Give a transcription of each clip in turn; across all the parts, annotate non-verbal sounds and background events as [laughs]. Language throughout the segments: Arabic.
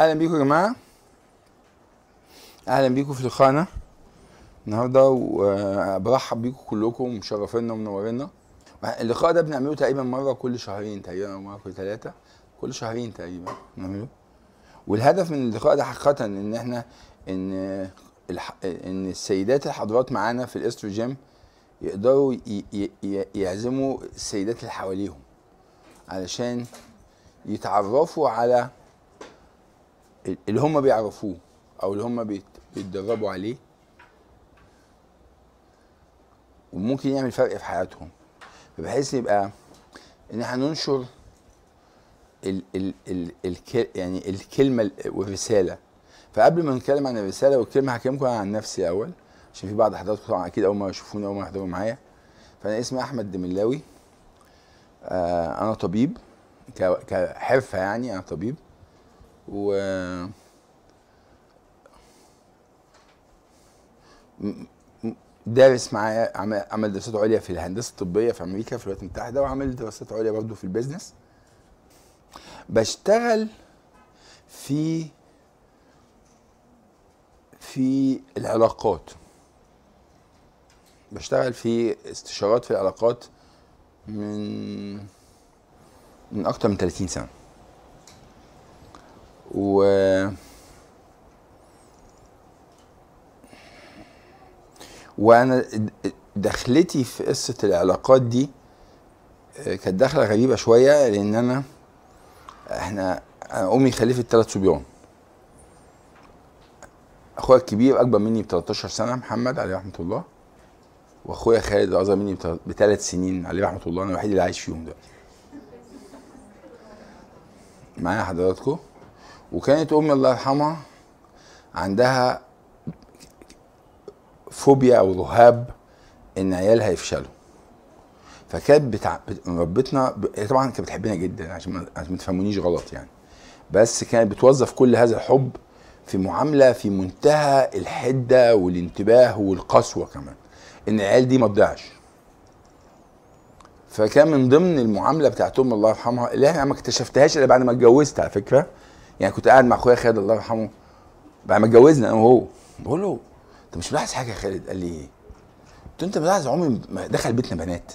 اهلا بيكم يا جماعه اهلا بيكم في القناه النهارده وبرحب بيكم كلكم مشرفينا ومنورينا اللقاء ده بنعمله تقريبا مره كل شهرين تقريبا او مره كل ثلاثه كل شهرين تقريبا بنعمله والهدف من اللقاء ده حقيقه ان احنا ان ان السيدات الحضرات معانا في الاستروجيم يقدروا يعزموا السيدات اللي حواليهم علشان يتعرفوا على اللي هم بيعرفوه او اللي هم بيتدربوا عليه وممكن يعمل فرق في حياتهم بحيث يبقى ان احنا ننشر ال ال ال الكل يعني الكلمه والرساله فقبل ما نتكلم عن الرساله والكلمه هكلمكم عن نفسي اول عشان في بعض حضراتكم طبعا اكيد اول ما يشوفوني اول ما يحضروا معايا فانا اسمي احمد دملاوي آه انا طبيب كحرفه يعني انا طبيب و دارس معايا عمل دراسات عليا في الهندسه الطبيه في امريكا في الولايات المتحده وعمل دراسات عليا برضه في البيزنس بشتغل في في العلاقات بشتغل في استشارات في العلاقات من من اكتر من 30 سنه و وانا دخلتي في قصه العلاقات دي آه، كانت دخله غريبه شويه لان انا احنا أنا امي خليفه ثلاث صبيان اخويا الكبير اكبر مني ب 13 سنه محمد عليه رحمه الله واخويا خالد اصغر مني بثلاث سنين عليه رحمه الله انا الوحيد اللي عايش فيهم دلوقتي معايا حضراتكم وكانت امي الله يرحمها عندها فوبيا او رهاب ان عيالها يفشلوا فكانت بتع... ربتنا ب... طبعا كانت بتحبنا جدا عشان ما, تفهمونيش غلط يعني بس كانت بتوظف كل هذا الحب في معامله في منتهى الحده والانتباه والقسوه كمان ان العيال دي ما تضيعش فكان من ضمن المعامله بتاعت ام الله يرحمها اللي انا ما اكتشفتهاش الا بعد ما اتجوزت على فكره يعني كنت قاعد مع اخويا خالد الله يرحمه بعد ما اتجوزنا انا وهو بقول له انت مش ملاحظ حاجه يا خالد قال لي ايه؟ قلت انت ملاحظ عمري ما دخل بيتنا بنات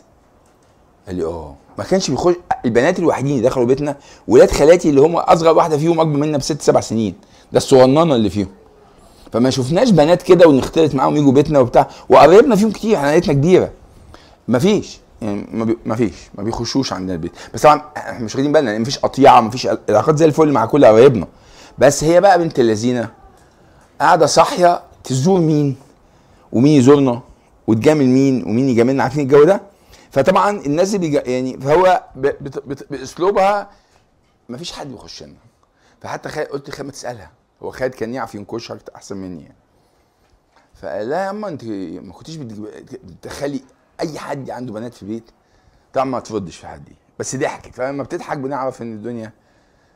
قال لي اه ما كانش بيخش البنات الوحيدين اللي دخلوا بيتنا ولاد خالاتي اللي هم اصغر واحده فيهم اكبر منا بست سبع سنين ده الصغننه اللي فيهم فما شفناش بنات كده ونختلط معاهم يجوا بيتنا وبتاع وقربنا فيهم كتير احنا عائلتنا كبيره مفيش يعني ما فيش ما بيخشوش عندنا البيت بس طبعا احنا مش واخدين بالنا ما مفيش قطيعه مفيش العلاقات زي الفل مع كل قرايبنا بس هي بقى بنت اللذينه قاعده صاحيه تزور مين ومين يزورنا وتجامل مين ومين يجاملنا عارفين الجو ده فطبعا الناس اللي يعني فهو باسلوبها ما فيش حد بيخش لنا فحتى خالد قلت خالد ما تسالها هو خالد كان يعرف ينكشك احسن مني يعني فقال لا يا اما انت ما كنتيش بتدخلي اي حد عنده بنات في بيت طبعا ما تردش في حد بس ضحكت فلما بتضحك بنعرف ان الدنيا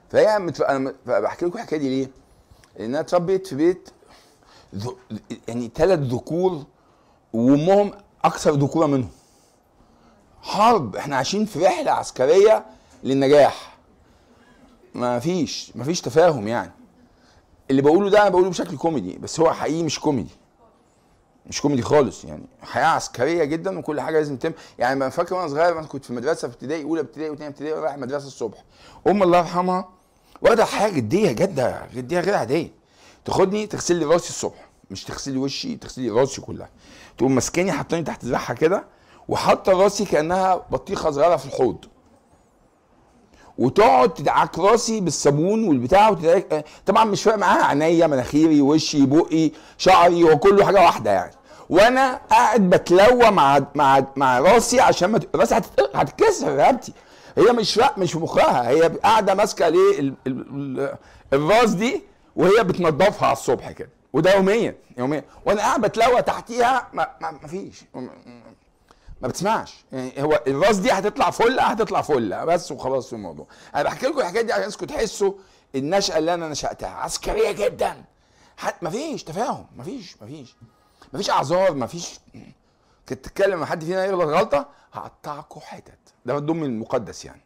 فهي متف... انا بحكي لكم الحكايه دي ليه؟ لان انا اتربيت في بيت ذو... يعني ثلاث ذكور وامهم اكثر ذكوره منهم حرب احنا عايشين في رحله عسكريه للنجاح ما فيش ما فيش تفاهم يعني اللي بقوله ده انا بقوله بشكل كوميدي بس هو حقيقي مش كوميدي مش كوميدي خالص يعني حياه عسكريه جدا وكل حاجه لازم تتم يعني انا فاكر وانا صغير انا كنت في مدرسه في ابتدائي اولى ابتدائي وثانيه ابتدائي رايح مدرسه الصبح امي الله يرحمها واخده حاجه جديه جدا جديه غير عاديه تاخدني تغسل لي راسي الصبح مش تغسل لي وشي تغسل لي راسي كلها تقوم ماسكاني حطاني تحت ذراعها كده وحاطه راسي كانها بطيخه صغيره في الحوض وتقعد تدعك راسي بالصابون والبتاع وتدعك آه، طبعا مش فارق معاها عينيا مناخيري وشي بقي شعري هو كله حاجه واحده يعني وانا قاعد بتلوى مع مع مع راسي عشان ما راسي هتت... هتتكسر رقبتي هي مش مش في مخها هي قاعده ماسكه ليه ال... ال... ال... الراس دي وهي بتنضفها على الصبح كده وده يوميا يوميا وانا قاعد بتلوى تحتيها ما, ما... ما فيش ما بتسمعش يعني هو الراس دي هتطلع فله هتطلع فله بس وخلاص في الموضوع انا بحكي لكم الحكايه دي عشان انتوا تحسوا النشأة اللي أنا نشأتها عسكرية جدا ما مفيش تفاهم مفيش مفيش مفيش اعذار مفيش تتكلم مع حد فينا يغلط غلطه هقطعكوا حتت ده الدم المقدس يعني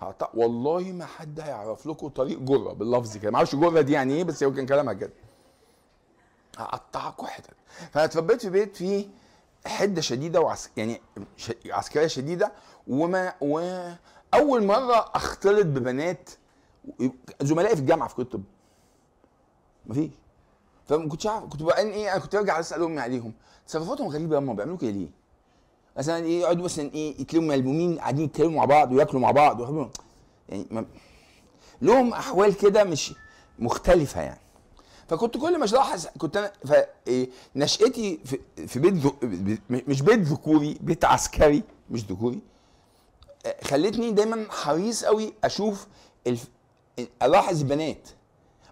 هقطع والله ما حد هيعرف لكم طريق جره باللفظ كده ما اعرفش جره دي يعني ايه بس هو كان كلامها كده هقطعكوا حتت فانا اتربيت في بيت فيه حده شديده وعس... يعني ش... عسكريه شديده وما واول مره اختلط ببنات زملائي في الجامعه في كليه الطب مفيش فما كنتش عارف كنت ان ايه انا كنت برجع اسال امي عليهم تصرفاتهم غريبه هم بيعملوا كده ليه؟ مثلا ايه يقعدوا مثلا ايه يتلموا ملمومين قاعدين يتكلموا مع بعض وياكلوا مع بعض ويحبوا يعني ما... لهم احوال كده مش مختلفه يعني فكنت كل ما الاحظ كنت انا ف... إيه، نشاتي في, في بيت ذو... مش بيت ذكوري بيت عسكري مش ذكوري آه، خلتني دايما حريص قوي اشوف الف... الاحظ البنات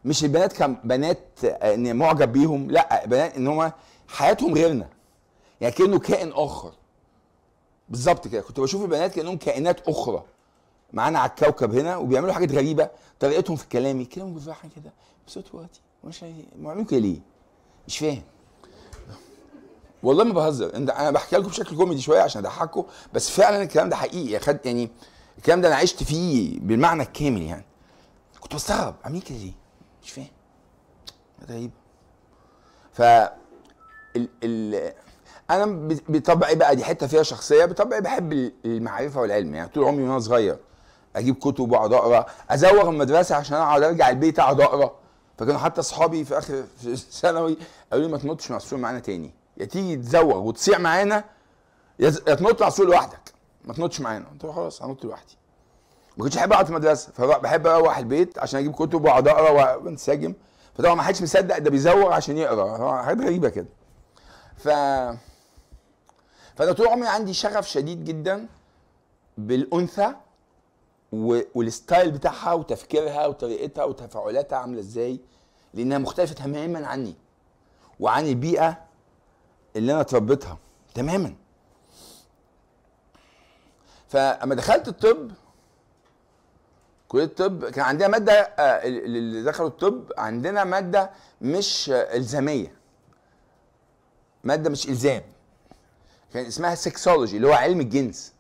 مش البنات بنات آه، ان معجب بيهم لا بنات ان هم حياتهم غيرنا يعني كانه كائن اخر بالظبط كده كنت بشوف البنات كانهم كائنات اخرى معانا على الكوكب هنا وبيعملوا حاجات غريبه طريقتهم في الكلام يتكلموا بالراحه كده بصوت واطي مش عارف إيه. كده ليه مش فاهم والله ما بهزر انا بحكي لكم بشكل كوميدي شويه عشان اضحككم بس فعلا الكلام ده حقيقي خد يعني الكلام ده انا عشت فيه بالمعنى الكامل يعني كنت بستغرب عاملين كده ليه مش فاهم غريب ف ال ال انا بطبعي بقى دي حته فيها شخصيه بطبعي بحب المعرفه والعلم يعني طول عمري وانا صغير اجيب كتب واقعد اقرا ازوغ المدرسه عشان اقعد ارجع البيت اقعد اقرا فكانوا حتى اصحابي في اخر [laughs] ثانوي قالوا لي ما تنطش مع السور معانا تاني يا تيجي تزوغ وتصيع معانا يا تنط على السور لوحدك ما تنطش معانا قلت له خلاص هنط لوحدي ما كنتش احب اقعد في المدرسه فبحب اروح البيت عشان اجيب كتب واقعد اقرا وانسجم فطبعا ما حدش مصدق ده بيزور عشان يقرا حاجات غريبه كده ف فانا طول عمري عندي شغف شديد جدا بالانثى و... والستايل بتاعها وتفكيرها وطريقتها وتفاعلاتها عامله ازاي لانها مختلفه تماما عني وعن البيئه اللي انا اتربيتها تماما فاما دخلت الطب كليه الطب كان عندنا ماده آه، اللي دخلوا الطب عندنا ماده مش الزاميه ماده مش الزام كان اسمها سكسولوجي اللي هو علم الجنس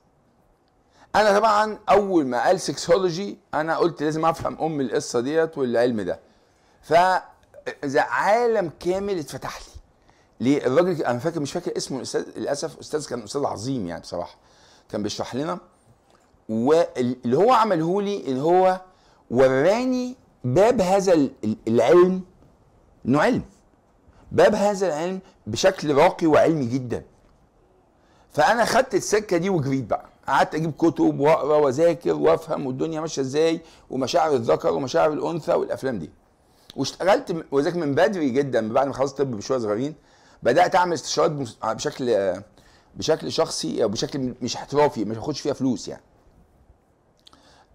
انا طبعا اول ما قال سكسولوجي انا قلت لازم افهم ام القصه ديت والعلم ده ف عالم كامل اتفتح لي ليه الراجل انا فاكر مش فاكر اسمه الاستاذ للاسف استاذ كان استاذ عظيم يعني بصراحه كان بيشرح لنا واللي هو عمله لي ان هو وراني باب هذا العلم انه علم باب هذا العلم بشكل راقي وعلمي جدا فانا خدت السكه دي وجريت بقى قعدت اجيب كتب واقرا واذاكر وافهم والدنيا ماشيه ازاي ومشاعر الذكر ومشاعر الانثى والافلام دي واشتغلت وذاك من بدري جدا بعد ما خلصت طب بشويه صغيرين بدات اعمل استشارات بشكل بشكل شخصي او بشكل مش احترافي مش هاخدش فيها فلوس يعني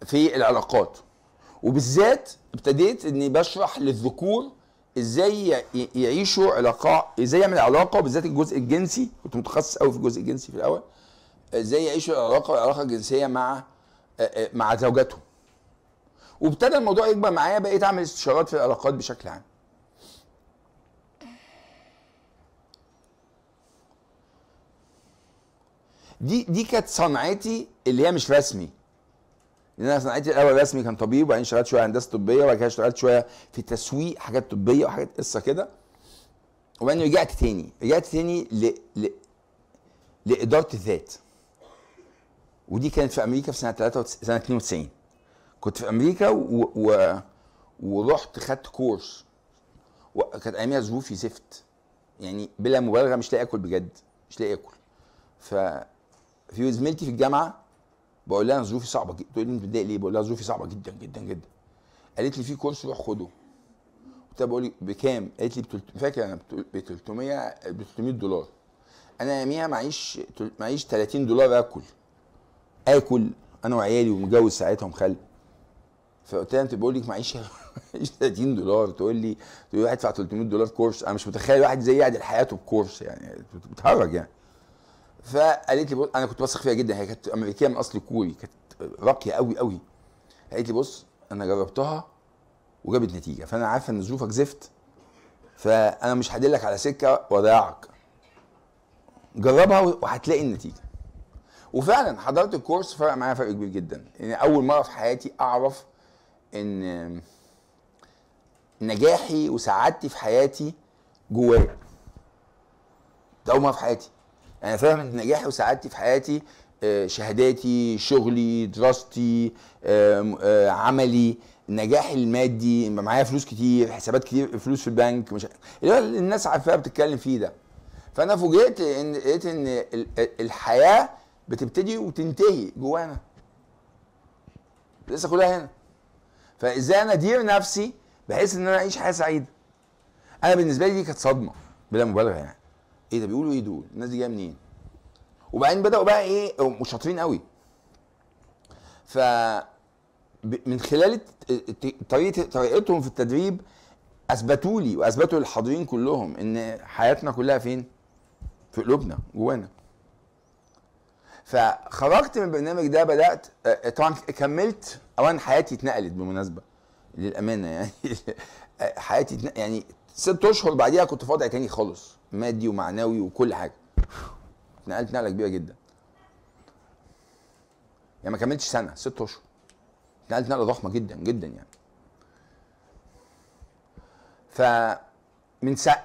في العلاقات وبالذات ابتديت اني بشرح للذكور ازاي يعيشوا علاقه ازاي يعمل علاقه وبالذات الجزء الجنسي كنت متخصص قوي في الجزء الجنسي في الاول ازاي يعيشوا العلاقه العلاقه الجنسيه مع مع زوجتهم وابتدى الموضوع يكبر معايا بقيت اعمل استشارات في العلاقات بشكل عام دي دي كانت صنعتي اللي هي مش رسمي لان انا صناعتي الاول رسمي كان طبيب وبعدين اشتغلت شويه هندسه طبيه وبعد كده اشتغلت شويه في تسويق حاجات طبيه وحاجات قصه كده وبعدين رجعت تاني رجعت تاني ل... ل... لاداره الذات ودي كانت في امريكا في سنه 93 سنه 92 كنت في امريكا و... و... ورحت خدت كورس وكانت اياميها ظروفي زفت يعني بلا مبالغه مش لاقي اكل بجد مش لاقي اكل ف في زميلتي في الجامعه بقول لها انا ظروفي صعبه جدا تقول لي انت متضايق ليه؟ بقول لها ظروفي صعبه جدا جدا جدا قالت لي في كورس روح خده قلت لها بقول لي بكام؟ قالت لي بتلت... فاكر انا ب 300 ب 300 دولار انا ياميها معيش معيش 30 دولار اكل اكل انا وعيالي ومتجوز ساعتها ومخلف فقلت لها انت بقول لك معيش 30 [laughs] دولار تقول لي تقول لي هدفع 300 دولار كورس انا مش متخيل واحد زي قاعد حياته بكورس يعني بتهرج يعني فقالت لي بص انا كنت بثق فيها جدا هي كانت امريكيه من اصل كوري كانت راقيه قوي قوي قالت لي بص انا جربتها وجابت نتيجه فانا عارفه ان ظروفك زفت فانا مش هدلك على سكه واضيعك جربها وهتلاقي النتيجه وفعلا حضرت الكورس فرق معايا فرق كبير جدا يعني اول مره في حياتي اعرف ان نجاحي وسعادتي في حياتي جوايا ده اول مره في حياتي يعني انا فاهم نجاحي وسعادتي في حياتي آه، شهاداتي شغلي دراستي آه، آه، عملي نجاحي المادي يبقى معايا فلوس كتير حسابات كتير فلوس في البنك مش اللي هو الناس عارفاها بتتكلم فيه ده فانا فوجئت ان لقيت ان الحياه بتبتدي وتنتهي جوانا لسه كلها هنا فازاي انا ادير نفسي بحيث ان انا اعيش حياه سعيده انا بالنسبه لي دي كانت صدمه بلا مبالغه يعني ايه ده بيقولوا ايه دول الناس دي جايه منين وبعدين بداوا بقى ايه مش شاطرين قوي ف من خلال طريقه طريقتهم في التدريب اثبتوا لي واثبتوا للحاضرين كلهم ان حياتنا كلها فين في قلوبنا جوانا فخرجت من البرنامج ده بدات آه، آه، طبعا كملت اولا حياتي اتنقلت بالمناسبه للامانه يعني [laughs] آه، حياتي يعني ست اشهر بعديها كنت في وضع تاني خالص مادي ومعنوي وكل حاجه اتنقلت نقله كبيره جدا يعني ما كملتش سنه ست اشهر اتنقلت نقله ضخمه جدا جدا يعني ف من سا...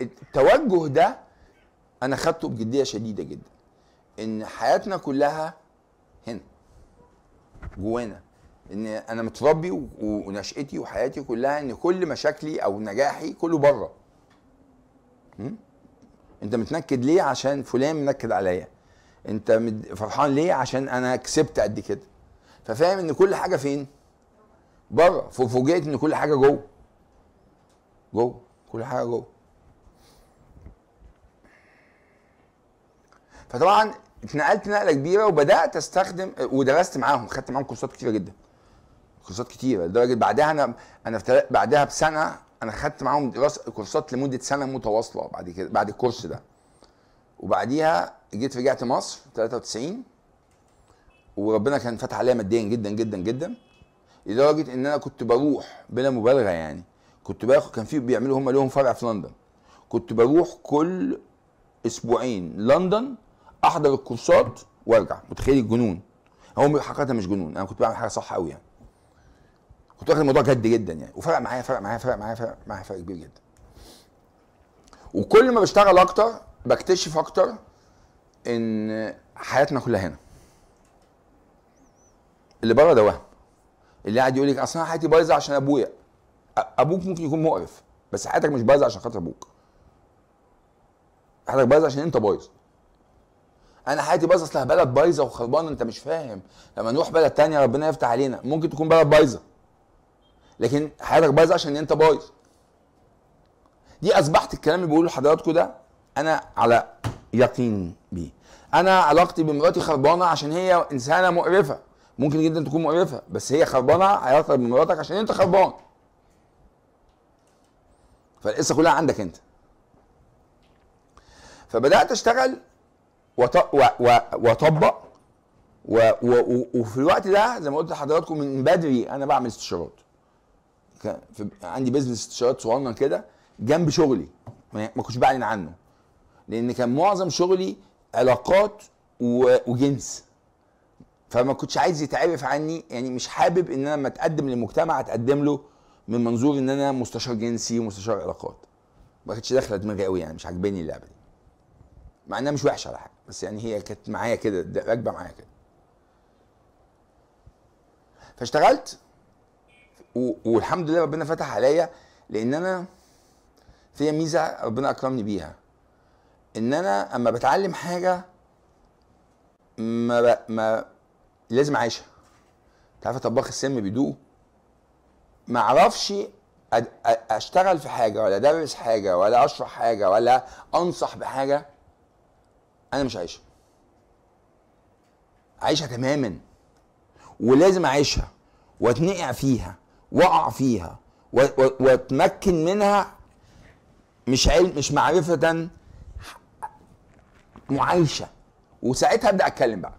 التوجه ده انا خدته بجديه شديده جدا ان حياتنا كلها هنا جوانا ان انا متربي ونشأتي وحياتي كلها ان كل مشاكلي او نجاحي كله بره انت متنكد ليه عشان فلان منكد عليا انت فرحان ليه عشان انا كسبت قد كده ففاهم ان كل حاجه فين بره ففوجئت ان كل حاجه جوه جوه كل حاجه جوه فطبعا اتنقلت نقله كبيره وبدات استخدم ودرست معاهم خدت معاهم كورسات كتيره جدا كورسات كتيره لدرجه بعدها انا انا بعدها بسنه انا خدت معاهم دراسه كورسات لمده سنه متواصله بعد كده بعد الكورس ده وبعديها جيت رجعت مصر 93 وربنا كان فتح عليا ماديا جدا جدا جدا لدرجه ان انا كنت بروح بلا مبالغه يعني كنت باخد كان في بيعملوا هم لهم فرع في لندن كنت بروح كل اسبوعين لندن احضر الكورسات وارجع متخيل الجنون هو حقيقه مش جنون انا كنت بعمل حاجه صح قوي يعني كنت واخد الموضوع جد جدا يعني وفرق معايا فرق معايا فرق معايا فرق معايا فرق كبير جدا وكل ما بشتغل اكتر بكتشف اكتر ان حياتنا كلها هنا اللي بره ده وهم اللي قاعد يقول لك اصل انا حياتي بايظه عشان ابويا ابوك ممكن يكون مقرف بس حياتك مش بايظه عشان خاطر ابوك حياتك بايظه عشان انت بايظ انا حياتي بايظه اصلها بلد بايظه وخربانه انت مش فاهم لما نروح بلد تانية ربنا يفتح علينا ممكن تكون بلد بايظه لكن حياتك بايظه عشان انت بايظ دي اصبحت الكلام اللي بقوله لحضراتكم ده انا على يقين بيه انا علاقتي بمراتي خربانه عشان هي انسانه مقرفه ممكن جدا تكون مقرفه بس هي خربانه علاقتك بمراتك عشان انت خربان فالقصه كلها عندك انت فبدات اشتغل واطبق وفي الوقت ده زي ما قلت لحضراتكم من بدري انا بعمل استشارات في عندي بيزنس استشارات صغنن كده جنب شغلي ما كنتش بعلن عنه لان كان معظم شغلي علاقات وجنس فما كنتش عايز يتعرف عني يعني مش حابب ان انا لما اتقدم للمجتمع اتقدم له من منظور ان انا مستشار جنسي ومستشار علاقات ما كانتش داخله دماغي قوي يعني مش عاجباني اللعبه دي مع انها مش وحشه على حاجه بس يعني هي كانت معايا كده راكبه معايا كده فاشتغلت والحمد لله ربنا فتح عليا لان انا فيها ميزه ربنا اكرمني بيها ان انا اما بتعلم حاجه ما ب... ما لازم اعيشها انت عارف طباخ السم بيدوق ما اعرفش أد... اشتغل في حاجه ولا ادرس حاجه ولا اشرح حاجه ولا انصح بحاجه انا مش عايشها عايشها تماما ولازم اعيشها واتنقع فيها وقع فيها واتمكن منها مش علم مش معرفه معايشه وساعتها ابدا اتكلم بقى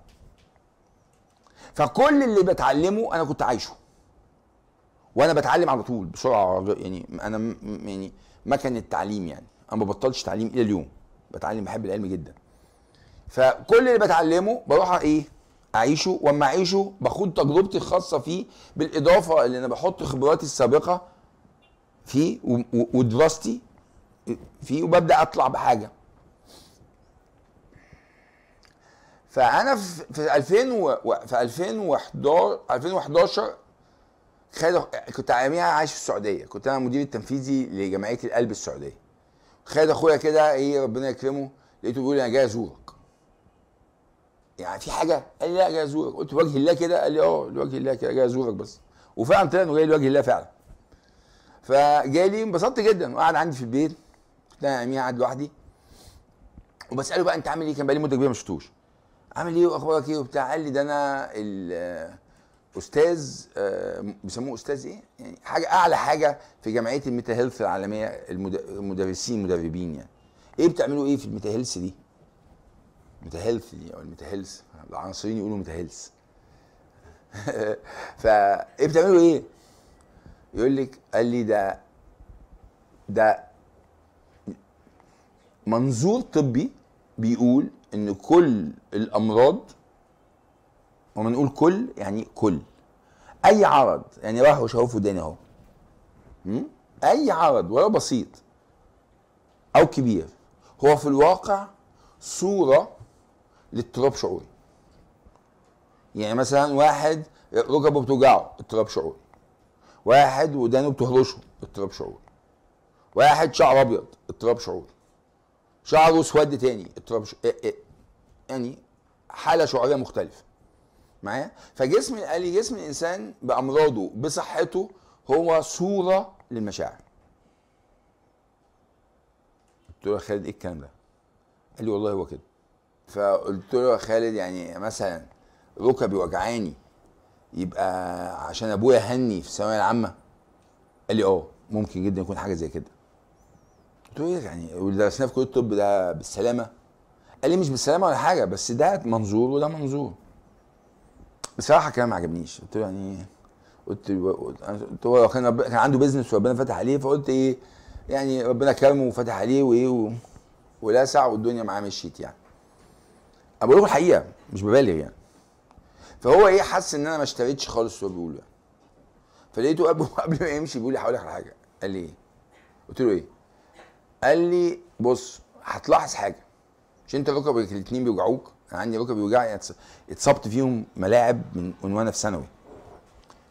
فكل اللي بتعلمه انا كنت عايشه وانا بتعلم على طول بسرعه يعني انا يعني مكن التعليم يعني انا ما ببطلش تعليم الى اليوم بتعلم بحب العلم جدا فكل اللي بتعلمه بروح ايه اعيشه واما اعيشه باخد تجربتي الخاصه فيه بالاضافه اللي انا بحط خبراتي السابقه فيه ودراستي فيه وببدا اطلع بحاجه فانا في 2000 و... في 2011 2011 خالد كنت اياميها عايش في السعوديه كنت انا المدير التنفيذي لجمعيه القلب السعوديه خالد اخويا كده ايه ربنا يكرمه لقيته بيقول انا جاي ازورك يعني في حاجه قال لي لا جاي ازورك قلت لوجه الله كده قال لي اه لوجه الله كده جاي ازورك بس وفعلا طلع انه جاي لوجه الله فعلا فجالي انبسطت جدا وقعد عندي في البيت انا قاعد لوحدي وبساله بقى انت عامل ايه كان بقالي مده كبيره ما شفتوش عامل ايه واخبارك ايه وبتاع قال لي ده انا الاستاذ آه، بيسموه استاذ ايه يعني حاجه اعلى حاجه في جمعيه الميتا هيلث العالميه المدرسين المدربين يعني ايه بتعملوا ايه في الميتا هيلث دي متهلثي او المتهلس العناصرين يقولوا متهلس [laughs] فايه بتعملوا ايه؟ يقول لك قال لي ده ده منظور طبي بيقول ان كل الامراض وما نقول كل يعني كل اي عرض يعني راح شافوه وداني اهو اي عرض ولو بسيط او كبير هو في الواقع صوره لاضطراب شعوري يعني مثلا واحد ركبه بتوجعه اضطراب شعوري واحد ودانه بتهرشه اضطراب شعوري واحد شعره ابيض اضطراب شعوري شعره اسود تاني اضطراب ش... إيه، إيه، يعني حاله شعوريه مختلفه معايا فجسم الالي جسم الانسان بامراضه بصحته هو صوره للمشاعر قلت له يا خالد ايه الكلام ده قال لي والله هو كده فقلت له يا خالد يعني مثلا ركبي وجعاني يبقى عشان ابويا هني في الثانويه العامه قال لي اه ممكن جدا يكون حاجه زي كده قلت له ايه يعني درسناه في كليه الطب ده بالسلامه قال لي مش بالسلامه ولا حاجه بس ده منظور وده منظور بصراحه الكلام ما عجبنيش قلت له يعني إيه؟ قلت قلت هو كان كان عنده بيزنس وربنا فتح عليه فقلت ايه يعني ربنا كرمه وفتح عليه وايه ولسع والدنيا معاه مشيت يعني انا بقول الحقيقه مش ببالغ يعني فهو ايه حس ان انا ما اشتريتش خالص هو بيقوله يعني فلقيته قبل [laughs] قبل ما يمشي بيقول لي هقول لك على حاجه قال لي ايه؟ قلت له ايه؟ قال لي بص هتلاحظ حاجه مش انت ركبك الاثنين بيوجعوك انا عندي ركبي بيوجعني يعني اتصبت فيهم ملاعب من وانا في ثانوي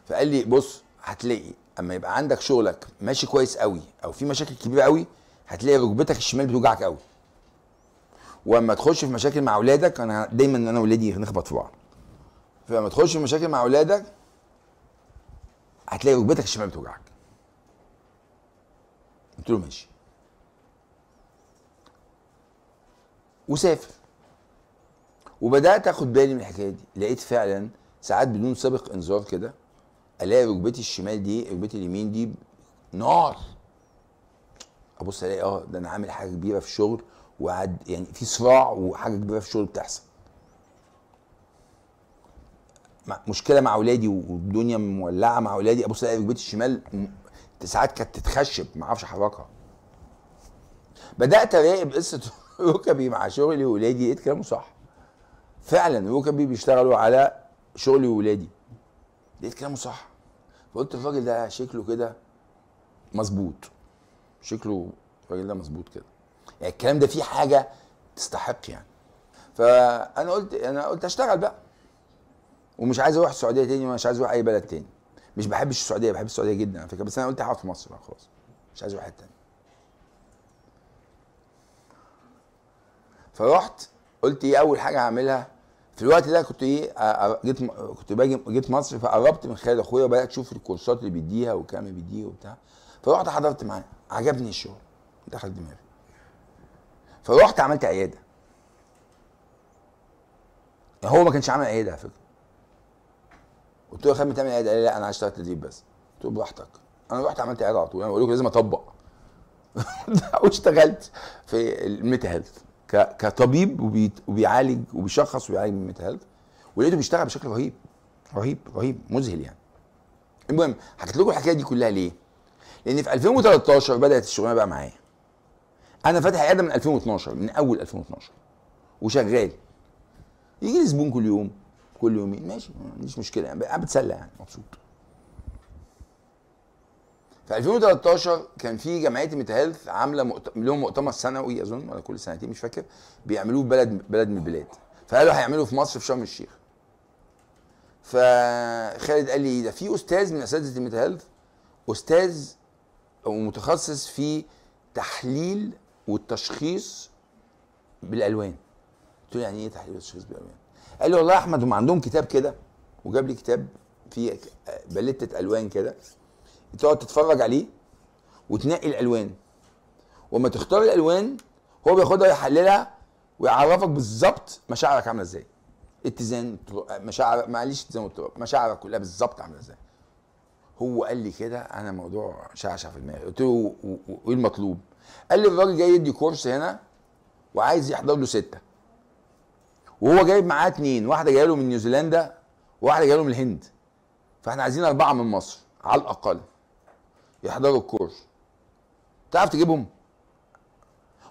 فقال لي بص هتلاقي اما يبقى عندك شغلك ماشي كويس قوي او في مشاكل كبيره قوي هتلاقي ركبتك الشمال بتوجعك قوي واما تخش في مشاكل مع اولادك انا دايما انا واولادي نخبط في بعض فلما تخش في مشاكل مع اولادك هتلاقي ركبتك الشمال بتوجعك قلت له ماشي وسافر وبدات اخد بالي من الحكايه دي لقيت فعلا ساعات بدون سابق انذار كده الاقي ركبتي الشمال دي ركبتي اليمين دي نار ابص الاقي اه ده انا عامل حاجه كبيره في الشغل وعد يعني في صراع وحاجه كبيره في الشغل بتحصل مشكله مع اولادي والدنيا مولعه مع اولادي ابص الاقي ركبتي الشمال ساعات كانت تتخشب ما اعرفش احركها بدات اراقب قصه [laughs] ركبي مع شغلي واولادي لقيت كلامه صح فعلا ركبي بيشتغلوا على شغلي واولادي لقيت كلامه صح فقلت الراجل ده شكله كده مظبوط شكله الراجل ده مظبوط كده يعني الكلام ده فيه حاجه تستحق يعني فانا قلت انا قلت اشتغل بقى ومش عايز اروح السعوديه تاني ومش عايز اروح اي بلد تاني مش بحبش السعوديه بحب السعوديه جدا على فكره بس انا قلت هقعد في مصر بقى خلاص مش عايز اروح حته تاني فرحت قلت ايه اول حاجه هعملها في الوقت ده كنت ايه جيت كنت باجي جيت مصر فقربت من خالد اخويا وبدات اشوف الكورسات اللي بيديها والكلام اللي بيديه وبتاع فرحت حضرت معاه عجبني الشغل دخل دماغي فروحت عملت عياده يعني هو ما كانش عامل عياده على فكره قلت له يا خالد بتعمل عياده قال لي لا انا عايز اشتغل تدريب بس قلت له براحتك انا رحت عملت عياده على طول انا بقول لكم لازم اطبق [laughs] واشتغلت في الميتا هيلث كطبيب وبيعالج وبيشخص وبيعالج من الميتا هيلث ولقيته بيشتغل بشكل رهيب رهيب رهيب مذهل يعني المهم حكيت لكم الحكايه دي كلها ليه؟ لان في 2013 بدات الشغلانه بقى معايا انا فاتح عياده من 2012 من اول 2012 وشغال يجي لي زبون كل يوم كل يومين ماشي ما عنديش مشكله يعني انا بتسلى يعني مبسوط في 2013 كان في جمعيه هيلث عامله مؤت... لهم مؤتمر سنوي اظن ولا كل سنتين مش فاكر بيعملوه في بلد بلد من البلاد فقالوا هيعملوه في مصر في شرم الشيخ فخالد قال لي إيه ده في استاذ من اساتذه هيلث استاذ او متخصص في تحليل والتشخيص بالالوان قلت له يعني ايه تحليل التشخيص بالالوان قال لي والله يا احمد هم عندهم كتاب كده وجاب لي كتاب فيه باليته الوان كده تقعد تتفرج عليه وتنقي الالوان وما تختار الالوان هو بياخدها يحللها ويعرفك بالظبط مشاعرك عامله ازاي اتزان مشاعر معلش اتزان مشاعرك كلها بالظبط عامله ازاي هو قال لي كده انا موضوع شعشع في دماغي قلت له وايه المطلوب قال لي الراجل جاي يدي كورس هنا وعايز يحضر له سته وهو جايب معاه اتنين واحده جايه له من نيوزيلندا وواحده جايه له من الهند فاحنا عايزين اربعه من مصر على الاقل يحضروا الكورس تعرف تجيبهم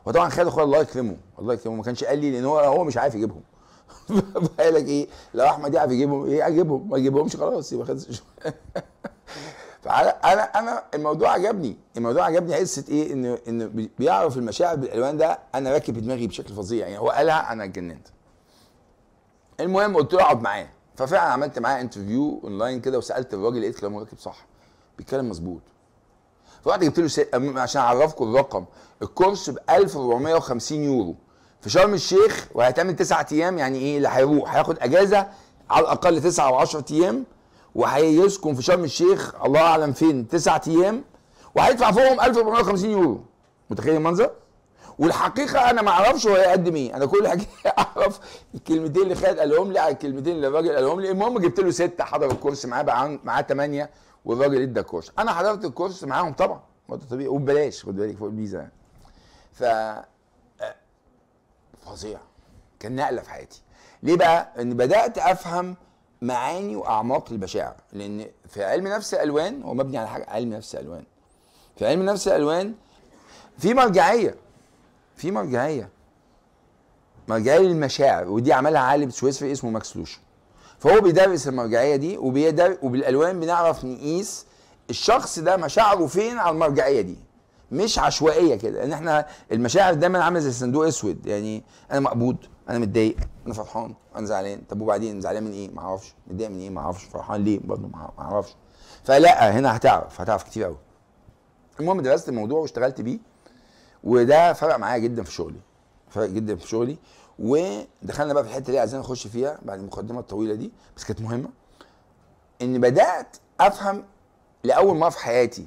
وطبعا خالد اخويا الله يكرمه الله يكرمه ما كانش قال لي لان هو هو مش عارف يجيبهم [laughs] فقال لك ايه لو احمد يعرف يجيبهم ايه اجيبهم ما اجيبهمش خلاص يبقى خد [laughs] فانا انا الموضوع عجبني الموضوع عجبني حسه ايه ان ان بيعرف المشاعر بالالوان ده انا راكب دماغي بشكل فظيع يعني هو قالها انا اتجننت المهم قلت له اقعد معاه ففعلا عملت معاه انترفيو اونلاين كده وسالت الراجل لقيت كلامه راكب صح بيتكلم مظبوط فرحت جبت له عشان اعرفكم الرقم الكورس ب 1450 يورو في شرم الشيخ وهيتعمل تسعة ايام يعني ايه اللي هيروح هياخد اجازه على الاقل 9 او 10 ايام وهيسكن في شرم الشيخ الله اعلم فين تسعة ايام وهيدفع فوقهم 1450 يورو متخيل المنظر؟ والحقيقه انا ما اعرفش هو هيقدم ايه انا كل حاجه [laughs] اعرف الكلمتين اللي خالد قالهم لي على الكلمتين اللي الراجل قالهم لي المهم جبت له سته حضر الكورس معاه بقى معاه ثمانيه والراجل ادى الكورس انا حضرت الكورس معاهم طبعا طبيعي وببلاش خد بالك فوق الفيزا يعني ف فظيع كان نقله في حياتي ليه بقى ان بدات افهم معاني واعماق البشاعه لان في علم نفس الالوان هو مبني على حاجه علم نفس الالوان في علم نفس الالوان في مرجعيه في مرجعيه مرجعيه للمشاعر ودي عملها عالم سويسري اسمه ماكس لوشن فهو بيدرس المرجعيه دي وبالالوان بنعرف نقيس الشخص ده مشاعره فين على المرجعيه دي مش عشوائيه كده ان احنا المشاعر دايما عامله زي صندوق اسود يعني انا مقبوض انا متضايق انا فرحان انا زعلان طب وبعدين زعلان من ايه ما اعرفش متضايق من ايه ما اعرفش فرحان ليه برضه ما اعرفش فلا هنا هتعرف هتعرف كتير قوي المهم درست الموضوع واشتغلت بيه وده فرق معايا جدا في شغلي فرق جدا في شغلي ودخلنا بقى في الحته اللي عايزين نخش فيها بعد المقدمه الطويله دي بس كانت مهمه ان بدات افهم لاول مره في حياتي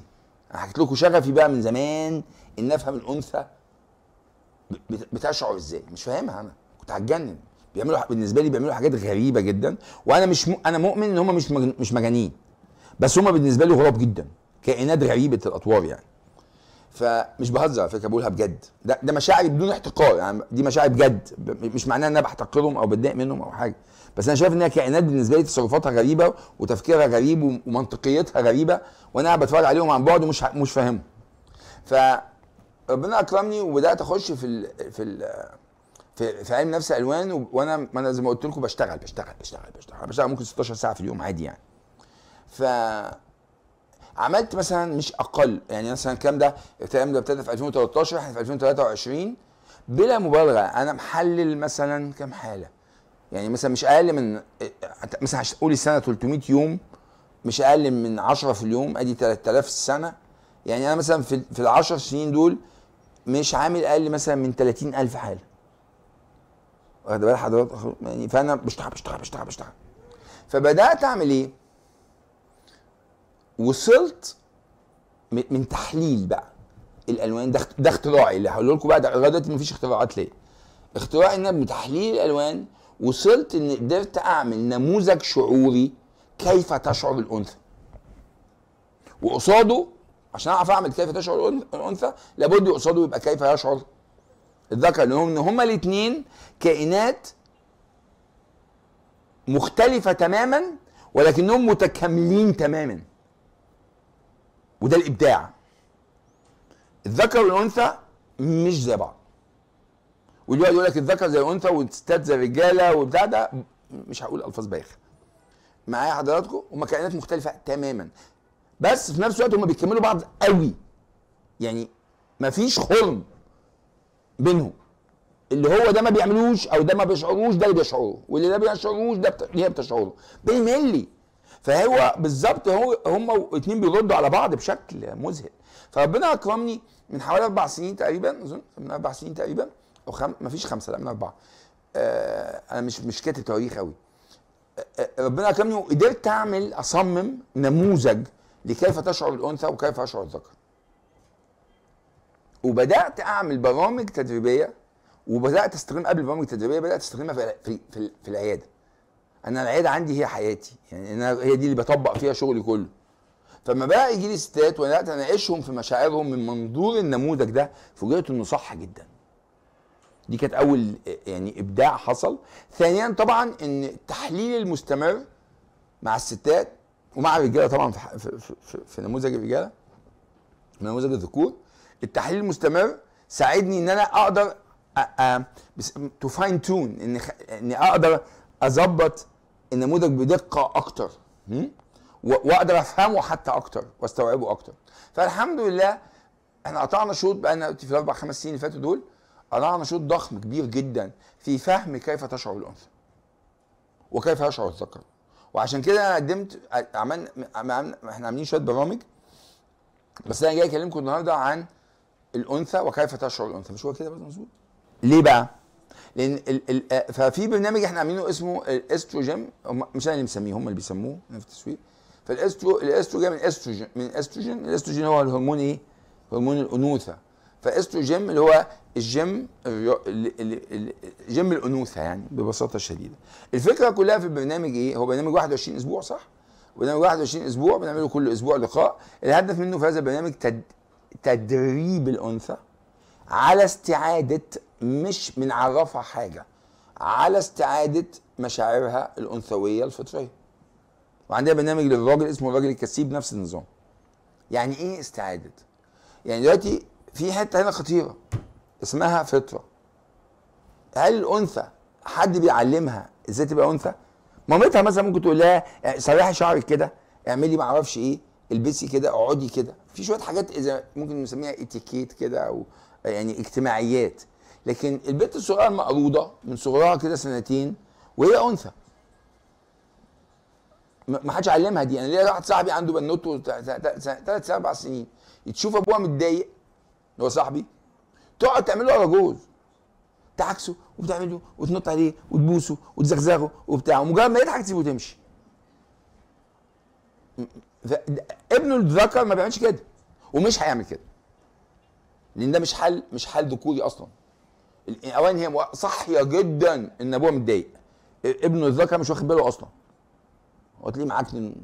انا حكيت لكم شغفي بقى من زمان ان افهم الانثى بتشعر ازاي مش فاهمها انا كنت هتجنن بيعملوا بالنسبه لي بيعملوا حاجات غريبه جدا وانا مش م... انا مؤمن ان هم مش مج... مش مجانين بس هم بالنسبه لي غراب جدا كائنات غريبه الاطوار يعني فمش بهزر على فكره بقولها بجد ده ده مشاعري بدون احتقار يعني دي مشاعري بجد مش معناها ان انا بحتقرهم او بتضايق منهم او حاجه بس انا شايف ان هي كائنات بالنسبه لي تصرفاتها غريبه وتفكيرها غريب ومنطقيتها غريبه وانا قاعد بتفرج عليهم عن بعد ومش مش فاهمهم ف ربنا اكرمني وبدات اخش في ال في ال في في علم نفس الوان وانا ما انا زي ما قلت لكم بشتغل بشتغل بشتغل بشتغل بشتغل ممكن 16 ساعه في اليوم عادي يعني ف عملت مثلا مش اقل يعني مثلا الكلام ده الكلام ده ابتدى في 2013 احنا في 2023 بلا مبالغه انا محلل مثلا كام حاله يعني مثلا مش اقل من مثلا قولي السنه 300 يوم مش اقل من 10 في اليوم ادي 3000 في السنه يعني انا مثلا في في ال 10 سنين دول مش عامل اقل مثلا من 30000 حاله واخد بال حضرتك يعني فانا بشتغل بشتغل بشتغل بشتغل فبدات اعمل ايه؟ وصلت من تحليل بقى الالوان ده ده اختراعي اللي هقول لكم بقى لغايه دلوقتي مفيش اختراعات ليا اختراعي ان انا بتحليل الالوان وصلت ان قدرت اعمل نموذج شعوري كيف تشعر الانثى وقصاده عشان اعرف اعمل كيف تشعر الانثى لابد قصاده يبقى كيف يشعر الذكر لأن هما الاثنين كائنات مختلفه تماما ولكنهم متكاملين تماما وده الابداع الذكر والانثى مش زي بعض واللي يقول لك الذكر زي الانثى والستات زي الرجاله وبتاع ده مش هقول الفاظ بايخه معايا حضراتكم هما كائنات مختلفه تماما بس في نفس الوقت هما بيكملوا بعض قوي يعني مفيش خرم بينهم اللي هو ده ما بيعملوش او ده ما بيشعروش ده اللي بيشعره واللي ده بيشعروش ده اللي هي بتشعره بالملي فهو بالظبط هو هم الاثنين بيردوا على بعض بشكل مذهل فربنا اكرمني من حوالي اربع سنين تقريبا اظن من اربع سنين تقريبا او خم... ما فيش خمسه لا من اربعه آه انا مش مش كاتب تواريخ قوي آه،, آه ربنا اكرمني وقدرت اعمل اصمم نموذج لكيف تشعر الانثى وكيف يشعر الذكر وبدات اعمل برامج تدريبيه وبدات استخدم قبل البرامج التدريبيه بدات استخدمها في في في, في العياده انا العياده عندي هي حياتي يعني انا هي دي اللي بطبق فيها شغلي كله فما بقى يجي لي ستات وانا اناقشهم في مشاعرهم من منظور النموذج ده فوجئت انه صح جدا دي كانت اول يعني ابداع حصل ثانيا طبعا ان التحليل المستمر مع الستات ومع الرجاله طبعا في, في, في, في نموذج الرجاله نموذج الذكور التحليل المستمر ساعدني ان انا اقدر تو فاين تون ان اقدر اظبط النموذج بدقه اكتر واقدر افهمه حتى اكتر واستوعبه اكتر فالحمد لله احنا قطعنا شوط بقى قلت في الاربع خمس سنين اللي فاتوا دول قطعنا شوط ضخم كبير جدا في فهم كيف تشعر الانثى وكيف يشعر الذكر وعشان كده انا قدمت عملنا احنا عاملين شويه برامج بس انا جاي اكلمكم النهارده عن الانثى وكيف تشعر الانثى مش هو كده برضه مظبوط ليه بقى لان الـ الـ آه، ففي برنامج احنا عاملينه اسمه الاستروجين مش انا اللي مسميه هم اللي بيسموه في التسويق فالاسترو الاسترو جاي من استروجين من استروجين الاستروجين هو الهرمون ايه؟ هرمون الانوثه فاستروجين اللي هو الجيم جيم الانوثه يعني ببساطه شديده الفكره كلها في البرنامج ايه؟ هو برنامج 21 اسبوع صح؟ برنامج 21 اسبوع بنعمله كل اسبوع لقاء الهدف منه في هذا البرنامج تد... تدريب الانثى على استعاده مش بنعرفها حاجه على استعاده مشاعرها الانثويه الفطريه وعندنا برنامج للراجل اسمه الراجل الكسيب نفس النظام يعني ايه استعاده يعني دلوقتي في حته هنا خطيره اسمها فطره هل الانثى حد بيعلمها ازاي تبقى انثى مامتها مثلا ممكن تقول لها سريحي شعرك كده اعملي ما اعرفش ايه البسي كده اقعدي كده في شويه حاجات اذا ممكن نسميها اتيكيت كده او يعني اجتماعيات لكن البنت الصغيره مقروضه من صغرها كده سنتين وهي انثى ما حدش علمها دي انا يعني ليا واحد صاحبي عنده بنوت ثلاث اربع سنين تشوف ابوها متضايق هو صاحبي تقعد تعمل له جوز تعكسه وبتعمله وتنط عليه وتبوسه وتزغزغه وبتاع ومجرد ما يضحك تسيبه وتمشي ابنه الذكر ما بيعملش كده ومش هيعمل كده لان ده مش حل مش حل ذكوري اصلا الاوان هي صحيه جدا ان ابوها متضايق ابنه الذكر مش واخد باله اصلا هو تلاقيه معاكن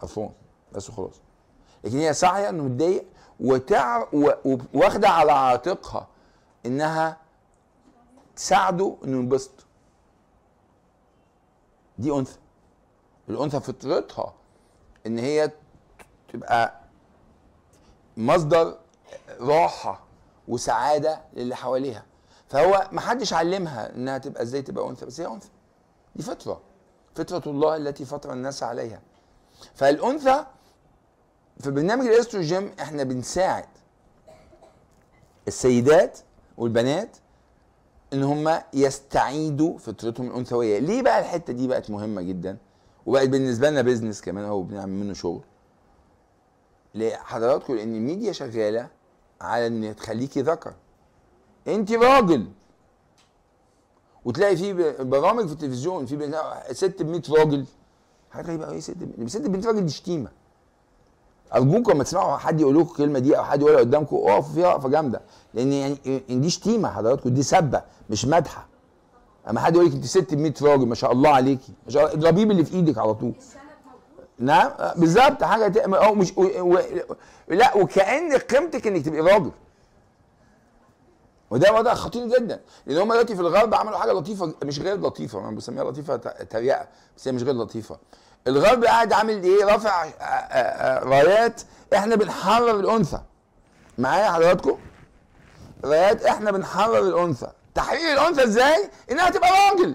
قرفان بس وخلاص لكن هي صحيه انه متضايق وتع... واخده على عاتقها انها تساعده انه ينبسط دي انثى الانثى فطرتها ان هي تبقى مصدر راحه وسعاده للي حواليها فهو ما حدش علمها انها تبقى ازاي تبقى انثى بس هي انثى دي فطره فطره الله التي فطر الناس عليها فالانثى في برنامج الاستروجين احنا بنساعد السيدات والبنات ان هم يستعيدوا فطرتهم الانثويه ليه بقى الحته دي بقت مهمه جدا وبقت بالنسبه لنا بيزنس كمان اهو بنعمل منه شغل لحضراتكم لان الميديا شغاله على ان تخليكي ذكر انت راجل وتلاقي في برامج في التلفزيون في ست ب 100 راجل حاجه غريبه قوي ست ب ست ب 100 راجل دي شتيمه ارجوكم لما تسمعوا حد يقول لكم الكلمه دي او حد يقولها قدامكم اقفوا فيها وقفه جامده لان يعني دي شتيمه حضراتكم دي سبه مش مدحه اما حد يقول لك انت ست ب 100 راجل ما شاء الله عليكي ما شاء الله اضربيه باللي في ايدك على طول نعم بالظبط حاجه ت... او مش و... و... لا وكان قيمتك انك تبقي راجل وده وضع خطير جدا لان هم دلوقتي في الغرب عملوا حاجه لطيفه مش غير لطيفه انا بسميها لطيفه تريقه بس هي مش غير لطيفه الغرب قاعد عامل ايه رافع آه، آه، آه، رايات احنا بنحرر الانثى معايا حضراتكم رايات احنا بنحرر الانثى تحرير الانثى ازاي انها تبقى راجل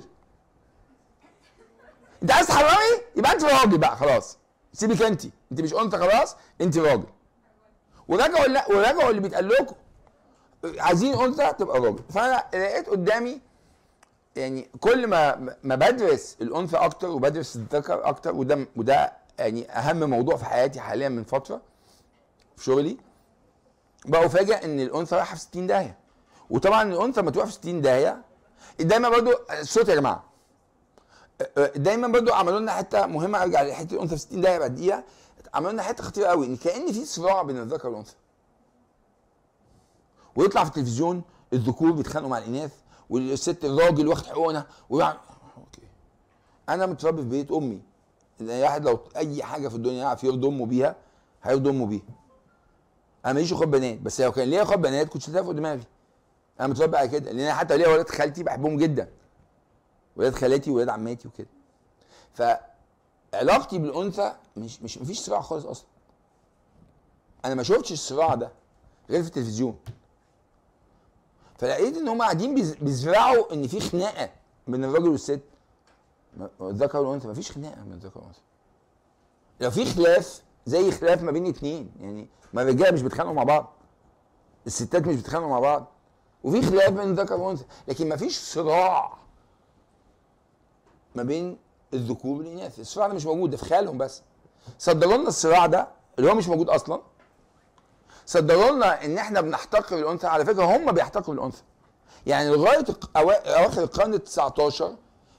انت عايز تحرمي يبقى انت راجل بقى خلاص سيبك انت انت مش انثى خلاص انت راجل ورجعوا ورجعوا اللي بيتقال لكم عايزين انثى تبقى راجل فانا لقيت قدامي يعني كل ما ما بدرس الانثى اكتر وبدرس الذكر اكتر وده وده يعني اهم موضوع في حياتي حاليا من فتره في شغلي بقى افاجئ ان الانثى رايحه في 60 داهيه وطبعا الانثى لما تروح في 60 داهيه دايما برضو الصوت يا جماعه دايما برضو عملوا لنا حته مهمه ارجع يعني لحته الانثى في 60 دقيقه دقيقه عملوا لنا حته خطيره قوي ان كان في صراع بين الذكر والانثى ويطلع في التلفزيون الذكور بيتخانقوا مع الاناث والست الراجل واخد حقوقنا اوكي انا متربي في بيت امي اي واحد لو اي حاجه في الدنيا يعرف يرضي امه بيها هيرضي امه بيها انا ماليش اخوات بنات بس لو كان ليا اخوات بنات كنت شايفها في دماغي انا متربي على كده لان انا حتى ليا ولاد خالتي بحبهم جدا ولاد خالاتي ولاد عماتي وكده فعلاقتي بالانثى مش مش مفيش صراع خالص اصلا انا ما شفتش الصراع ده غير في التلفزيون فلقيت ان هم قاعدين بيزرعوا ان في خناقه بين الراجل والست الذكر والانثى ما فيش خناقه بين الذكر والانثى لو في خلاف زي خلاف ما بين اتنين يعني ما الرجاله مش بيتخانقوا مع بعض الستات مش بيتخانقوا مع بعض وفي خلاف بين الذكر والانثى لكن ما فيش صراع ما بين الذكور والاناث الصراع ده مش موجود ده في خيالهم بس صدروا لنا الصراع ده اللي هو مش موجود اصلا صدروا لنا ان احنا بنحتقر الانثى على فكره هم بيحتقروا الانثى يعني لغايه اواخر القرن ال 19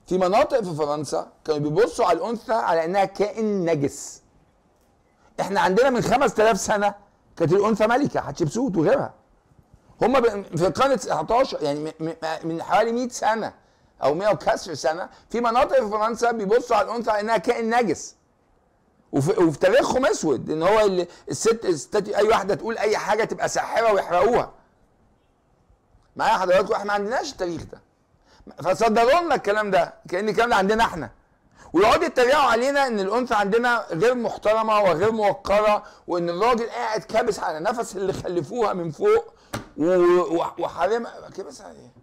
في مناطق في فرنسا كانوا بيبصوا على الانثى على انها كائن نجس احنا عندنا من 5000 سنه كانت الانثى ملكه حتشبسوت وغيرها هم في القرن ال 19 يعني من حوالي 100 سنه او 100 وكسر سنه في مناطق في فرنسا بيبصوا على الانثى على انها كائن نجس وفي, وفي تاريخهم اسود ان هو الست الستات اي واحده تقول اي حاجه تبقى ساحره ويحرقوها معايا حضراتكم احنا ما عندناش التاريخ ده فصدروا لنا الكلام ده كان الكلام ده عندنا احنا ويقعدوا يتريقوا علينا ان الانثى عندنا غير محترمه وغير موقره وان الراجل قاعد كابس على نفس اللي خلفوها من فوق وحرمها كابس على ايه؟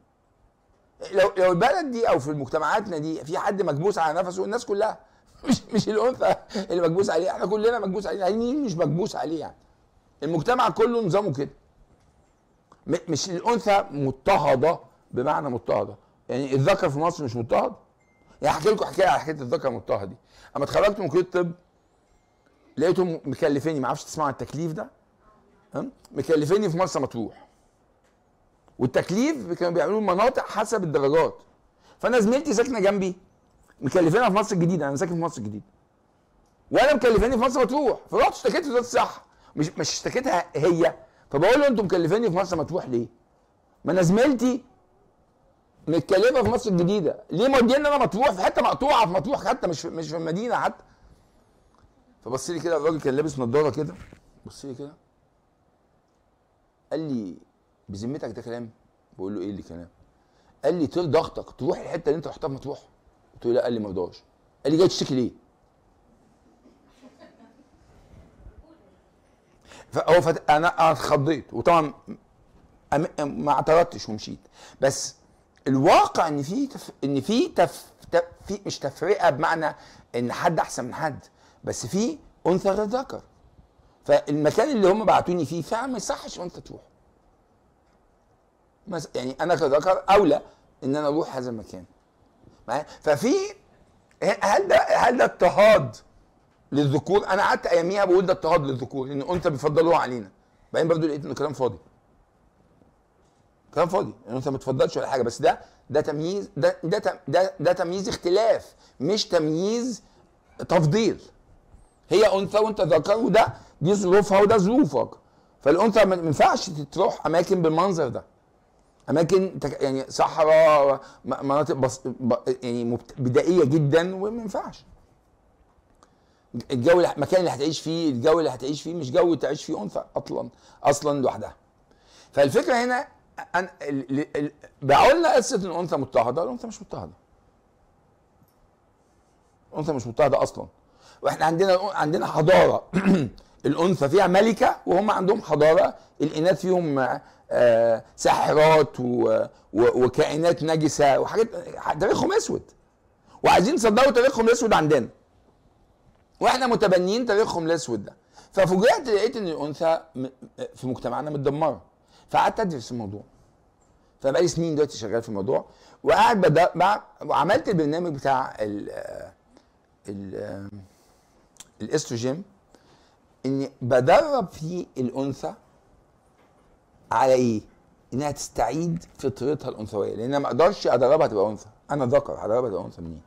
لو لو البلد دي او في مجتمعاتنا دي في حد مكبوس على نفسه الناس كلها [laughs] مش مش الانثى اللي مكبوس عليه احنا كلنا مكبوس عليه يعني مين مش مكبوس عليه يعني المجتمع كله نظامه كده مش الانثى مضطهده بمعنى مضطهده يعني الذكر في مصر مش مضطهد يعني احكي لكم حكايه على حكايه الذكر المضطهد دي اما اتخرجت من كليه الطب لقيتهم مكلفيني ما اعرفش تسمعوا التكليف ده مكلفيني في مرسى مطروح والتكليف كانوا بيعملوا مناطق حسب الدرجات فانا زميلتي ساكنه جنبي مكلفينها في مصر الجديده انا ساكن في مصر الجديده وانا مكلفاني في مصر مطروح فرحت اشتكيت لوزاره الصحه مش مش اشتكيتها هي فبقول له انتوا مكلفاني في مصر مطروح ليه؟ ما انا زميلتي متكلفه في مصر الجديده ليه مودينا انا مطروح في حته مقطوعه في مطروح حتى مش مش في المدينه حتى فبص لي كده الراجل كان لابس نضاره كده بص لي كده قال لي بذمتك ده كلام بقول له ايه اللي كلام قال لي طول ضغطك تروح الحته اللي انت رحتها ما تروح قلت له لا قال لي ما رضاش قال لي جاي تشتكي ليه فهو فت... انا اتخضيت وطبعا أم... ما اعترضتش ومشيت بس الواقع ان في تف... ان في تف... تف... في مش تفرقه بمعنى ان حد احسن من حد بس في انثى غير ذكر فالمكان اللي هم بعتوني فيه فعلا ما يصحش انثى تروح يعني انا كذكر اولى ان انا اروح هذا المكان معايا ففي هل ده هل ده اضطهاد للذكور انا قعدت اياميها بقول ده اضطهاد للذكور لان انت بيفضلوها علينا بعدين برضو لقيت ان كلام فاضي كلام فاضي يعني انت ما تفضلش ولا حاجه بس ده ده تمييز ده ده ده, ده تمييز اختلاف مش تمييز تفضيل هي انثى وانت ذكر وده دي ظروفها وده ظروفك فالانثى ما ينفعش تروح اماكن بالمنظر ده اماكن يعني صحراء مناطق بس يعني بدائيه جدا وما ينفعش الجو المكان اللي هتعيش فيه الجو اللي هتعيش فيه مش جو تعيش فيه انثى اصلا اصلا لوحدها فالفكره هنا أن... بعولنا قصه الانثى مضطهده الانثى مش مضطهده الانثى مش مضطهده اصلا واحنا عندنا عندنا حضاره [clears throat] الانثى فيها ملكه وهم عندهم حضاره الاناث فيهم آه، ساحرات وكائنات نجسه وحاجات تاريخهم اسود وعايزين يصدروا تاريخهم الاسود عندنا واحنا متبنيين تاريخهم الاسود ده ففوجئت لقيت ان الانثى في مجتمعنا متدمره فقعدت ادرس الموضوع فبقالي سنين دلوقتي شغال في الموضوع وقاعد بدأ وعملت البرنامج بتاع ال ال الاستروجين اني بدرب فيه الانثى على ايه؟ انها تستعيد فطرتها الانثويه لان ما اقدرش ادربها تبقى انثى انا ذكر هدربها تبقى انثى منين؟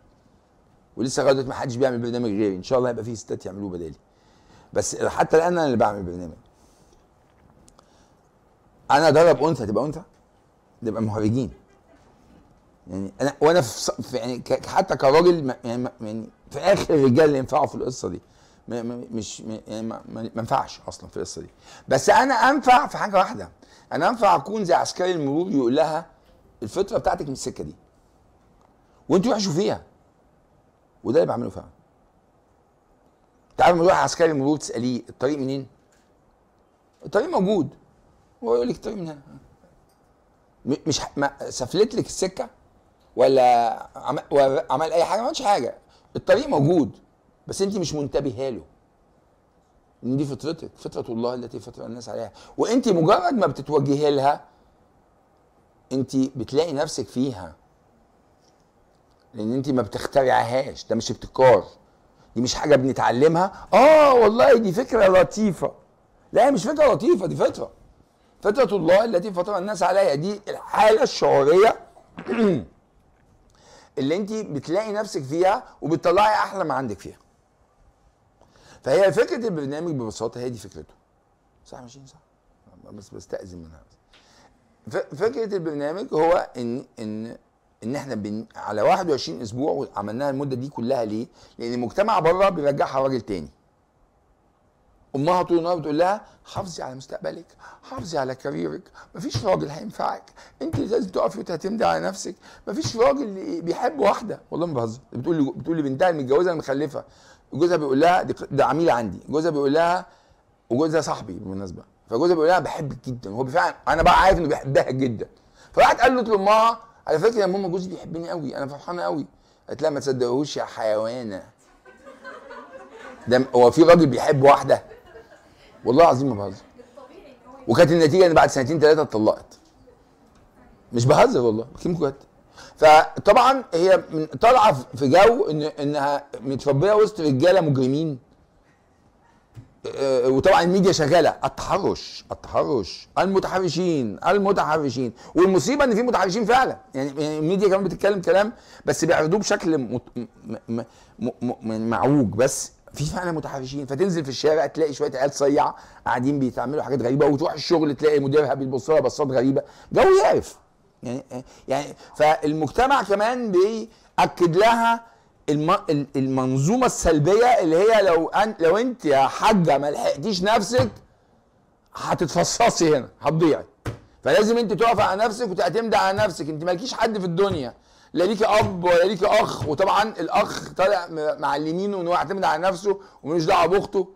ولسه لغايه دلوقتي ما حدش بيعمل برنامج غيري ان شاء الله هيبقى في ستات يعملوه بدالي بس حتى الان انا اللي بعمل برنامج انا ادرب انثى تبقى انثى نبقى مهرجين يعني انا وانا في يعني حتى كراجل يعني, يعني في اخر الرجال اللي ينفعوا في القصه دي مش يعني ما ينفعش اصلا في القصه دي بس انا انفع في حاجه واحده انا ينفع اكون زي عسكري المرور يقول لها الفطره بتاعتك من السكه دي وانتوا وحشوا فيها وده اللي بعمله فعلا تعالى لما تروح عسكري المرور تساليه الطريق منين؟ الطريق موجود هو يقول لك الطريق من هنا مش سفلت لك السكه ولا عمل, ولا عمل اي حاجه ما عملش حاجه الطريق موجود بس انت مش منتبهه له ان دي فطرتك فطره الله التي فطر الناس عليها وانت مجرد ما بتتوجهي لها انت بتلاقي نفسك فيها لان انت ما بتخترعهاش ده مش ابتكار دي مش حاجه بنتعلمها اه والله دي فكره لطيفه لا هي مش فكره لطيفه دي فطره فطره الله التي فطر الناس عليها دي الحاله الشعوريه [clears throat] اللي انت بتلاقي نفسك فيها وبتطلعي احلى ما عندك فيها فهي فكره البرنامج ببساطه هي دي فكرته صح ماشيين صح بس بستأذن منها بس. فكره البرنامج هو ان ان ان احنا بن... على 21 اسبوع عملناها المده دي كلها ليه؟ لان المجتمع بره بيرجعها راجل تاني. امها طول النهار بتقول لها حافظي على مستقبلك، حافظي على كاريرك، مفيش راجل هينفعك، انت لازم تقفي وتعتمدي على نفسك، مفيش راجل بيحب واحده، والله ما بهزر، بتقول لي بتقول لبنتها المتجوزه المخلفه، جوزها بيقول لها ده عميله عندي جوزها بيقول لها وجوزها صاحبي بالمناسبه فجوزها بيقول لها بحبك جدا هو فعلا انا بقى عارف انه بيحبها جدا فراحت قالت لامها على فكره يا ماما جوزي بيحبني قوي انا فرحانه قوي قالت لها ما تصدقهوش يا حيوانه ده هو في راجل بيحب واحده والله العظيم ما بهزر وكانت النتيجه ان بعد سنتين ثلاثه اتطلقت مش بهزر والله كلمه بجد فطبعا هي طالعه في جو ان انها متربيه وسط رجاله مجرمين آه، وطبعا الميديا شغاله التحرش التحرش المتحرشين المتحرشين والمصيبه ان في متحرشين فعلا يعني, يعني الميديا كمان بتتكلم كلام بس بيعرضوه بشكل م... م... م... يعني معوج بس في فعلا متحرشين فتنزل في الشارع تلاقي شويه عيال صيعه قاعدين بيتعملوا حاجات غريبه وتروح الشغل تلاقي مديرها بيبص لها بصات غريبه جو يعرف يعني يعني فالمجتمع كمان بيأكد لها المنظومه السلبيه اللي هي لو أن لو انت يا حاجه ما لحقتيش نفسك هتتفصصي هنا هتضيعي فلازم انت تقف على نفسك وتعتمد على نفسك انت مالكيش حد في الدنيا لا ليكي اب ولا ليكي اخ وطبعا الاخ طالع معلمينه ان هو يعتمد على نفسه ومالوش دعوه باخته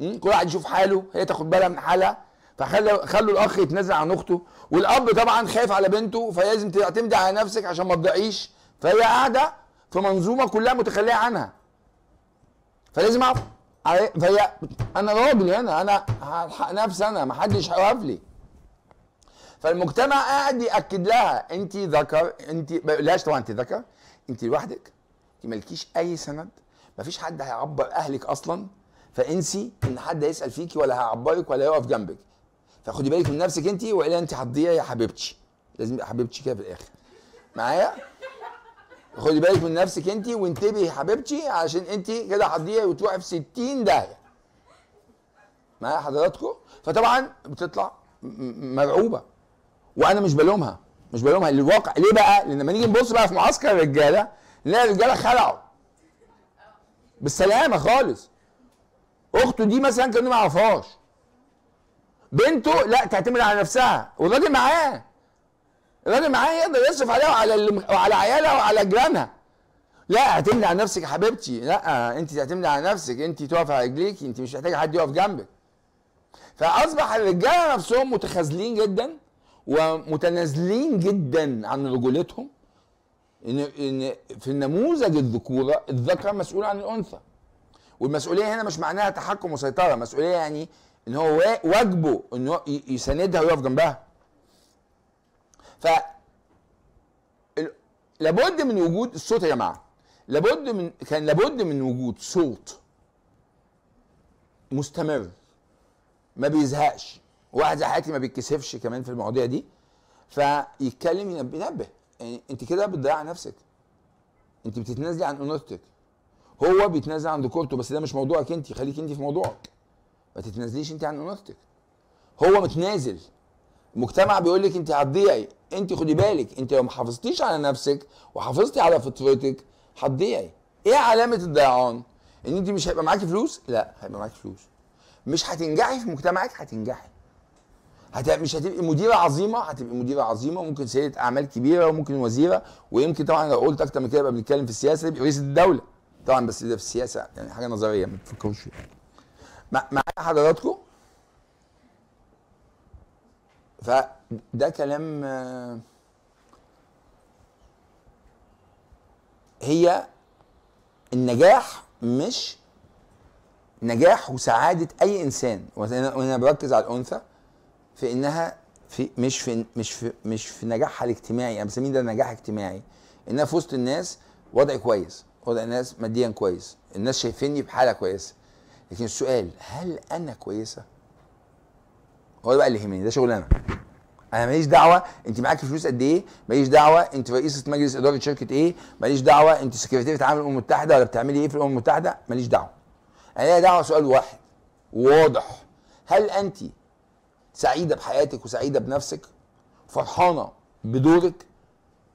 كل واحد يشوف حاله هي تاخد بالها من حالها فخلوا خلوا الاخ يتنازل عن اخته والاب طبعا خايف على بنته فلازم تعتمدي على نفسك عشان ما تضيعيش فهي قاعده في منظومه كلها متخليه عنها فلازم اعرف فهي انا راجل هنا انا هلحق نفسي انا ما حدش هيقف لي فالمجتمع قاعد ياكد لها انت ذكر انت لاش طبعا انت ذكر انت لوحدك انت مالكيش اي سند ما فيش حد هيعبر اهلك اصلا فانسي ان حد هيسال فيكي ولا هيعبرك ولا هيقف جنبك فخدي بالك من نفسك انت والا انت هتضيعي يا حبيبتي لازم يبقى حبيبتي كده في الاخر معايا خدي بالك من نفسك انت وانتبهي يا حبيبتي علشان انت كده هتضيعي وتروحي في 60 داهيه معايا حضراتكم فطبعا بتطلع مرعوبه وانا مش بلومها مش بلومها للواقع ليه بقى لان لما نيجي نبص بقى في معسكر الرجاله نلاقي الرجاله خلعوا بالسلامه خالص اخته دي مثلا كانوا ما يعرفهاش بنته لا تعتمد على نفسها والراجل معاه الراجل معاه يقدر يصرف عليها وعلى وعلى عيالها وعلى جيرانها لا اعتمد على نفسك يا حبيبتي لا انت تعتمد على نفسك انت تقف على رجليكي انت مش محتاجه حد يقف جنبك فاصبح الرجاله نفسهم متخاذلين جدا ومتنازلين جدا عن رجولتهم ان ان في النموذج الذكوره الذكر مسؤول عن الانثى والمسؤوليه هنا مش معناها تحكم وسيطره مسؤوليه يعني ان هو واجبه ان هو يساندها ويقف جنبها ف لابد من وجود الصوت يا جماعه لابد من كان لابد من وجود صوت مستمر ما بيزهقش واحد زي حياتي ما بيتكسفش كمان في المواضيع دي فيتكلم ينبه يعني انت كده بتضيع نفسك انت بتتنازلي عن انوثتك هو بيتنازل عن ذكورته بس ده مش موضوعك انت خليك انت في موضوعك ما تتنازليش انت عن انوثتك هو متنازل المجتمع بيقول لك انت هتضيعي انت خدي بالك انت لو ما حافظتيش على نفسك وحافظتي على فطرتك هتضيعي ايه علامه الضيعان ان انت مش هيبقى معاكي فلوس لا هيبقى معاكي فلوس مش هتنجحي في مجتمعك هتنجحي هت... مش هتبقي مديره عظيمه هتبقي مديره عظيمه وممكن سيده اعمال كبيره وممكن وزيره ويمكن طبعا لو قلت اكتر من كده يبقى بنتكلم في السياسه يبقى رئيس الدوله طبعا بس ده في السياسه يعني حاجه نظريه ما تفكروش معايا حضراتكم فده كلام هي النجاح مش نجاح وسعاده اي انسان وانا بركز على الانثى في انها في مش في مش في مش في نجاحها الاجتماعي انا بسميه ده نجاح اجتماعي انها في وسط الناس وضعي كويس وضع الناس ماديا كويس الناس شايفيني بحاله كويسه لكن السؤال هل انا كويسه؟ هو ده بقى اللي يهمني ده شغل انا انا ماليش دعوه انت معاكي فلوس قد ايه ماليش دعوه انت رئيسه مجلس اداره شركه ايه ماليش دعوه انت سكرتيره عام الامم المتحده ولا بتعملي ايه في الامم المتحده ماليش دعوه انا ليا دعوه سؤال واحد واضح هل انت سعيده بحياتك وسعيده بنفسك فرحانه بدورك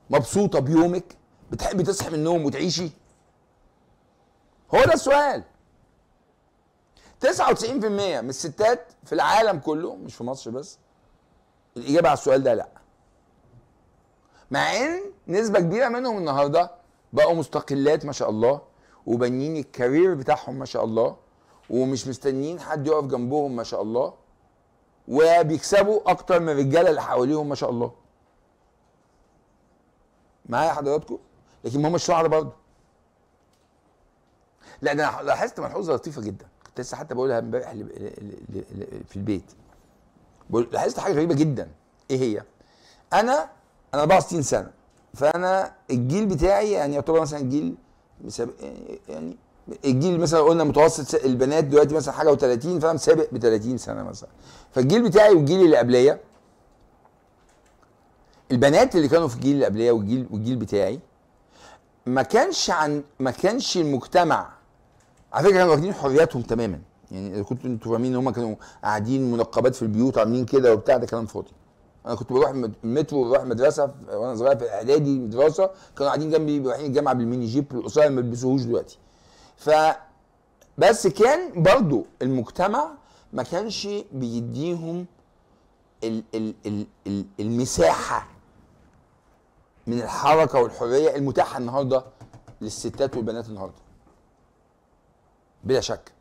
مبسوطه بيومك بتحبي تصحي من النوم وتعيشي هو ده السؤال 99% من الستات في العالم كله مش في مصر بس الاجابه على السؤال ده لا مع ان نسبه كبيره منهم النهارده بقوا مستقلات ما شاء الله وبنيين الكارير بتاعهم ما شاء الله ومش مستنيين حد يقف جنبهم ما شاء الله وبيكسبوا اكتر من الرجاله اللي حواليهم ما شاء الله معايا حضراتكم لكن ما هم الشعر برضه لا ده انا لاحظت ملحوظه لطيفه جدا كنت لسه حتى بقولها امبارح في البيت بقول لاحظت حاجه غريبه جدا ايه هي؟ انا انا 64 سنه فانا الجيل بتاعي يعني يعتبر مثلا جيل يعني الجيل مثلا قلنا متوسط البنات دلوقتي مثلا حاجه و30 فانا سابق ب 30 سنه مثلا فالجيل بتاعي والجيل اللي قبليه البنات اللي كانوا في الجيل اللي قبليه والجيل والجيل بتاعي ما كانش عن ما كانش المجتمع على فكره كانوا واخدين حرياتهم تماما يعني كنتوا انتوا فاهمين ان هم كانوا قاعدين منقبات في البيوت عاملين كده وبتاع ده كلام فاضي انا كنت بروح المترو بروح مدرسه وانا صغير في اعدادي دراسه كانوا قاعدين جنبي رايحين الجامعه بالميني جيب القصير ما بيلبسوهوش دلوقتي ف بس كان برضو المجتمع ما كانش بيديهم ال ال ال ال المساحه من الحركه والحريه المتاحه النهارده للستات والبنات النهارده بلا شك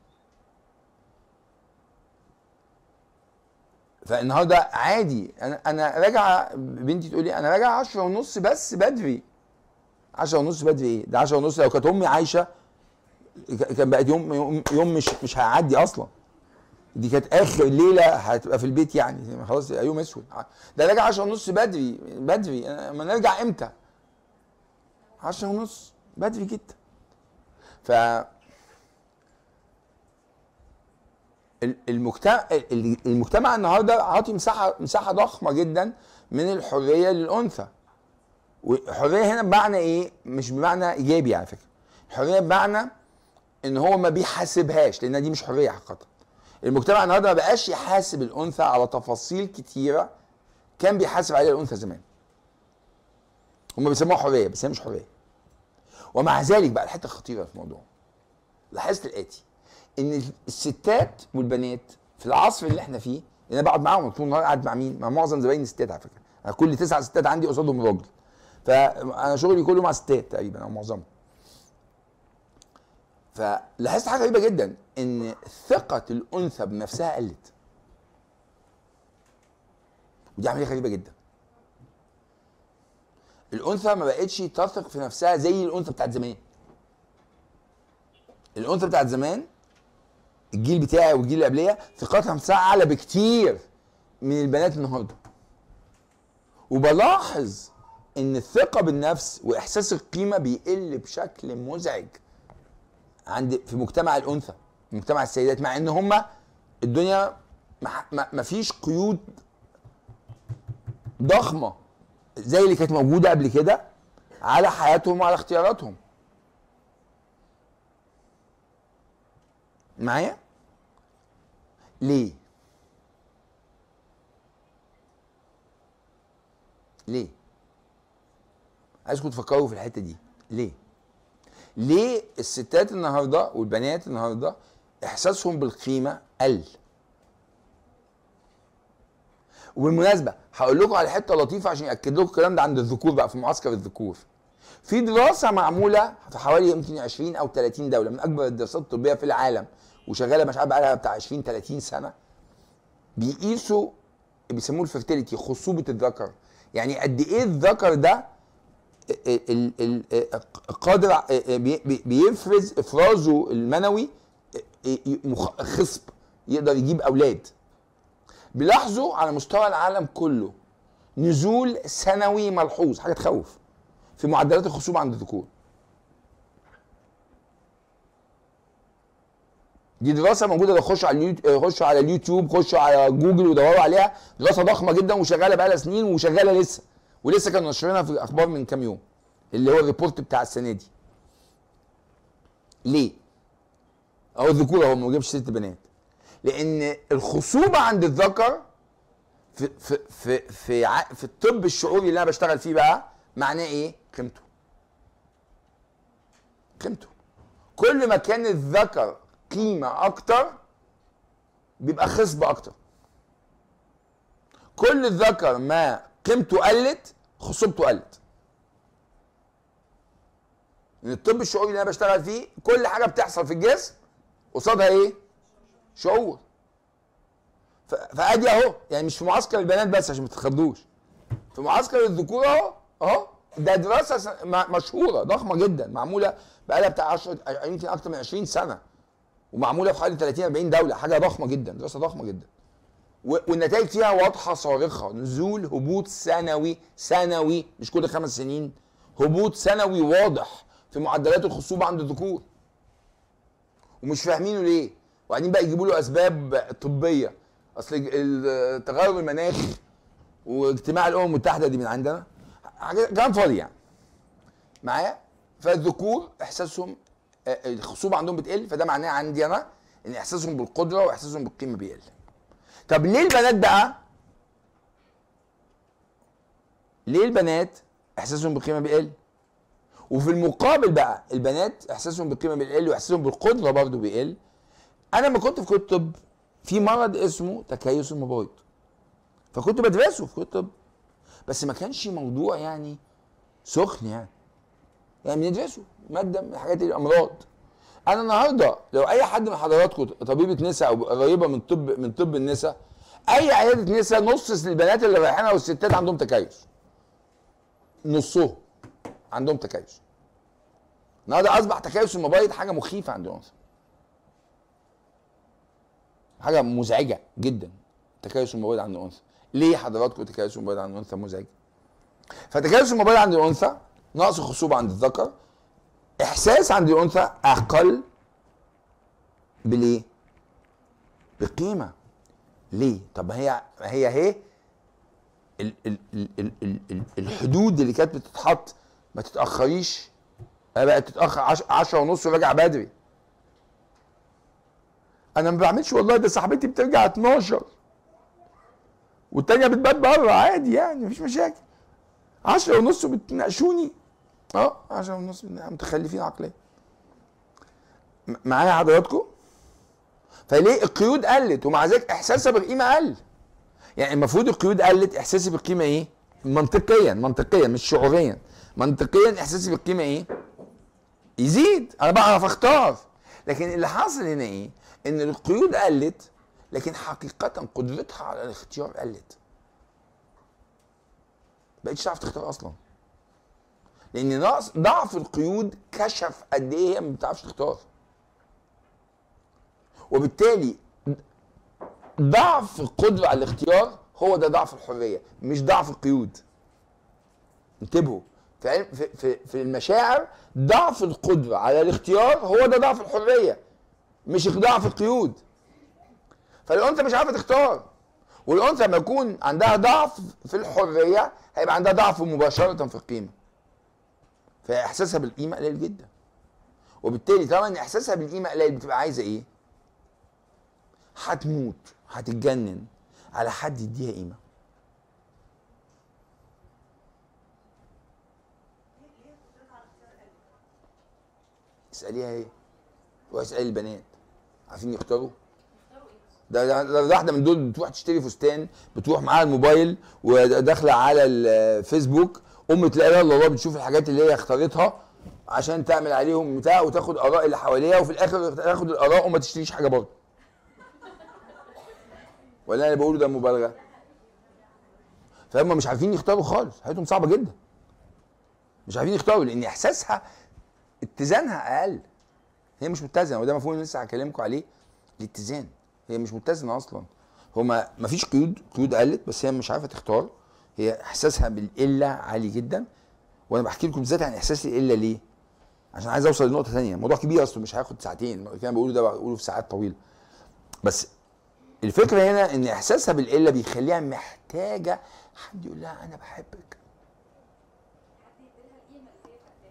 فالنهارده عادي انا انا راجع بنتي تقول لي انا راجع 10 ونص بس بدري 10 ونص بدري ايه ده 10 ونص لو كانت امي عايشه كان بقت يوم يوم مش مش هيعدي اصلا دي كانت اخر ليله هتبقى في البيت يعني خلاص يوم اسود ده راجع 10 ونص بدري بدري ما نرجع امتى 10 ونص بدري جدا ف المجتمع المجتمع النهارده عاطي مساحه مساحه ضخمه جدا من الحريه للانثى والحريه هنا بمعنى ايه مش بمعنى ايجابي على فكره الحريه بمعنى ان هو ما بيحاسبهاش لان دي مش حريه حقيقه المجتمع النهارده ما بقاش يحاسب الانثى على تفاصيل كتيره كان بيحاسب عليها الانثى زمان هم بيسموها حريه بس هي مش حريه ومع ذلك بقى الحته الخطيره في الموضوع لاحظت الاتي ان الستات والبنات في العصر اللي احنا فيه انا بقعد معاهم طول النهار قاعد مع مين؟ مع معظم زباين الستات على فكره انا كل تسع ستات عندي قصادهم راجل فانا شغلي كله مع ستات تقريبا او معظمهم فلاحظت حاجه غريبه جدا ان ثقه الانثى بنفسها قلت ودي عمليه غريبه جدا الانثى ما بقتش تثق في نفسها زي الانثى بتاعت زمان الانثى بتاعت زمان الجيل بتاعي والجيل اللي قبليه ثقتها في اعلى بكتير من البنات النهارده وبلاحظ ان الثقه بالنفس واحساس القيمه بيقل بشكل مزعج عند في مجتمع الانثى مجتمع السيدات مع ان هم الدنيا ما فيش قيود ضخمه زي اللي كانت موجوده قبل كده على حياتهم وعلى اختياراتهم معايا ليه ليه عايزكم تفكروا في الحته دي ليه ليه الستات النهارده والبنات النهارده احساسهم بالقيمه قل وبالمناسبه هقول لكم على حته لطيفه عشان ياكد لكم الكلام ده عند الذكور بقى في معسكر الذكور في دراسه معموله في حوالي يمكن 20 او 30 دوله من اكبر الدراسات الطبيه في العالم وشغاله مش عارف بقى لها بتاع 20 30 سنه بيقيسوا بيسموه الفيرتيليتي خصوبه الذكر يعني قد ايه الذكر ده قادر آه، آه، بيفرز افرازه المنوي آه، خصب يقدر يجيب اولاد بيلاحظوا على مستوى العالم كله نزول سنوي ملحوظ حاجه تخوف في معدلات الخصوبه عند الذكور دي دراسه موجوده لو خشوا على اليوتيوب آه، خشوا على اليوتيوب خشوا على جوجل ودوروا عليها دراسه ضخمه جدا وشغاله بقى لها سنين وشغاله لسه ولسه كانوا نشرينها في الاخبار من كام يوم اللي هو الريبورت بتاع السنه دي ليه اهو الذكور اهو ما جابش ست بنات لان الخصوبه عند الذكر في في في في, في الطب الشعوري اللي انا بشتغل فيه بقى معناه ايه قيمته قيمته كل ما كان الذكر قيمه اكتر بيبقى خصب اكتر كل ذكر ما قيمته قلت خصوبته قلت من يعني الطب الشعوري اللي انا بشتغل فيه كل حاجه بتحصل في الجسم قصادها ايه شعور فادي اهو يعني مش في معسكر البنات بس عشان ما تتخضوش في معسكر الذكور اهو اهو ده دراسه مشهوره ضخمه جدا معموله بقالها بتاع 10 يمكن اكتر من 20 سنه ومعموله في حوالي 30 40 دوله حاجه ضخمه جدا دراسه ضخمه جدا والنتائج فيها واضحه صارخه نزول هبوط سنوي سنوي مش كل خمس سنين هبوط سنوي واضح في معدلات الخصوبه عند الذكور ومش فاهمينه ليه وبعدين بقى يجيبوا له اسباب طبيه اصل التغير المناخي واجتماع الامم المتحده دي من عندنا كلام فاضي يعني معايا فالذكور احساسهم آه، آه، الخصوبه عندهم بتقل فده معناه عندي انا ان احساسهم بالقدره واحساسهم بالقيمه بيقل طب ليه البنات بقى ليه البنات احساسهم بالقيمه بيقل وفي المقابل بقى البنات احساسهم بالقيمه بيقل واحساسهم بالقدره برضه بيقل انا لما كنت في كليه الطب في مرض اسمه تكيس المبيض فكنت بدرسه في كليه الطب بس ما كانش موضوع يعني سخن يعني يعني بندرسه ماده من الحاجات الامراض انا النهارده لو اي حد من حضراتكم طبيبه نساء او قريبه من طب من طب النساء اي عياده نساء نص البنات اللي رايحينها والستات عندهم تكيف نصهم عندهم تكيف النهارده اصبح تكيس الموبايل حاجه مخيفه عند الانثى حاجه مزعجه جدا تكيس الموبايل عند الانثى ليه حضراتكم تكيس الموبايل عند الانثى مزعج فتكيس الموبايل عند الانثى نقص خصوبه عند الذكر احساس عند الانثى اقل بليه بقيمه ليه طب هي هي هي إيه؟ ال ال ال ال ال الحدود اللي كانت بتتحط ما تتاخريش بقت تتاخر 10 ونص وراجع بدري انا ما بعملش والله ده صاحبتي بترجع 12 والتانية بتبات بره عادي يعني مفيش مشاكل 10 ونص وبتناقشوني اه عشان متخلي متخلفين عقليا معايا حضراتكم فليه القيود قلت ومع ذلك احساسها بالقيمه قل يعني المفروض القيود قلت احساسي بالقيمه ايه منطقيا منطقيا مش شعوريا منطقيا احساسي بالقيمه ايه يزيد انا بعرف اختار لكن اللي حاصل هنا ايه ان القيود قلت لكن حقيقه قدرتها على الاختيار قلت بقتش تعرف تختار اصلا لان نقص ضعف القيود كشف قد ايه هي ما بتعرفش تختار وبالتالي ضعف القدره على الاختيار هو ده ضعف الحريه مش ضعف القيود انتبهوا في في في المشاعر ضعف القدره على الاختيار هو ده ضعف الحريه مش ضعف القيود فالانثى مش عارفه تختار والانثى لما يكون عندها ضعف في الحريه هيبقى عندها ضعف مباشره في القيمه فاحساسها بالقيمه قليل جدا وبالتالي طالما ان احساسها بالقيمه قليل بتبقى عايزه ايه هتموت هتتجنن على حد يديها قيمه اساليها ايه واسال البنات عارفين يختاروا ده ده واحده من دول بتروح تشتري فستان بتروح معاها الموبايل وداخله على الفيسبوك ام تلاقي الله الله بتشوف الحاجات اللي هي اختارتها عشان تعمل عليهم بتاع وتاخد اراء اللي حواليها وفي الاخر تاخد الاراء وما تشتريش حاجه برضه ولا انا بقوله ده مبالغه فهم مش عارفين يختاروا خالص حياتهم صعبه جدا مش عارفين يختاروا لان احساسها اتزانها اقل هي مش متزنه وده مفهوم لسه هكلمكم عليه الاتزان هي مش متزنه اصلا هما مفيش قيود قيود قلت بس هي مش عارفه تختار هي احساسها بالقله عالي جدا وانا بحكي لكم بالذات عن احساس القله ليه عشان عايز اوصل لنقطه ثانيه الموضوع كبير اصلا مش هياخد ساعتين اللي انا بقوله ده بقوله في ساعات طويله بس الفكره هنا ان احساسها بالقله بيخليها محتاجه حد يقول لها انا بحبك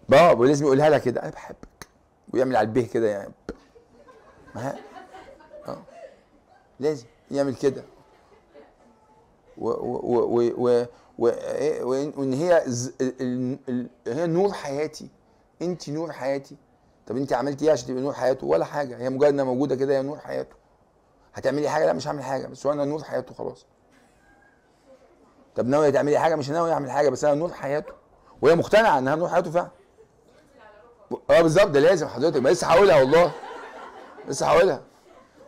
بابا ولازم يقولها لها كده انا بحبك ويعمل على البيه كده يعني ما آه. لازم يعمل كده وان هي هي نور حياتي انت نور حياتي طب انت عملتي ايه عشان تبقي نور حياته ولا حاجه هي مجرد انها موجوده كده هي نور حياته هتعملي حاجه لا مش هعمل حاجه بس هو انا نور حياته خلاص طب ناويه تعملي حاجه مش ناويه اعمل حاجه بس انا نور حياته وهي مقتنعه انها نور حياته فعلا اه بالظبط ده لازم حضرتك ما لسه هقولها والله لسه هقولها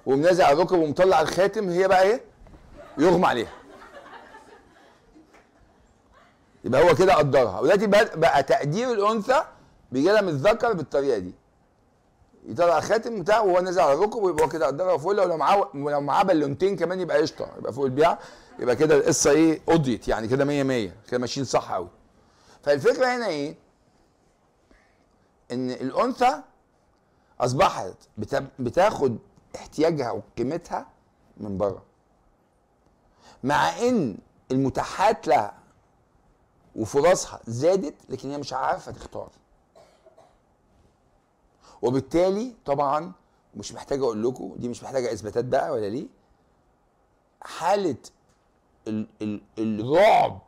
ومنازع الركب ومطلع الخاتم هي بقى ايه يغمى عليها يبقى هو كده قدرها ولكن بقى تقدير الانثى بيجي لها من الذكر بالطريقه دي يطلع خاتم بتاعه وهو نازل على الركب ويبقى كده قدرها فوق لو معاه لو معاه بالونتين كمان يبقى قشطه يبقى فوق البيع يبقى كده القصه ايه قضيت يعني كده 100 100 كده ماشيين صح قوي فالفكره هنا ايه ان الانثى اصبحت بتاخد احتياجها وقيمتها من بره مع ان المتاحات لها وفرصها زادت لكن هي مش عارفه تختار وبالتالي طبعا مش محتاج اقول لكم دي مش محتاجه اثباتات بقى ولا ليه حاله ال ال الرعب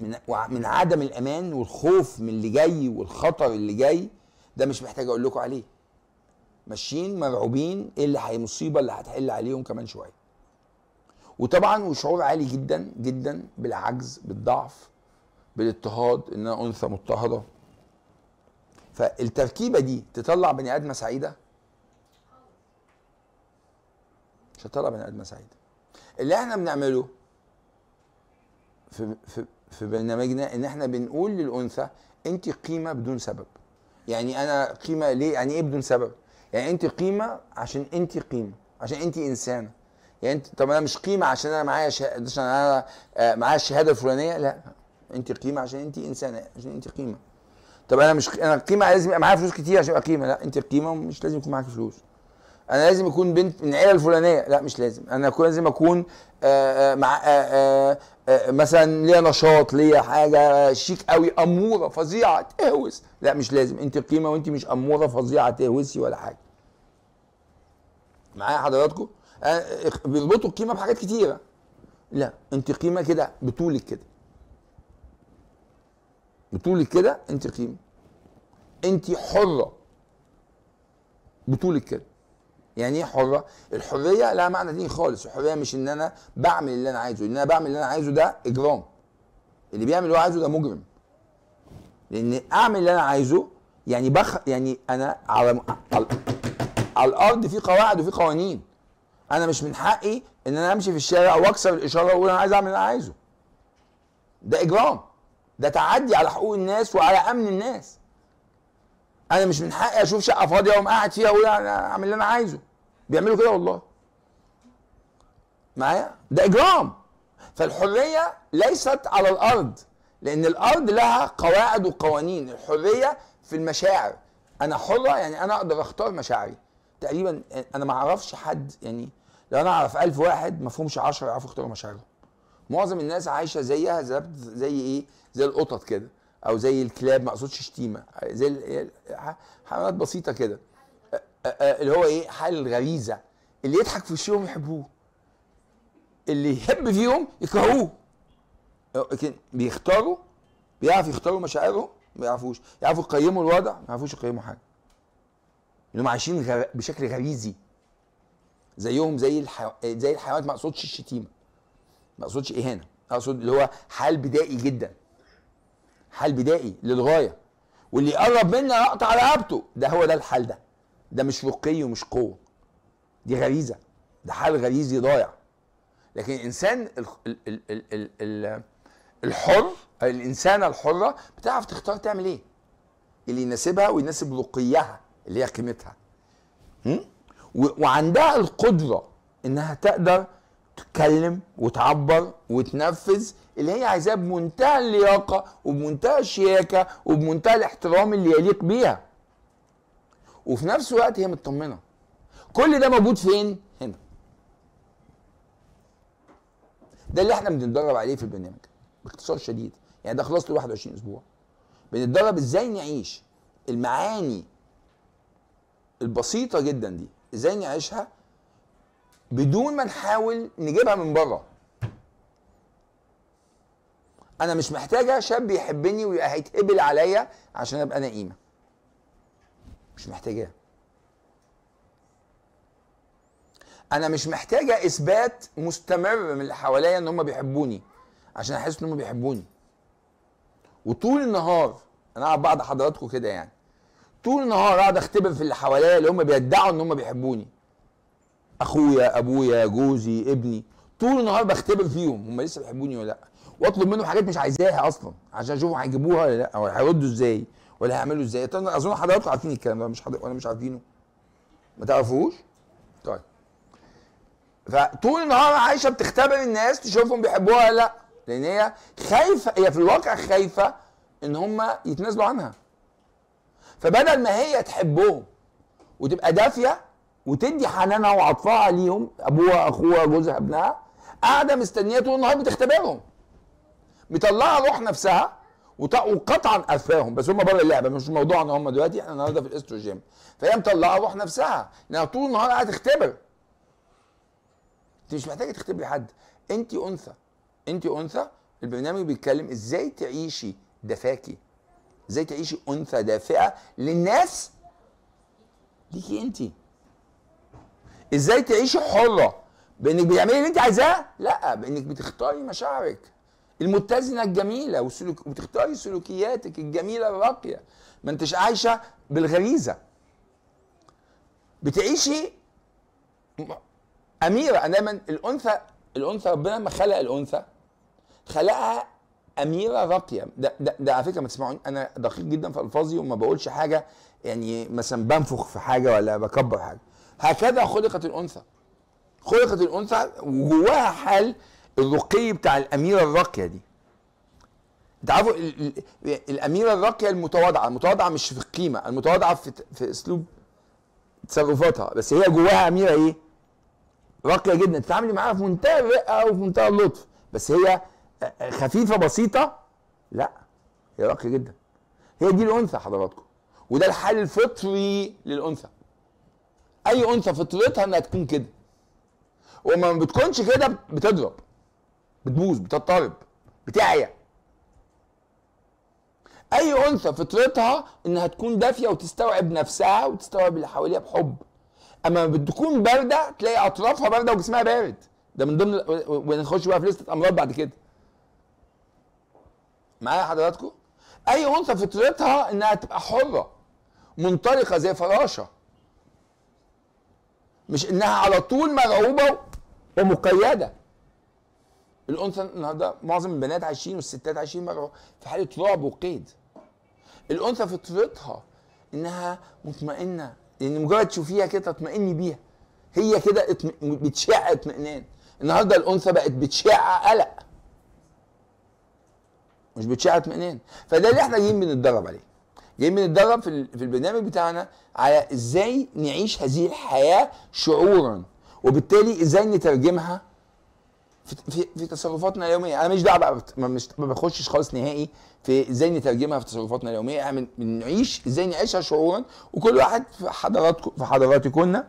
من, من عدم الامان والخوف من اللي جاي والخطر اللي جاي ده مش محتاج اقول لكم عليه ماشيين مرعوبين ايه اللي هي مصيبه اللي هتحل عليهم كمان شويه وطبعا وشعور عالي جدا جدا بالعجز بالضعف بالاضطهاد انها انثى مضطهده فالتركيبه دي تطلع بني ادمه سعيده مش هتطلع بني ادمه سعيده اللي احنا بنعمله في في في برنامجنا ان احنا بنقول للانثى انت قيمه بدون سبب يعني انا قيمه ليه يعني ايه بدون سبب يعني انت قيمه عشان انت قيمه عشان انت انسانه يعني انت طب انا مش قيمه عشان انا معايا شهاده عشان انا آه، معايا الشهاده الفلانيه لا انت قيمه عشان انت انسانه عشان انت قيمه طب انا مش انا القيمه لازم يبقى معايا فلوس كتير عشان ابقى قيمه لا انت قيمه ومش لازم يكون معاك فلوس انا لازم اكون بنت من العيله الفلانيه لا مش لازم انا لازم اكون آه، آه، مع آه، مثلا ليا نشاط ليا حاجه شيك قوي اموره فظيعه تهوس لا مش لازم انت قيمه وانت مش اموره فظيعه تهوسي ولا حاجه معايا حضراتكم بيربطوا القيمه بحاجات كتيره لا انت قيمه كده بطولك كده بتقولي كده انت قيمه انت حره بتقولي كده يعني ايه حره الحريه لها معنى ديني خالص الحريه مش ان انا بعمل اللي انا عايزه ان انا بعمل اللي انا عايزه ده اجرام اللي بيعمل اللي هو عايزه ده مجرم لان اعمل اللي انا عايزه يعني بخ يعني انا على على, على الارض في قواعد وفي قوانين انا مش من حقي ان انا امشي في الشارع واكسر الاشاره واقول انا عايز اعمل اللي انا عايزه ده اجرام ده تعدي على حقوق الناس وعلى امن الناس انا مش من حقي اشوف شقه فاضيه واقوم قاعد فيها واقول انا اعمل اللي انا عايزه بيعملوا كده والله معايا ده اجرام فالحريه ليست على الارض لان الارض لها قواعد وقوانين الحريه في المشاعر انا حره يعني انا اقدر اختار مشاعري تقريبا انا ما اعرفش حد يعني لو انا اعرف ألف واحد ما فيهمش 10 يعرفوا يختاروا مشاعرهم معظم الناس عايشه زيها زي ايه زي القطط كده او زي الكلاب ما اقصدش شتيمه زي حيوانات بسيطه كده اللي هو ايه حال الغريزه اللي يضحك في وشهم يحبوه اللي يحب فيهم يكرهوه لكن بيختاروا بيعرف يختاروا مشاعرهم ما يعرفوش يعرفوا يقيموا الوضع ما يعرفوش يقيموا حاجه انهم عايشين غر... بشكل غريزي زيهم زي الحيو... زي الحيوانات ما اقصدش الشتيمه ما اقصدش اهانه اقصد اللي هو حال بدائي جدا حال بدائي للغايه واللي يقرب مني اقطع رقبته ده هو ده الحال ده ده مش رقي ومش قوه دي غريزه ده حال غريزي ضايع لكن الانسان الـ الـ الـ الـ الـ الحر الانسانه الحره بتعرف تختار تعمل ايه اللي يناسبها ويناسب رقيها اللي هي قيمتها وعندها القدره انها تقدر تتكلم وتعبر وتنفذ اللي هي عايزاه بمنتهى اللياقه وبمنتهى الشياكه وبمنتهى الاحترام اللي يليق بيها. وفي نفس الوقت هي مطمنه. كل ده موجود فين؟ هنا. ده اللي احنا بنتدرب عليه في البرنامج باختصار شديد، يعني ده خلصت 21 اسبوع. بنتدرب ازاي نعيش المعاني البسيطه جدا دي، ازاي نعيشها بدون ما نحاول نجيبها من بره انا مش محتاجه شاب يحبني ويبقى هيتقبل عليا عشان ابقى انا قيمه مش محتاجه انا مش محتاجه اثبات مستمر من اللي حواليا ان هم بيحبوني عشان احس ان هم بيحبوني وطول النهار انا قاعد بعد حضراتكم كده يعني طول النهار قاعد اختبر في اللي حواليا اللي هم بيدعوا ان هم بيحبوني اخويا ابويا جوزي ابني طول النهار بختبر فيهم هم لسه بيحبوني ولا لا واطلب منهم حاجات مش عايزاها اصلا عشان اشوفهم هيجيبوها ولا لا ولا هيردوا ازاي ولا هيعملوا ازاي طبعا اظن حضراتكم عارفين الكلام ده مش حضر... ولا مش عارفينه ما تعرفوش طيب فطول النهار عايشه بتختبر الناس تشوفهم بيحبوها ولا لا لان هي خايفه هي في الواقع خايفه ان هم يتنازلوا عنها فبدل ما هي تحبهم وتبقى دافيه وتدي حنانها وعطفها عليهم ابوها اخوها جوزها ابنها قاعده مستنيه طول النهار بتختبرهم مطلعه روح نفسها وقطعا قفاهم بس هم بره اللعبه مش موضوعنا هم دلوقتي احنا النهارده في الاستروجين فهي مطلعه روح نفسها لانها طول النهار قاعده تختبر انت مش محتاجه تختبري حد انت انثى انت انثى البرنامج بيتكلم ازاي تعيشي دفاكي ازاي تعيشي انثى دافئه للناس ليكي انتي ازاي تعيشي حره بانك بتعملي اللي انت عايزاه لا بانك بتختاري مشاعرك المتزنه الجميله وسلوك وبتختاري سلوكياتك الجميله الراقيه ما انتش عايشه بالغريزه بتعيشي اميره انا دايما الانثى الانثى ربنا لما خلق الانثى خلقها اميره راقيه ده, ده, ده على فكره ما تسمعوني انا دقيق جدا في الفاظي وما بقولش حاجه يعني مثلا بنفخ في حاجه ولا بكبر حاجه هكذا خلقت الانثى خلقت الانثى وجواها حال الرقي بتاع الاميره الراقيه دي انت الاميره الراقيه المتواضعه المتواضعه مش في القيمه المتواضعه في, في اسلوب تصرفاتها بس هي جواها اميره ايه راقيه جدا تتعاملي معاها في منتهى الرقه وفي منتهى اللطف بس هي خفيفه بسيطه لا هي راقيه جدا هي دي الانثى حضراتكم وده الحال الفطري للانثى اي انثى فطرتها انها تكون كده وما بتكونش كده بتضرب بتبوظ بتضطرب بتعيا اي انثى فطرتها انها تكون دافيه وتستوعب نفسها وتستوعب اللي حواليها بحب اما بتكون بارده تلاقي اطرافها بارده وجسمها بارد ده من ضمن ونخش بقى في لسته امراض بعد كده معايا حضراتكم اي انثى فطرتها انها تبقى حره منطلقه زي فراشه مش انها على طول مرعوبه ومقيده الانثى النهارده معظم البنات عايشين والستات عايشين مرعوبه في حاله رعب وقيد الانثى فطرتها انها مطمئنه لان يعني مجرد تشوفيها كده تطمئني بيها هي كده اتم... بتشع اطمئنان النهارده الانثى بقت بتشع قلق مش بتشع اطمئنان فده اللي احنا جايين بنتدرب عليه جايين بنتدرب في في البرنامج بتاعنا على ازاي نعيش هذه الحياه شعورا وبالتالي ازاي نترجمها في في, في تصرفاتنا اليوميه انا مش دعوه بقى مش ما بخشش خالص نهائي في ازاي نترجمها في تصرفاتنا اليوميه احنا بنعيش ازاي نعيشها شعورا وكل واحد في حضراتكم في حضراتكم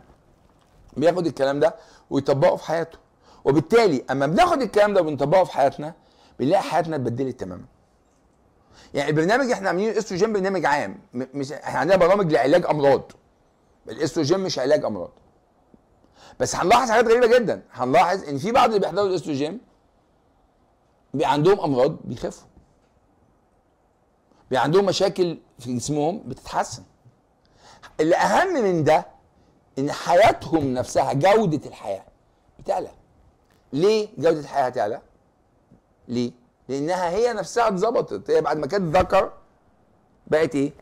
بياخد الكلام ده ويطبقه في حياته وبالتالي اما بناخد الكلام ده ونطبقه في حياتنا بنلاقي حياتنا اتبدلت تماما يعني البرنامج احنا عاملين الاستروجين برنامج عام مش احنا عندنا برامج لعلاج امراض الاستروجين مش علاج امراض بس هنلاحظ حاجات غريبه جدا هنلاحظ ان في بعض اللي بيحضروا الاستروجين بي عندهم امراض بيخفوا بي عندهم مشاكل في جسمهم بتتحسن الاهم من ده ان حياتهم نفسها جوده الحياه بتعلى ليه جوده الحياه هتعلى ليه لانها هي نفسها اتظبطت هي بعد ما كانت ذكر بقت ايه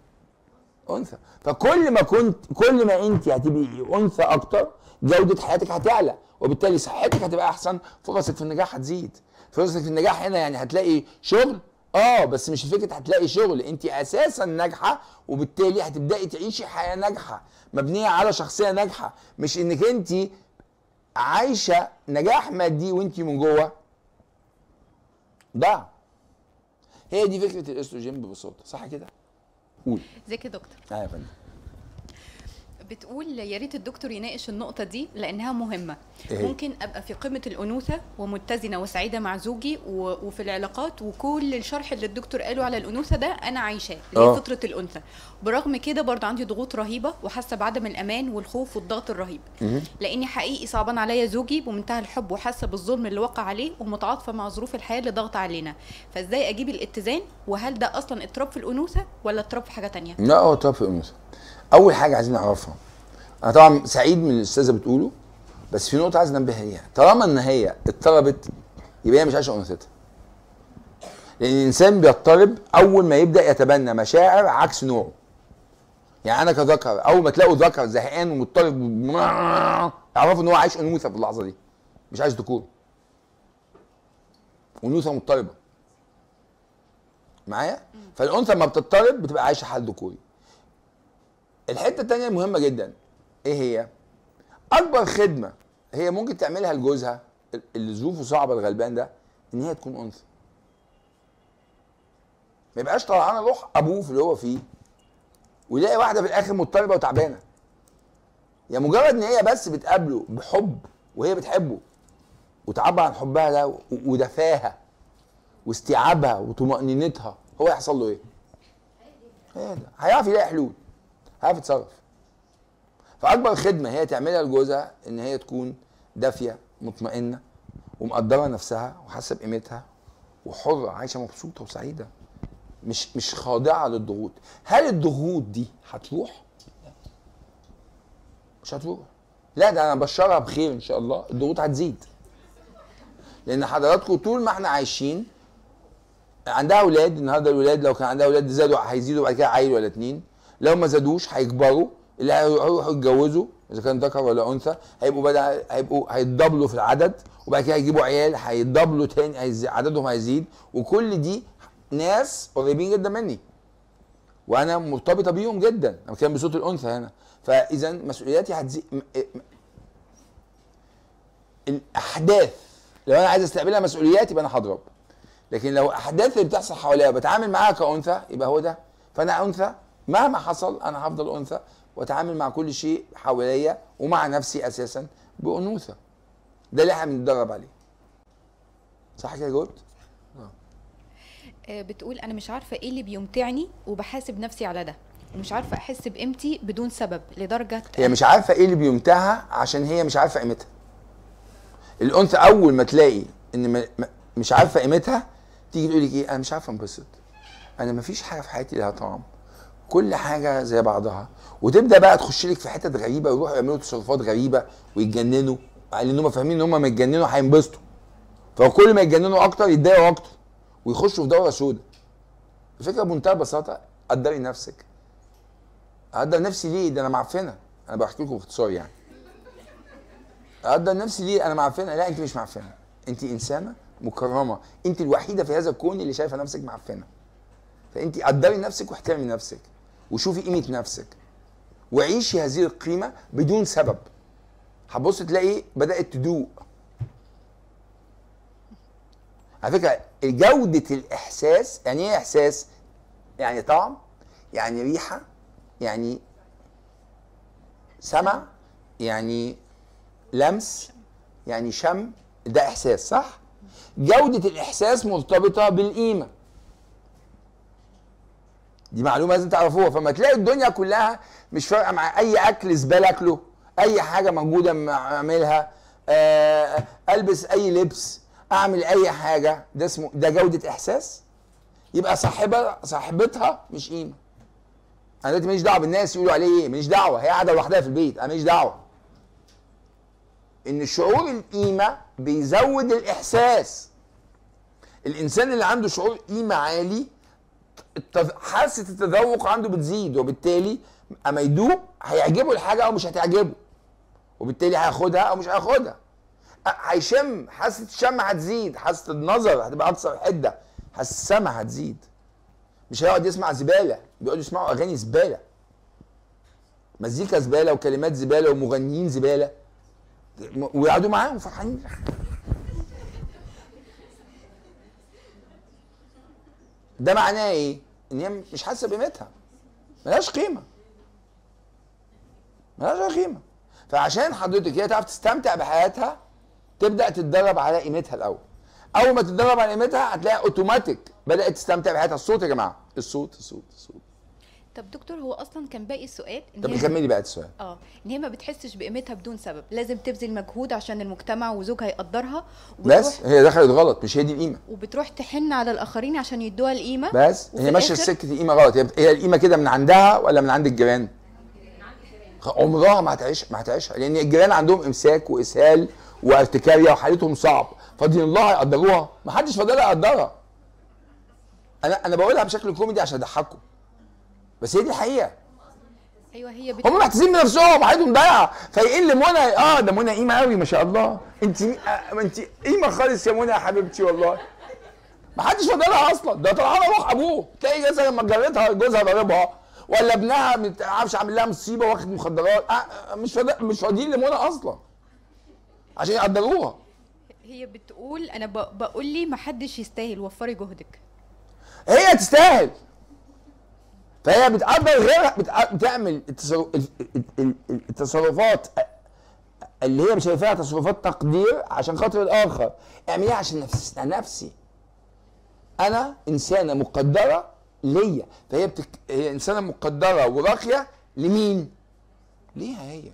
انثى فكل ما كنت كل ما انت هتبقي انثى اكتر جوده حياتك هتعلى وبالتالي صحتك هتبقى احسن فرصك في النجاح هتزيد فرصك في النجاح هنا يعني هتلاقي شغل اه بس مش فكره هتلاقي شغل انت اساسا ناجحه وبالتالي هتبداي تعيشي حياه ناجحه مبنيه على شخصيه ناجحه مش انك انت عايشه نجاح مادي وانت من جوه ده هي دي فكره الاستروجين ببساطه صح كده قول ازيك يا دكتور اه يا فندم بتقول يا ريت الدكتور يناقش النقطة دي لأنها مهمة إيه؟ ممكن أبقى في قمة الأنوثة ومتزنة وسعيدة مع زوجي و... وفي العلاقات وكل الشرح اللي الدكتور قاله على الأنوثة ده أنا عايشاه اللي هي آه. الأنثى برغم كده برضه عندي ضغوط رهيبة وحاسة بعدم الأمان والخوف والضغط الرهيب إيه؟ لأني حقيقي صعبان عليا زوجي بمنتهى الحب وحاسة بالظلم اللي وقع عليه ومتعاطفة مع ظروف الحياة اللي ضغط علينا فإزاي أجيب الاتزان وهل ده أصلا اضطراب في الأنوثة ولا اضطراب في حاجة تانية؟ لا هو اضطراب في الأنوثة اول حاجه عايزين نعرفها انا طبعا سعيد من اللي الاستاذه بتقوله بس في نقطه عايز انبه ليها طالما ان هي اضطربت يبقى هي مش عايشه انوثتها لان الانسان بيضطرب اول ما يبدا يتبنى مشاعر عكس نوعه يعني انا كذكر اول ما تلاقوا ذكر زهقان ومضطرب اعرفوا ان هو عايش انوثه في اللحظه دي مش عايش ذكور انوثه مضطربه معايا فالانثى لما بتضطرب بتبقى عايشه حال ذكوري الحته الثانيه المهمه جدا ايه هي اكبر خدمه هي ممكن تعملها لجوزها اللي ظروفه صعبه الغلبان ده ان هي تكون انثى ما يبقاش طلعانه روح ابوه في اللي هو فيه ويلاقي واحده في الاخر مضطربه وتعبانه يا يعني مجرد ان هي بس بتقابله بحب وهي بتحبه وتعبر عن حبها ده ودفاها واستيعابها وطمأنينتها هو يحصل له ايه؟ ايه ده؟ هيعرف يلاقي حلول هعرف اتصرف فاكبر خدمه هي تعملها لجوزها ان هي تكون دافيه مطمئنه ومقدره نفسها وحاسه بقيمتها وحره عايشه مبسوطه وسعيده مش مش خاضعه للضغوط هل الضغوط دي هتروح مش هتروح لا ده انا بشرها بخير ان شاء الله الضغوط هتزيد لان حضراتكم طول ما احنا عايشين عندها اولاد النهارده الاولاد لو كان عندها اولاد زادوا هيزيدوا بعد كده عيل ولا اتنين لو ما زادوش هيكبروا اللي هيروحوا يتجوزوا اذا كان ذكر ولا انثى هيبقوا بدا هيبقوا هيتضبلوا في العدد وبعد كده هيجيبوا عيال هيتضبلوا تاني هيزي عددهم هيزيد وكل دي ناس قريبين جدا مني وانا مرتبطه بيهم جدا انا كان بصوت الانثى هنا فاذا مسؤولياتي هتزيد إيه، الاحداث لو انا عايز استقبلها مسؤوليات يبقى انا هضرب لكن لو احداث اللي بتحصل حواليا بتعامل معاها كانثى يبقى هو ده فانا انثى مهما حصل انا هفضل انثى واتعامل مع كل شيء حواليا ومع نفسي اساسا بانوثه ده اللي احنا بنتدرب عليه صح كده جولد آه. آه، بتقول انا مش عارفه ايه اللي بيمتعني وبحاسب نفسي على ده ومش عارفه احس بقيمتي بدون سبب لدرجه هي مش عارفه ايه اللي بيمتعها عشان هي مش عارفه قيمتها الانثى اول ما تلاقي ان مش عارفه قيمتها تيجي تقول لك ايه انا مش عارفه انبسط انا مفيش حاجه في حياتي لها طعم كل حاجه زي بعضها وتبدا بقى تخش لك في حتت غريبه ويروحوا يعملوا تصرفات غريبه ويتجننوا لان هم فاهمين ان هم لما يتجننوا هينبسطوا فكل ما يتجننوا اكتر يتضايقوا اكتر ويخشوا في دوره سوداء الفكره بمنتهى البساطه قدري نفسك اقدر نفسي ليه ده انا معفنه انا بحكي لكم باختصار يعني اقدر نفسي ليه انا معفنه لا انت مش معفنه انت انسانه مكرمه انت الوحيده في هذا الكون اللي شايفه نفسك معفنه فانت قدري نفسك واحترمي نفسك وشوفي قيمه نفسك وعيشي هذه القيمه بدون سبب هتبص تلاقي بدات تدوق على فكره جوده الاحساس يعني ايه احساس يعني طعم يعني ريحه يعني سمع يعني لمس يعني شم ده احساس صح جوده الاحساس مرتبطه بالقيمه دي معلومه لازم تعرفوها فما تلاقي الدنيا كلها مش فارقه مع اي اكل زباله اكله اي حاجه موجوده اعملها آه، البس اي لبس اعمل اي حاجه ده اسمه ده جوده احساس يبقى صاحبها صاحبتها مش قيمه انا دلوقتي ماليش دعوه بالناس يقولوا عليه ايه ماليش دعوه هي قاعده لوحدها في البيت انا ماليش دعوه ان شعور القيمه بيزود الاحساس الانسان اللي عنده شعور قيمه عالي حاسه التذوق عنده بتزيد وبالتالي اما يدوق هيعجبه الحاجه او مش هتعجبه وبالتالي هياخدها او مش هياخدها هيشم حاسه الشم هتزيد حاسه النظر هتبقى اكثر حده حاسه السمع هتزيد مش هيقعد يسمع زباله بيقعدوا يسمعوا اغاني زباله مزيكا زباله وكلمات زباله ومغنيين زباله ويقعدوا معاهم فرحانين ده معناه ايه؟ ان هي مش حاسه بقيمتها ملهاش قيمه ملهاش قيمه فعشان حضرتك هي تعرف تستمتع بحياتها تبدا تتدرب على قيمتها الاول اول ما تتدرب على قيمتها هتلاقي اوتوماتيك بدات تستمتع بحياتها الصوت يا جماعه الصوت الصوت الصوت طب دكتور هو اصلا كان باقي السؤال إن طب كملي بقى السؤال اه ان هي ما بتحسش بقيمتها بدون سبب لازم تبذل مجهود عشان المجتمع وزوجها يقدرها بس هي دخلت غلط مش هي دي القيمه وبتروح تحن على الاخرين عشان يدوها القيمه بس هي ماشيه سكه القيمه غلط هي, القيمه كده من عندها ولا من عند الجيران عمرها ما هتعيش ما هتعيشها لان الجيران عندهم امساك واسهال وارتكاريه وحالتهم صعب فدين الله يقدروها ما حدش فاضلها يقدرها انا انا بقولها بشكل كوميدي عشان اضحككم بس هي دي الحقيقه ايوه هي بت... هم من بنفسهم عايزهم ضيع فيقل منى اه ده منى قيمه قوي ما شاء الله انت آه، انت قيمه خالص يا منى يا حبيبتي والله ما حدش فاضلها اصلا ده طلع لها روح ابوه تلاقي جوزها لما جابتها جوزها ضاربها ولا ابنها ما عارفش عامل لها مصيبه واخد مخدرات آه،, آه مش فاضل مش فاضيين لمنى اصلا عشان يقدروها هي بتقول انا بقول لي ما حدش يستاهل وفري جهدك هي تستاهل فهي بتقدر غيرها بتعمل التصرفات اللي هي مش شايفاها تصرفات تقدير عشان خاطر الاخر اعمليها عشان نفسي انا انسانه مقدره ليا فهي بتك... هي انسانه مقدره وراقيه لمين ليها هي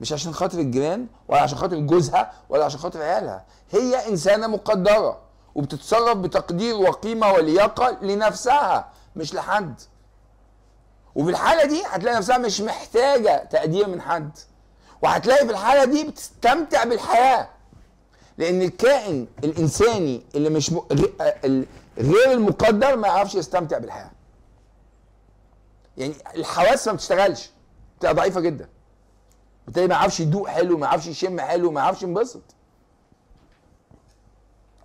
مش عشان خاطر الجيران ولا عشان خاطر جوزها ولا عشان خاطر عيالها هي انسانه مقدره وبتتصرف بتقدير وقيمه ولياقه لنفسها مش لحد وفي الحاله دي هتلاقي نفسها مش محتاجه تقدير من حد وهتلاقي في الحاله دي بتستمتع بالحياه لان الكائن الانساني اللي مش م... غير المقدر ما يعرفش يستمتع بالحياه يعني الحواس ما بتشتغلش بتبقى ضعيفه جدا بالتالي ما يعرفش يدوق حلو ما يعرفش يشم حلو ما يعرفش ينبسط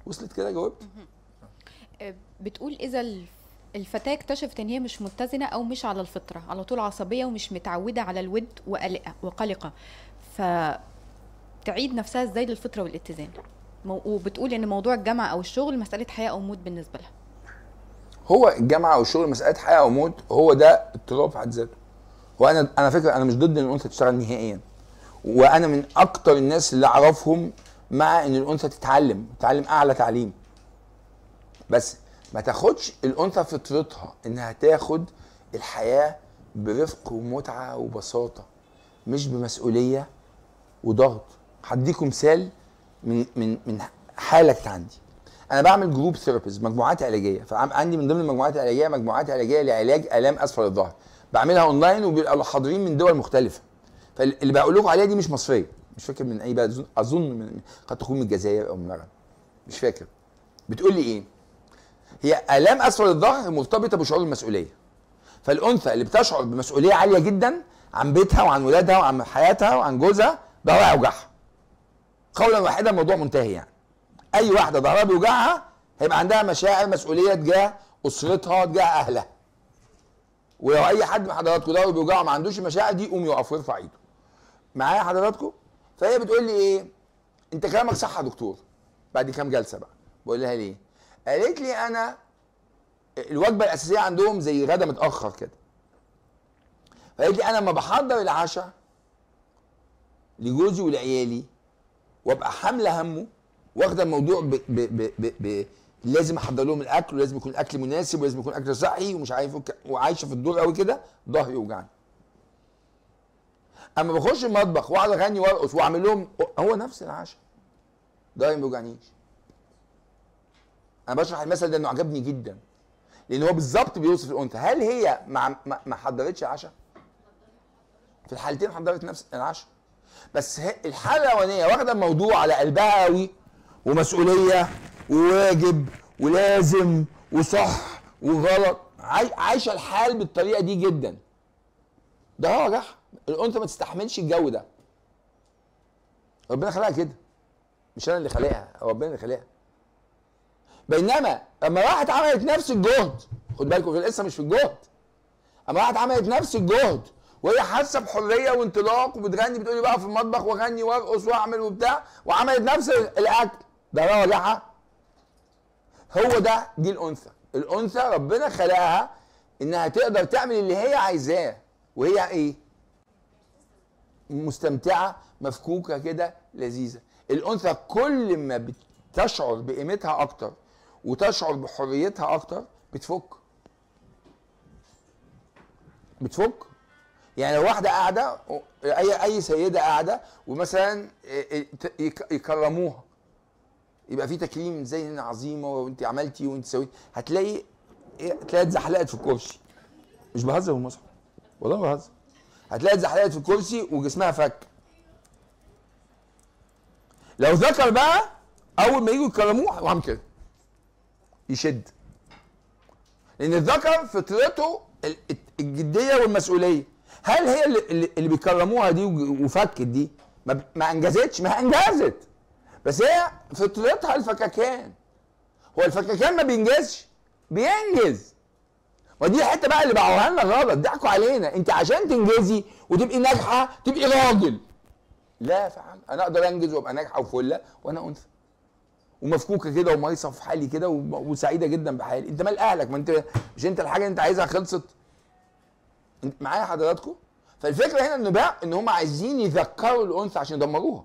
وصلت كده جاوبت بتقول اذا الفتاة اكتشفت ان هي مش متزنة او مش على الفطرة على طول عصبية ومش متعودة على الود وقلقة وقلقة فتعيد نفسها ازاي للفطرة والاتزان وبتقول ان موضوع الجامعة او الشغل مسألة حياة او موت بالنسبة لها هو الجامعة او الشغل مسألة حياة او موت هو ده اضطراب في حد ذاته وانا انا فكره انا مش ضد ان الانثى تشتغل نهائيا وانا من اكتر الناس اللي اعرفهم مع ان الانثى تتعلم تتعلم اعلى تعليم بس ما تاخدش الانثى فطرتها انها تاخد الحياه برفق ومتعه وبساطه مش بمسؤوليه وضغط هديكم مثال من من من حاله كانت عندي انا بعمل جروب ثيرابيز مجموعات علاجيه فعندي من ضمن المجموعات العلاجيه مجموعات علاجيه لعلاج الام اسفل الظهر بعملها اونلاين وبيبقى حاضرين من دول مختلفه فاللي بقول لكم عليها دي مش مصريه مش فاكر من اي بلد اظن من قد تكون من الجزائر او من المغرب مش فاكر بتقول لي ايه هي الام اسفل الظهر مرتبطه بشعور المسؤوليه فالانثى اللي بتشعر بمسؤوليه عاليه جدا عن بيتها وعن ولادها وعن حياتها وعن جوزها ضهرها يوجعها قولا واحدا الموضوع منتهي يعني اي واحده ظهرها بيوجعها هيبقى عندها مشاعر مسؤوليه تجاه اسرتها تجاه اهلها ولو اي حد من حضراتكم ظهره بيوجعه ما عندوش مشاعر دي قوم يقف ويرفع ايده معايا حضراتكم فهي بتقول لي ايه انت كلامك صح يا دكتور بعد كام جلسه بقى بقول لها ليه قالت لي انا الوجبه الاساسيه عندهم زي غدا متاخر كده فقالت لي انا لما بحضر العشاء لجوزي ولعيالي وابقى حامله همه واخده الموضوع ب ب ب ب ب لازم احضر لهم الاكل ولازم يكون الاكل مناسب ولازم يكون اكل صحي ومش عارف وعايشه في الدور قوي كده ظهري يوجعني اما بخش المطبخ واقعد اغني وارقص واعمل لهم هو نفس العشاء ضهري ما بيوجعنيش انا بشرح المثل ده انه عجبني جدا لان هو بالظبط بيوصف الانثى هل هي ما ما حضرتش عشاء في الحالتين حضرت نفس العشاء بس الحاله الاولانيه واخده الموضوع على قلبها قوي ومسؤوليه وواجب ولازم وصح وغلط عايشه الحال بالطريقه دي جدا ده هو نجاح الانثى ما تستحملش الجو ده ربنا خلقها كده مش انا اللي خلقها ربنا اللي خلقها بينما اما راحت عملت نفس الجهد خد بالكم لسه مش في الجهد اما راحت عملت نفس الجهد وهي حاسه بحريه وانطلاق وبتغني بتقولي بقى في المطبخ واغني وارقص واعمل وبتاع وعملت نفس الاكل ده راجعه هو ده دي الانثى الانثى ربنا خلقها انها تقدر تعمل اللي هي عايزاه وهي ايه مستمتعه مفكوكه كده لذيذه الانثى كل ما بتشعر بقيمتها اكتر وتشعر بحريتها اكتر بتفك بتفك يعني لو واحده قاعده اي اي سيده قاعده ومثلا آه، آه، يكرموها يبقى في تكريم زي ان عظيمه وانت عملتي وانت سويتي هتلاقي آه، هتلاقي اتزحلقت في الكرسي مش بهزر والله ما بهزر هتلاقي اتزحلقت في الكرسي وجسمها فك لو ذكر بقى اول ما يجوا يكرموه وعم كده يشد لان الذكر فطرته الجديه والمسؤوليه هل هي اللي, اللي بيكرموها دي وفكت دي ما انجزتش ما انجزت بس هي فطرتها الفككان هو الفككان ما بينجزش بينجز ودي الحته بقى اللي باعوها لنا غلط ضحكوا علينا انت عشان تنجزي وتبقي ناجحه تبقي راجل لا يا انا اقدر انجز وابقى ناجحه وفله وانا انثى ومفكوكه كده ومايصه في حالي كده وسعيده جدا بحالي انت مال اهلك ما انت مش انت الحاجه اللي انت عايزها خلصت معايا حضراتكم فالفكره هنا ان بقى ان هم عايزين يذكروا الانثى عشان يدمروها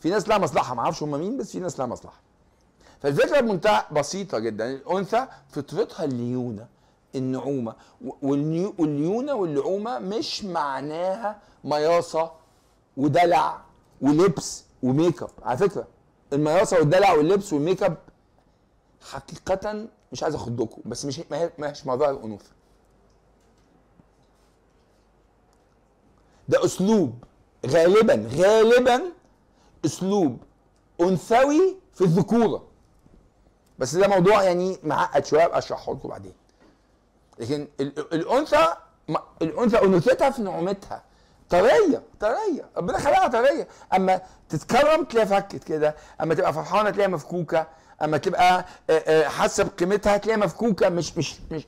في ناس لها مصلحه ما اعرفش هم مين بس في ناس لها مصلحه فالفكره بمنتهى بسيطه جدا الانثى فطرتها الليونه النعومه والليونه واللعومه مش معناها مياصه ودلع ولبس وميك اب على فكره المياصه والدلع واللبس والميك اب حقيقه مش عايز اخدكم بس مش ماهيش موضوع الانوثه ده اسلوب غالبا غالبا اسلوب انثوي في الذكوره بس ده موضوع يعني معقد شويه ابقى اشرحه لكم بعدين لكن الانثى الانثى انوثتها في نعومتها طريه طريه ربنا خلقها طريه اما تتكرم تلاقيها فكت كده اما تبقى فرحانه تلاقيها مفكوكه اما تبقى آه، آه، حاسه بقيمتها تلاقيها مفكوكه مش مش مش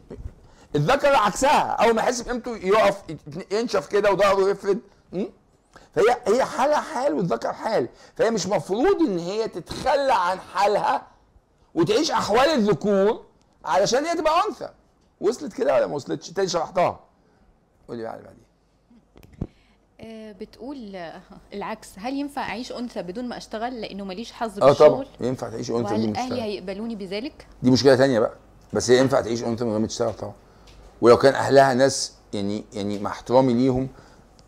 الذكر عكسها اول ما يحس بقيمته يقف ينشف كده وضهره يفرد فهي هي حالها حال والذكر حال فهي مش مفروض ان هي تتخلى عن حالها وتعيش احوال الذكور علشان هي تبقى انثى وصلت كده ولا ما وصلتش تاني شرحتها قول لي بقى اللي آه، بتقول العكس هل ينفع اعيش انثى بدون ما اشتغل لانه ماليش حظ اه طبعا ينفع تعيش انثى بدون ما تشتغل اهلي هيقبلوني بذلك دي مشكله ثانيه بقى بس هي ينفع تعيش انثى من غير ما تشتغل طبعا ولو كان اهلها ناس يعني يعني مع احترامي ليهم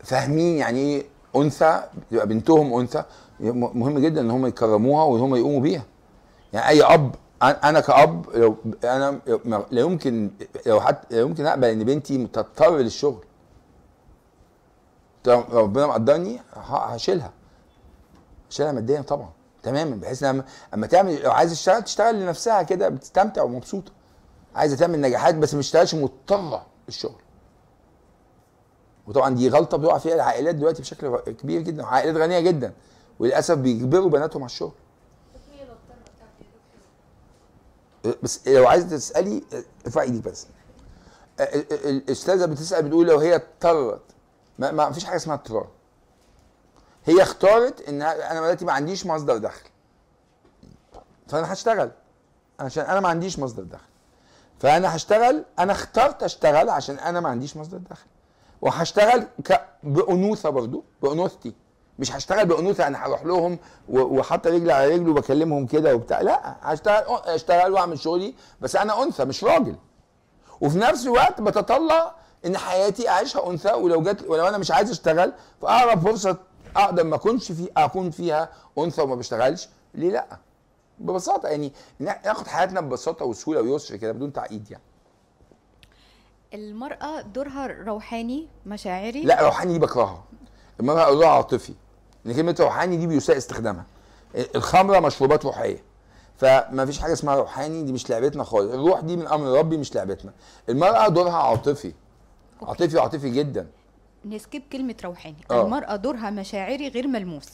فاهمين يعني ايه انثى تبقى بنتهم انثى مهم جدا ان هم يكرموها وان هم يقوموا بيها يعني اي اب انا كاب لو انا لا يمكن لو حتى لا يمكن اقبل ان بنتي تضطر للشغل لو ربنا مقدرني هشيلها هشيلها ماديا طبعا تماما بحيث لما اما تعمل لو عايز تشتغل تشتغل لنفسها كده بتستمتع ومبسوطه عايزه تعمل نجاحات بس ما تشتغلش مضطره للشغل وطبعا دي غلطه بيقع فيها العائلات دلوقتي بشكل كبير جدا عائلات غنيه جدا وللاسف بيجبروا بناتهم على الشغل أه، بس لو عايزه تسالي ارفعي ايدك بس أه، أه، الاستاذه بتسال بتقول لو هي اضطرت ما, ما فيش حاجه اسمها اضطرار هي اختارت ان انا دلوقتي ما عنديش مصدر دخل فانا هشتغل عشان انا ما عنديش مصدر دخل فانا هشتغل انا اخترت اشتغل عشان انا ما عنديش مصدر دخل وهشتغل بانوثه برضو بانوثتي مش هشتغل بانوثه انا هروح لهم وحاطط رجلي على رجلي وبكلمهم كده وبتاع لا هشتغل اشتغل واعمل شغلي بس انا انثى مش راجل وفي نفس الوقت بتطلع ان حياتي اعيشها انثى ولو جت ولو انا مش عايز اشتغل فاعرف فرصه اقدر ما اكونش في اكون فيها انثى وما بشتغلش ليه لا؟ ببساطه يعني ناخد حياتنا ببساطه وسهوله ويسر كده بدون تعقيد يعني. المرأة دورها روحاني مشاعري لا روحاني دي بكرهها المرأة دورها عاطفي ان كلمة روحاني دي بيساء استخدامها الخمرة مشروبات روحية فما فيش حاجة اسمها روحاني دي مش لعبتنا خالص الروح دي من امر ربي مش لعبتنا المرأة دورها عاطفي عاطفي عاطفي جدا نسكب كلمة روحاني أوه. المرأة دورها مشاعري غير ملموس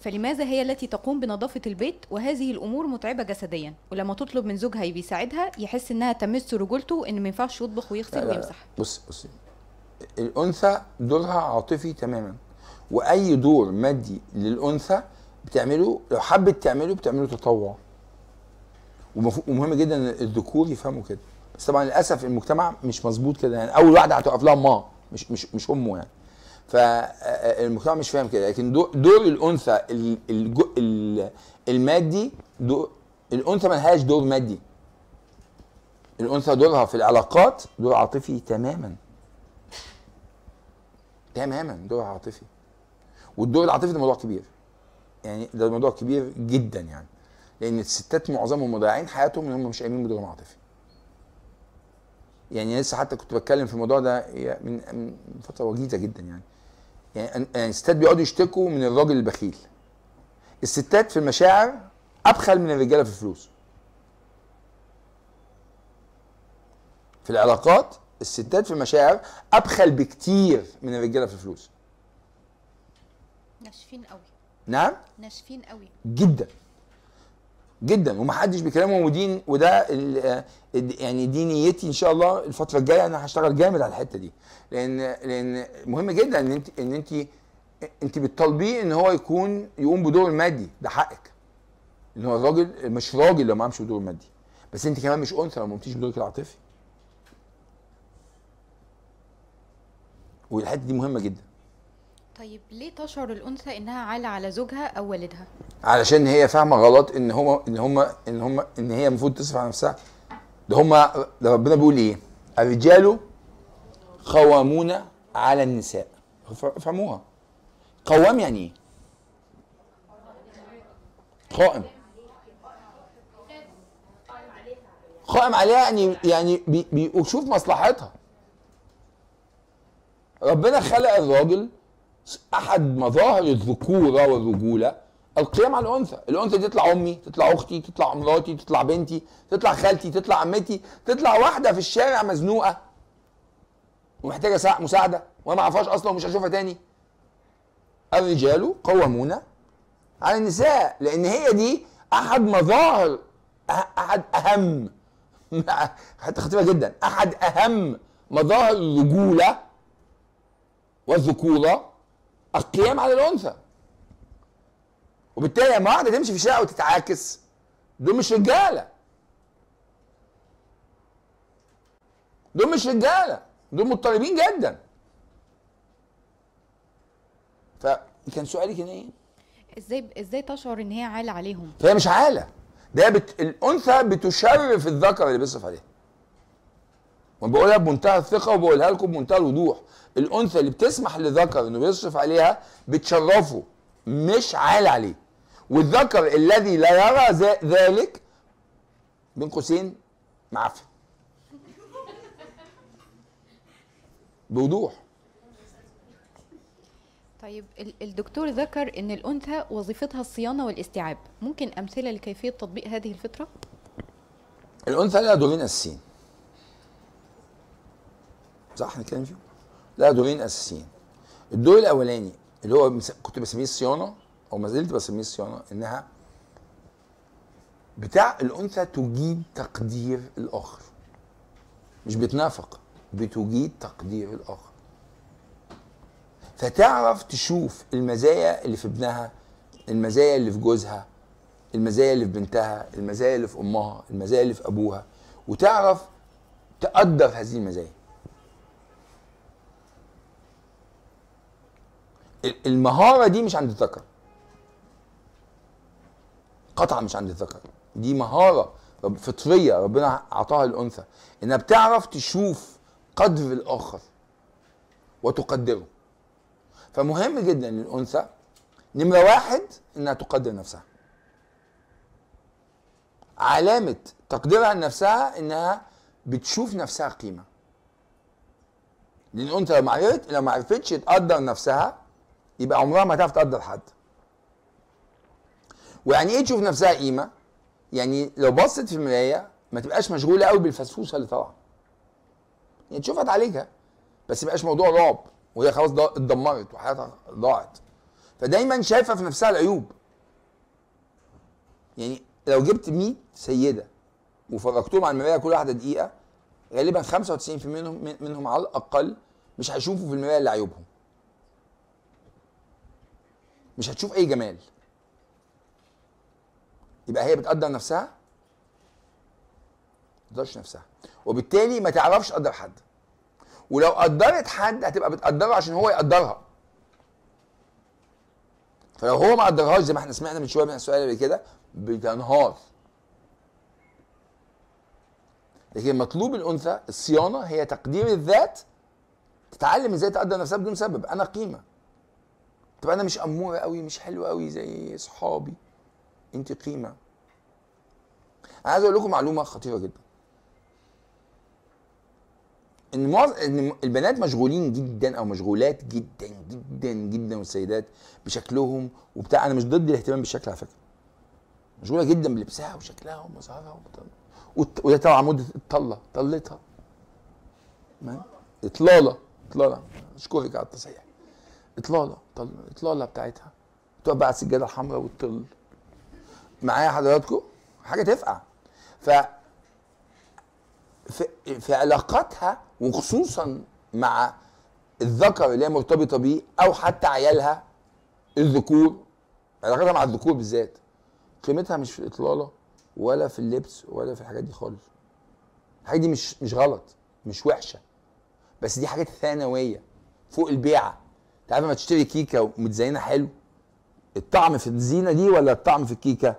فلماذا هي التي تقوم بنظافة البيت وهذه الأمور متعبة جسديا ولما تطلب من زوجها يساعدها يحس إنها تمس رجولته إن ما ينفعش يطبخ ويغسل ويمسح بص بص الأنثى دورها عاطفي تماما وأي دور مادي للأنثى بتعمله لو حبت تعمله بتعمله تطوع ومهم جدا الذكور يفهموا كده بس طبعا للاسف المجتمع مش مظبوط كده يعني اول واحده هتقف لها ما مش مش مش امه يعني فالمجتمع آه، آه، مش فاهم كده لكن دور الانثى المادي دور الانثى ما لهاش دور مادي الانثى دورها في العلاقات دور عاطفي تماما تماما دورها عاطفي والدور العاطفي ده موضوع كبير يعني ده موضوع كبير جدا يعني لان الستات معظمهم مضيعين حياتهم ان هم مش قايمين بدورهم عاطفي يعني لسه حتى كنت بتكلم في الموضوع ده من فتره وجيزه جدا يعني يعني, يعني الستات بيقعدوا يشتكوا من الراجل البخيل الستات في المشاعر ابخل من الرجاله في الفلوس في العلاقات الستات في المشاعر ابخل بكتير من الرجاله في الفلوس ناشفين قوي نعم ناشفين قوي جدا جدا ومحدش بيكلمهم ودين وده آه، يعني دي نيتي ان شاء الله الفتره الجايه انا هشتغل جامد على الحته دي لان لان مهم جدا ان انت ان انت انت بتطالبيه ان هو يكون يقوم بدور المادي ده حقك ان هو الراجل مش راجل لو ما قامش بدور مادي بس انت كمان مش انثى لو ما قمتيش بدورك العاطفي والحته دي مهمه جدا طيب ليه تشعر الانثى انها عالة على زوجها او والدها علشان هي فاهمه غلط ان هما ان هما ان هما ان هي المفروض تصرف على نفسها ده هما ده ربنا بيقول ايه الرجال قوامون على النساء افهموها قوام يعني ايه قائم قائم عليها يعني يعني بيشوف مصلحتها ربنا خلق الراجل احد مظاهر الذكوره والرجوله القيام على الانثى، الانثى دي تطلع امي، تطلع اختي، تطلع مراتي، تطلع بنتي، تطلع خالتي، تطلع عمتي، تطلع واحده في الشارع مزنوقه ومحتاجه مساعده وانا ما اعرفهاش اصلا ومش هشوفها تاني. الرجال قوامون على النساء لان هي دي احد مظاهر أه-، احد اهم خطيره جدا احد اهم مظاهر الرجوله والذكوره القيام على الانثى وبالتالي لما واحده تمشي في الشارع وتتعاكس دول مش رجاله دول مش رجاله دول مضطربين جدا فكان سؤالي كان ايه ازاي ازاي تشعر ان هي عاله عليهم فهي مش عاله ده بت... الانثى بتشرف الذكر اللي بيصرف عليها وبقولها بمنتهى الثقه وبقولها لكم بمنتهى الوضوح الانثى اللي بتسمح لذكر انه يصرف عليها بتشرفه مش عال عليه والذكر الذي لا يرى ذلك بين قوسين معفن بوضوح طيب الدكتور ذكر ان الانثى وظيفتها الصيانه والاستيعاب ممكن امثله لكيفيه تطبيق هذه الفطره الانثى لها دورين اساسيين صح نتكلم فيهم لها دورين اساسيين الدور الاولاني اللي هو كنت بسميه الصيانه او ما زلت بسميه الصيانه انها بتاع الانثى تجيد تقدير الاخر مش بتنافق بتجيد تقدير الاخر فتعرف تشوف المزايا اللي في ابنها المزايا اللي في جوزها المزايا اللي في بنتها المزايا اللي في امها المزايا اللي في ابوها وتعرف تقدر هذه المزايا المهاره دي مش عند الذكر قطعا مش عند الذكر دي مهاره فطريه ربنا اعطاها للانثى انها بتعرف تشوف قدر الاخر وتقدره فمهم جدا للانثى نمره واحد انها تقدر نفسها علامه تقديرها لنفسها انها بتشوف نفسها قيمه للانثى لو ما لو ما عرفتش تقدر نفسها يبقى عمرها ما هتعرف تقدر حد ويعني ايه تشوف نفسها قيمه يعني لو بصت في المرايه ما تبقاش مشغوله قوي بالفسفوسه اللي طالعه يعني تشوفها تعالجها بس ما يبقاش موضوع رعب وهي خلاص اتدمرت وحياتها ضاعت فدايما شايفه في نفسها العيوب يعني لو جبت 100 سيده وفرجتهم على المرايه كل واحده دقيقه غالبا 95% منهم منهم على الاقل مش هيشوفوا في المرايه اللي عيوبهم مش هتشوف اي جمال يبقى هي بتقدر نفسها ما نفسها وبالتالي ما تعرفش تقدر حد ولو قدرت حد هتبقى بتقدره عشان هو يقدرها فلو هو ما قدرهاش زي ما احنا سمعنا من شويه من السؤال اللي كده بتنهار لكن مطلوب الانثى الصيانه هي تقدير الذات تتعلم ازاي تقدر نفسها بدون سبب انا قيمه تبقى انا مش اموره قوي مش حلوه قوي زي اصحابي انت قيمه انا عايز اقول لكم معلومه خطيره جدا ان ان البنات مشغولين جدا او مشغولات جدا جدا جدا والسيدات بشكلهم وبتاع انا مش ضد الاهتمام بالشكل على فكره مشغوله جدا بلبسها وشكلها ومظهرها وده طبعا مده الطله طلتها اطلاله اطلاله اشكرك على التصحيح اطلاله اطلاله بتاعتها تقعد على السجاده الحمراء وتطل معايا حضراتكم حاجه تفقع ف في, في علاقاتها وخصوصا مع الذكر اللي هي مرتبطه بيه او حتى عيالها الذكور علاقتها مع الذكور بالذات قيمتها مش في الاطلاله ولا في اللبس ولا في الحاجات دي خالص الحاجات دي مش مش غلط مش وحشه بس دي حاجات ثانويه فوق البيعه انت عارف لما تشتري كيكه ومتزينه حلو الطعم في الزينه دي ولا الطعم في الكيكه؟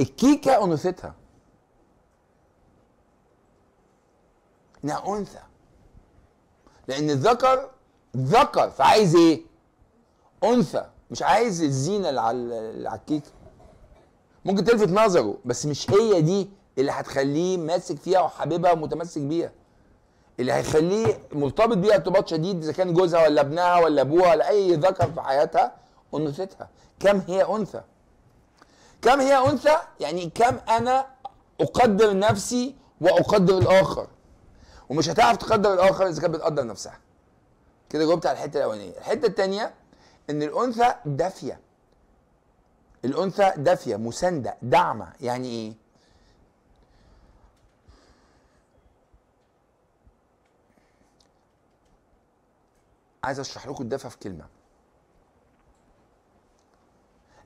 الكيكه انوثتها انها انثى لان الذكر ذكر فعايز ايه؟ انثى مش عايز الزينه اللي على الكيكه ممكن تلفت نظره بس مش هي دي اللي هتخليه ماسك فيها وحاببها ومتمسك بيها اللي هيخليه مرتبط بيها ارتباط شديد اذا كان جوزها ولا ابنها ولا ابوها ولا اي ذكر في حياتها انوثتها كم هي انثى كم هي انثى يعني كم انا اقدر نفسي واقدر الاخر ومش هتعرف تقدر الاخر اذا كانت بتقدر نفسها كده جاوبت على الحته الاولانيه الحته الثانيه ان الانثى دافيه الانثى دافيه مسانده داعمه يعني ايه عايز اشرح لكم الدفع في كلمه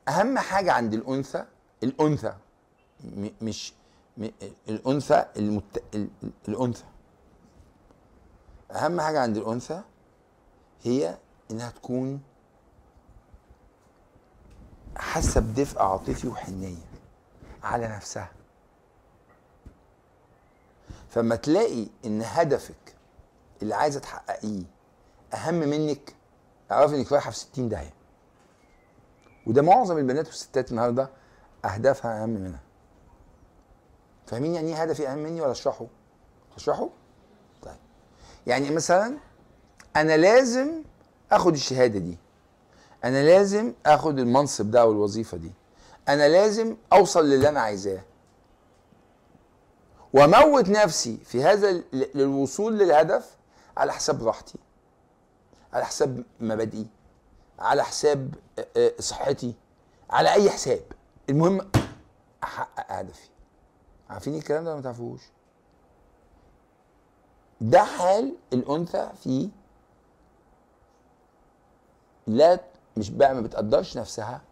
اهم حاجه عند الانثى الانثى مش الانثى المت... الانثى اهم حاجه عند الانثى هي انها تكون حاسه بدفء عاطفي وحنيه على نفسها فما تلاقي ان هدفك اللي عايزه تحققيه اهم منك اعرفي انك رايحه في 60 داهيه وده معظم البنات والستات النهارده اهدافها اهم منها فاهمين يعني ايه هدفي اهم مني ولا اشرحه اشرحه طيب يعني مثلا انا لازم اخد الشهاده دي انا لازم اخد المنصب ده والوظيفه دي انا لازم اوصل للي انا عايزاه واموت نفسي في هذا للوصول للهدف على حساب راحتي على حساب مبادئي على حساب آه، آه، صحتي على اي حساب المهم احقق هدفي عارفين الكلام ده ولا ما تعرفوش ده حال الانثى في لا مش بقى ما بتقدرش نفسها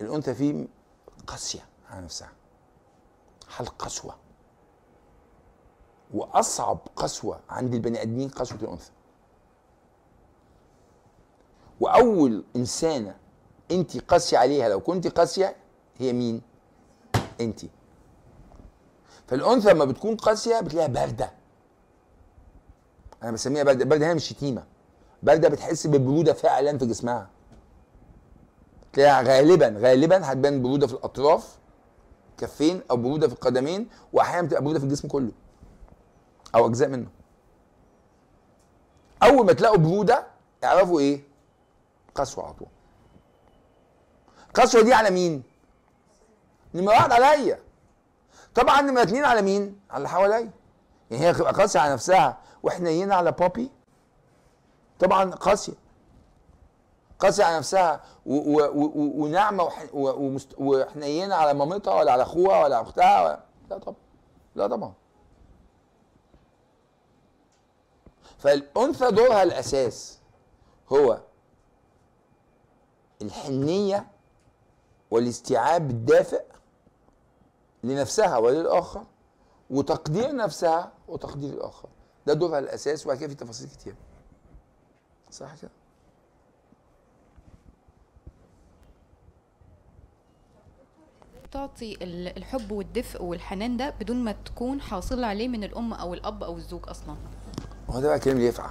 الانثى فيه قاسيه على نفسها حال قسوه واصعب قسوه عند البني ادمين قسوه الانثى واول انسانه انت قاسيه عليها لو كنت قاسيه هي مين انت فالانثى لما بتكون قاسيه بتلاقيها بارده انا بسميها بارده بارده هنا مش شتيمه بارده بتحس بالبروده فعلا في جسمها تلاقيها غالبا غالبا هتبان بروده في الاطراف كفين او بروده في القدمين واحيانا بتبقى بروده في الجسم كله او اجزاء منه اول ما تلاقوا بروده اعرفوا ايه قسوه على طول قسوه دي على مين نمره واحد عليا طبعا نمره اتنين على مين على اللي حواليا يعني هي تبقى قاسيه على نفسها وحنينه على بابي طبعا قاسيه قاسيه على نفسها وناعمه وحنينه على مامتها ولا على اخوها ولا على اختها ولا لا طبعا لا طبعا فالانثى دورها الاساس هو الحنيه والاستيعاب الدافئ لنفسها وللاخر وتقدير نفسها وتقدير الاخر ده دورها الاساس وبعد كده في تفاصيل كتير صح كده تعطي الحب والدفء والحنان ده بدون ما تكون حاصل عليه من الام او الاب او الزوج اصلا هو ده بقى كلام يفعى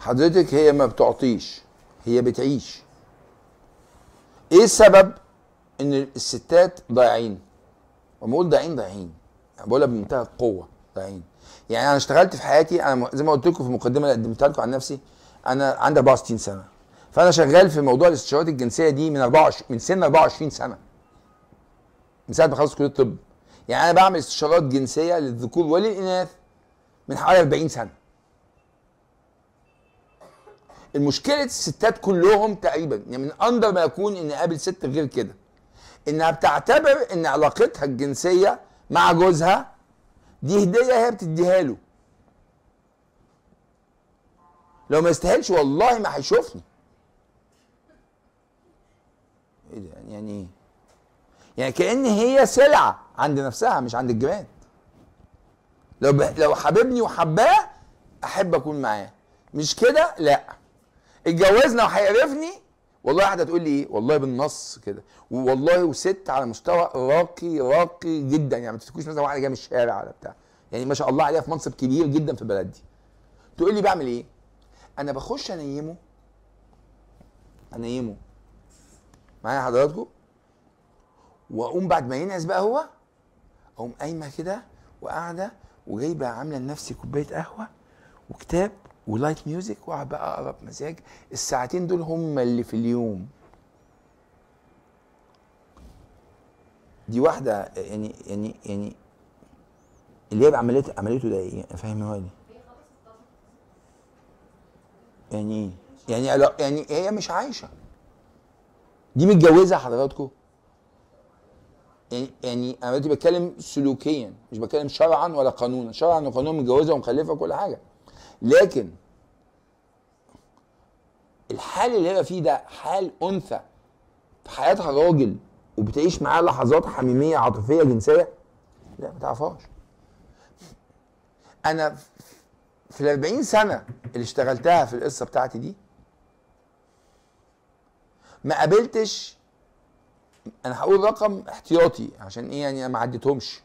حضرتك هي ما بتعطيش هي بتعيش ايه السبب ان الستات ضايعين لما اقول ضايعين ضايعين بقولها بمنتهى القوه ضايعين يعني انا اشتغلت في حياتي انا زي ما قلت لكم في المقدمه اللي قدمتها لكم عن نفسي انا عندي 64 سنه فانا شغال في موضوع الاستشارات الجنسيه دي من 24 من سن 24 سنه من ساعه ما خلصت كليه الطب يعني انا بعمل استشارات جنسيه للذكور وللاناث من حوالي 40 سنه المشكله الستات كلهم تقريبا يعني من اندر ما يكون ان اقابل ست غير كده انها بتعتبر ان علاقتها الجنسيه مع جوزها دي هديه هي بتديها له لو ما يستاهلش والله ما هيشوفني ايه ده يعني ايه يعني كأن هي سلعة عند نفسها مش عند الجيران لو ب... لو حاببني وحباه احب اكون معاه مش كده لا اتجوزنا وهيعرفني والله واحده تقول لي ايه والله بالنص كده والله وست على مستوى راقي راقي جدا يعني ما تفتكوش مثلا واحده جايه من الشارع ولا بتاع يعني ما شاء الله عليها في منصب كبير جدا في البلد دي تقول لي بعمل ايه انا بخش انيمه انيمه معايا حضراتكم واقوم بعد ما ينعس بقى هو اقوم قايمه كده وقاعده وجايبه عامله لنفسي كوبايه قهوه وكتاب ولايت ميوزك واقعد بقى اقرا بمزاج الساعتين دول هم اللي في اليوم دي واحده يعني يعني يعني اللي هي عمليه عمليته ده ايه انا فاهم هو دي يعني ايه يعني يعني هي مش عايشه دي متجوزه حضراتكم يعني يعني انا دلوقتي بتكلم سلوكيا مش بتكلم شرعا ولا قانونا شرعا وقانونا متجوزه ومخلفه وكل حاجه لكن الحال اللي انا فيه ده حال انثى في حياتها راجل وبتعيش معاه لحظات حميميه عاطفيه جنسيه لا ما تعرفهاش انا في ال 40 سنه اللي اشتغلتها في القصه بتاعتي دي ما قابلتش انا هقول رقم احتياطي عشان ايه يعني انا ما عديتهمش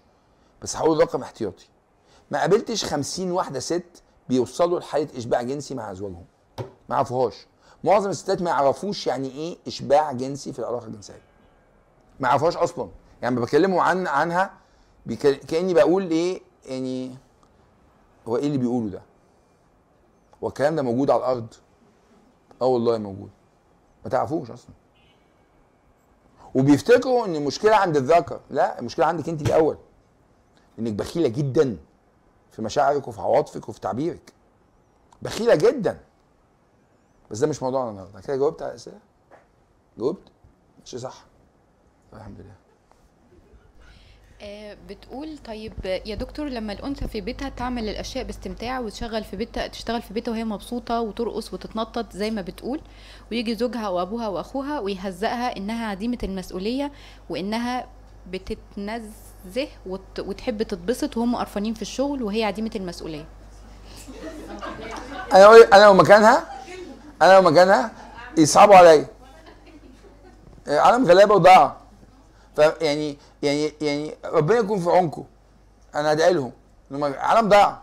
بس هقول رقم احتياطي ما قابلتش 50 واحده ست بيوصلوا لحاله اشباع جنسي مع ازواجهم ما يعرفوهاش معظم الستات ما يعرفوش يعني ايه اشباع جنسي في العلاقه الجنسيه ما يعرفوهاش اصلا يعني بكلمه عن عنها كاني بقول ايه يعني هو ايه اللي بيقوله ده هو الكلام ده موجود على الارض اه والله موجود ما تعرفوش اصلا وبيفتكروا ان المشكله عند الذكر لا المشكله عندك انت الاول انك بخيله جدا في مشاعرك وفي عواطفك وفي تعبيرك بخيله جدا بس ده مش موضوعنا النهارده كده جاوبت على الاسئله جاوبت ماشي صح الحمد لله آه، بتقول طيب يا دكتور لما الانثى في بيتها تعمل الاشياء باستمتاع وتشغل في بيتها تشتغل في بيتها وهي مبسوطه وترقص وتتنطط زي ما بتقول ويجي زوجها وابوها واخوها ويهزقها انها عديمه المسؤوليه وانها بتتنز زه وت... وتحب تتبسط وهم قرفانين في الشغل وهي عديمه المسؤوليه انا انا لو مكانها انا لو مكانها يصعبوا عليا عالم غلابه وضاع فيعني يعني يعني ربنا يكون في عونكم انا ادعي لهم عالم ضاع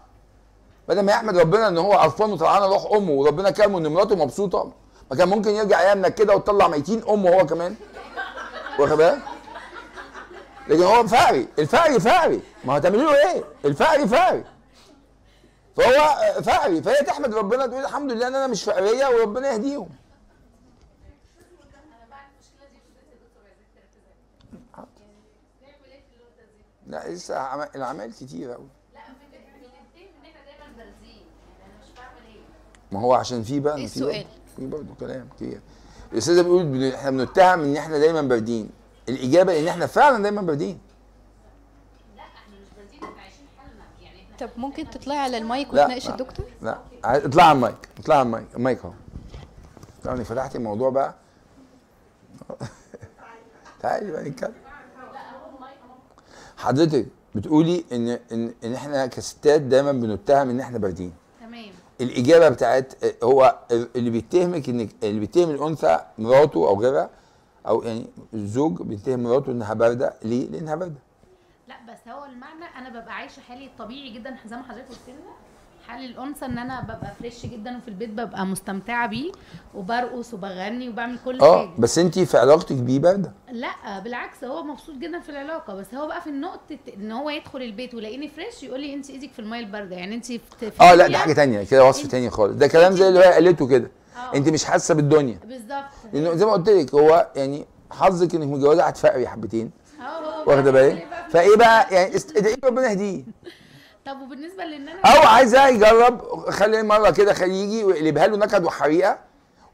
بدل ما يحمد ربنا ان هو عرفان وطلعنا روح امه وربنا كرمه ان مراته مبسوطه ما كان ممكن يرجع يعمل كده وتطلع ميتين امه هو كمان واخد بالك لكن هو فقري الفقري فقري ما هتعملي له ايه الفقري فقري فهو فقري فهي تحمد ربنا تقول الحمد لله ان انا مش فقريه وربنا يهديهم لا لسه الاعمال كتير قوي ما هو عشان في بقى إيه في برضه كلام كتير الاستاذ بيقول احنا بنتهم ان احنا دايما باردين الاجابه ان احنا فعلا دايما بادين يعني طب ممكن تطلعي على المايك وتناقش الدكتور؟ لا اطلع على المايك اطلع على المايك المايك اهو تعالي فتحت الموضوع بقى [laughs] تعالي بقى نتكلم حضرتك بتقولي ان ان ان احنا كستات دايما بنتهم ان احنا باردين تمام الاجابه بتاعت هو اللي بيتهمك ان اللي بيتهم الانثى مراته او غيرها او يعني الزوج بيتهم مراته انها بارده ليه؟ لانها بارده لا بس هو المعنى انا ببقى عايشه حالي الطبيعي جدا زي ما حضرتك قلت لنا حال الانثى ان انا ببقى فريش جدا وفي البيت ببقى مستمتعه بيه وبرقص وبغني وبعمل كل آه، حاجه اه بس انت في علاقتك بيه بارده لا بالعكس هو مبسوط جدا في العلاقه بس هو بقى في النقطه ان هو يدخل البيت ويلاقيني فريش يقول لي انت ايدك في الميه البارده يعني انت في اه لا ده حاجه ثانيه كده وصف ثاني خالص ده كلام زي اللي هي قالته كده آه. انت مش حاسه بالدنيا بالظبط لانه زي ما قلت لك هو يعني حظك انك متجوزه هتفقري حبتين آه، واخده يعني بالك فايه بقى يعني ادعي ربنا يهديه [laughs] طب وبالنسبه لان انا او عايزه يجرب خلي مره كده يجي ويقلبها له نكد وحريقه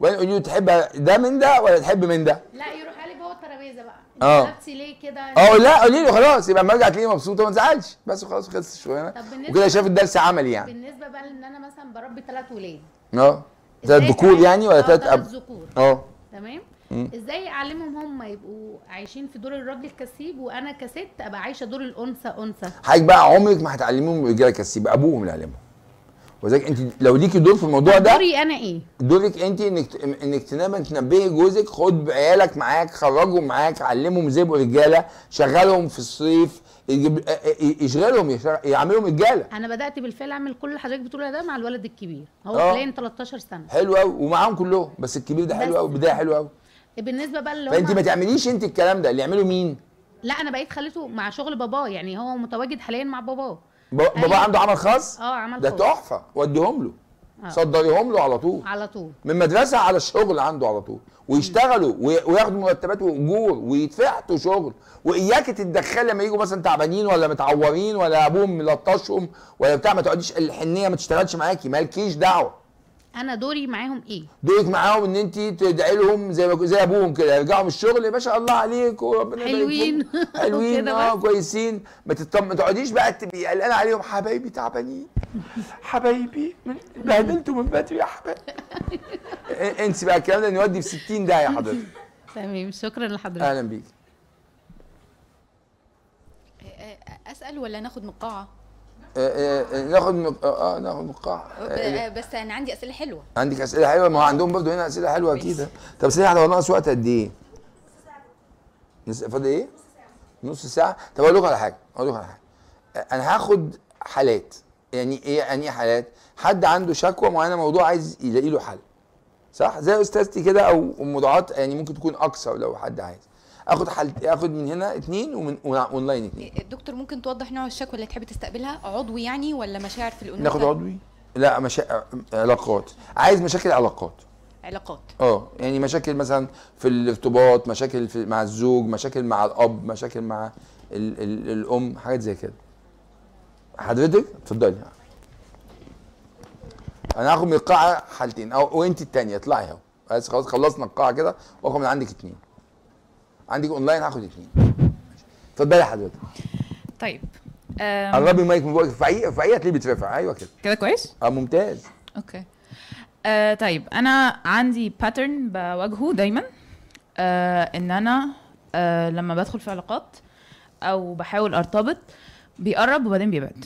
وانا اقول له تحب ده من ده ولا تحب من ده لا يروح قالب هو الترابيزه بقى اه ليه كده اه لا قولي له خلاص يبقى مرجع ارجع تلاقيه مبسوطه وما تزعلش بس وخلاص خلصت شويه وكده شاف الدرس عملي يعني بالنسبه بقى ان انا مثلا بربي ثلاث ولاد اه ثلاث ذكور يعني ولا ثلاث اب ذكور اه تمام ازاي اعلمهم هم يبقوا عايشين في دور الراجل كسيب وانا كست ابقى عايشه دور الانثى انثى حضرتك بقى عمرك ما هتعلميهم رجاله كسيب ابوهم اللي علمهم وذلك انت لو ليكي دور في الموضوع ده دوري انا ايه دورك انت انك انك تنام تنبهي جوزك خد عيالك معاك خرجهم معاك علمهم زي رجاله شغلهم في الصيف يجيب إيه- إيه- إيه- يشغلهم يعملهم رجاله انا بدات بالفعل اعمل كل اللي حضرتك بتقوله ده مع الولد الكبير هو آه. حاليا 13 سنه حلو قوي ومعاهم كلهم بس الكبير ده حلو قوي بدايه حلوه قوي بالنسبه بقى اللي فانت ما تعمليش انت الكلام ده اللي يعمله مين لا انا بقيت خليته مع شغل باباه يعني هو متواجد حاليا مع باباه بابا عنده عمل خاص اه عمل خاص ده تحفه وديهم له اه. صدريهم له على طول على طول من مدرسه على الشغل عنده على طول ويشتغلوا وياخدوا مرتبات واجور ويدفعتوا شغل واياك تتدخل لما يجوا مثلا تعبانين ولا متعورين ولا ابوهم ملطشهم ولا بتاع ما تقعديش الحنيه ما تشتغلش معاكي مالكيش دعوه انا دوري معاهم ايه دورك معاهم ان انت تدعي لهم زي ما زي ابوهم كده يرجعوا من الشغل ما شاء الله عليك وربنا حلوين [laughs] [laughs] حلوين اه كويسين ما تطم... تقعديش بقى تبقي قلقانه عليهم حبايبي تعبانين حبايبي بهدلتوا من بدري يا حبايبي [laughs] انسي بقى الكلام ده نودي في 60 داهيه حضرتك تمام شكرا لحضرتك اهلا بيك اسال ولا ناخد من القاعه ناخد مق... آه،, اه ناخد مقاع آه، يعني آه، بس انا عندي اسئله حلوه عندك اسئله حلوه ما هو عندهم برضه هنا اسئله حلوه اكيد طب ثانيه واحده ناقص وقت قد ايه؟ نص ساعه فاضل ايه؟ نص ساعه طب اقول لكم على حاجه اقول لكم على حاجه انا هاخد حالات يعني ايه يعني ايه حالات؟ حد عنده شكوى معينه موضوع عايز يلاقي له حل صح؟ زي استاذتي كده او مضاعفات يعني ممكن تكون اكثر لو حد عايز اخد حل... اخد من هنا اثنين ومن اونلاين اثنين الدكتور ممكن توضح نوع الشكوى اللي تحب تستقبلها عضوي يعني ولا مشاعر في الانوثه ناخد عضوي لا مشا... علاقات عايز مشاكل علاقات علاقات اه يعني مشاكل مثلا في الارتباط مشاكل في مع الزوج مشاكل مع الاب مشاكل مع ال... ال... الام حاجات زي كده حضرتك اتفضلي انا هاخد من القاعه حالتين او وانت الثانيه اطلعي اهو خلاص خلصنا القاعه كده واخد من عندك اثنين عندك اونلاين هاخد اثنين اتفضلي حضرتك طيب قربي المايك من بوقك في اي هتلاقيه بيترفع ايوه كده كده كويس؟ اه ممتاز اوكي آه طيب انا عندي باترن بواجهه دايما آه ان انا آه لما بدخل في علاقات او بحاول ارتبط بيقرب وبعدين بيبعد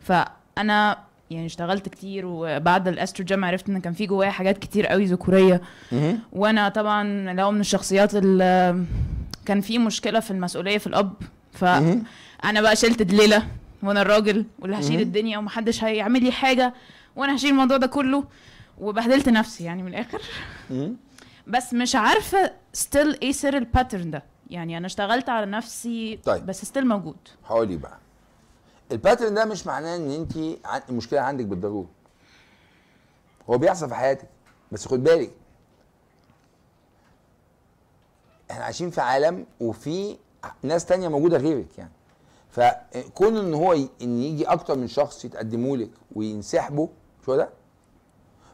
فانا يعني اشتغلت كتير وبعد الاسترو جام عرفت ان كان في جوايا حاجات كتير قوي ذكوريه وانا طبعا لو من الشخصيات اللي كان في مشكله في المسؤوليه في الاب فانا بقى شلت دليله وانا الراجل واللي هشيل الدنيا ومحدش هيعمل لي حاجه وانا هشيل الموضوع ده كله وبهدلت نفسي يعني من الاخر بس مش عارفه ستيل ايه سر الباترن ده يعني انا اشتغلت على نفسي طيب. بس ستيل موجود حاولي بقى الباترن ده مش معناه ان انت المشكله عندك بالضروره هو بيحصل في حياتك بس خد بالك احنا عايشين في عالم وفي ناس تانية موجوده غيرك يعني فكون ان هو ي... ان يجي اكتر من شخص يتقدموا لك وينسحبوا شو ده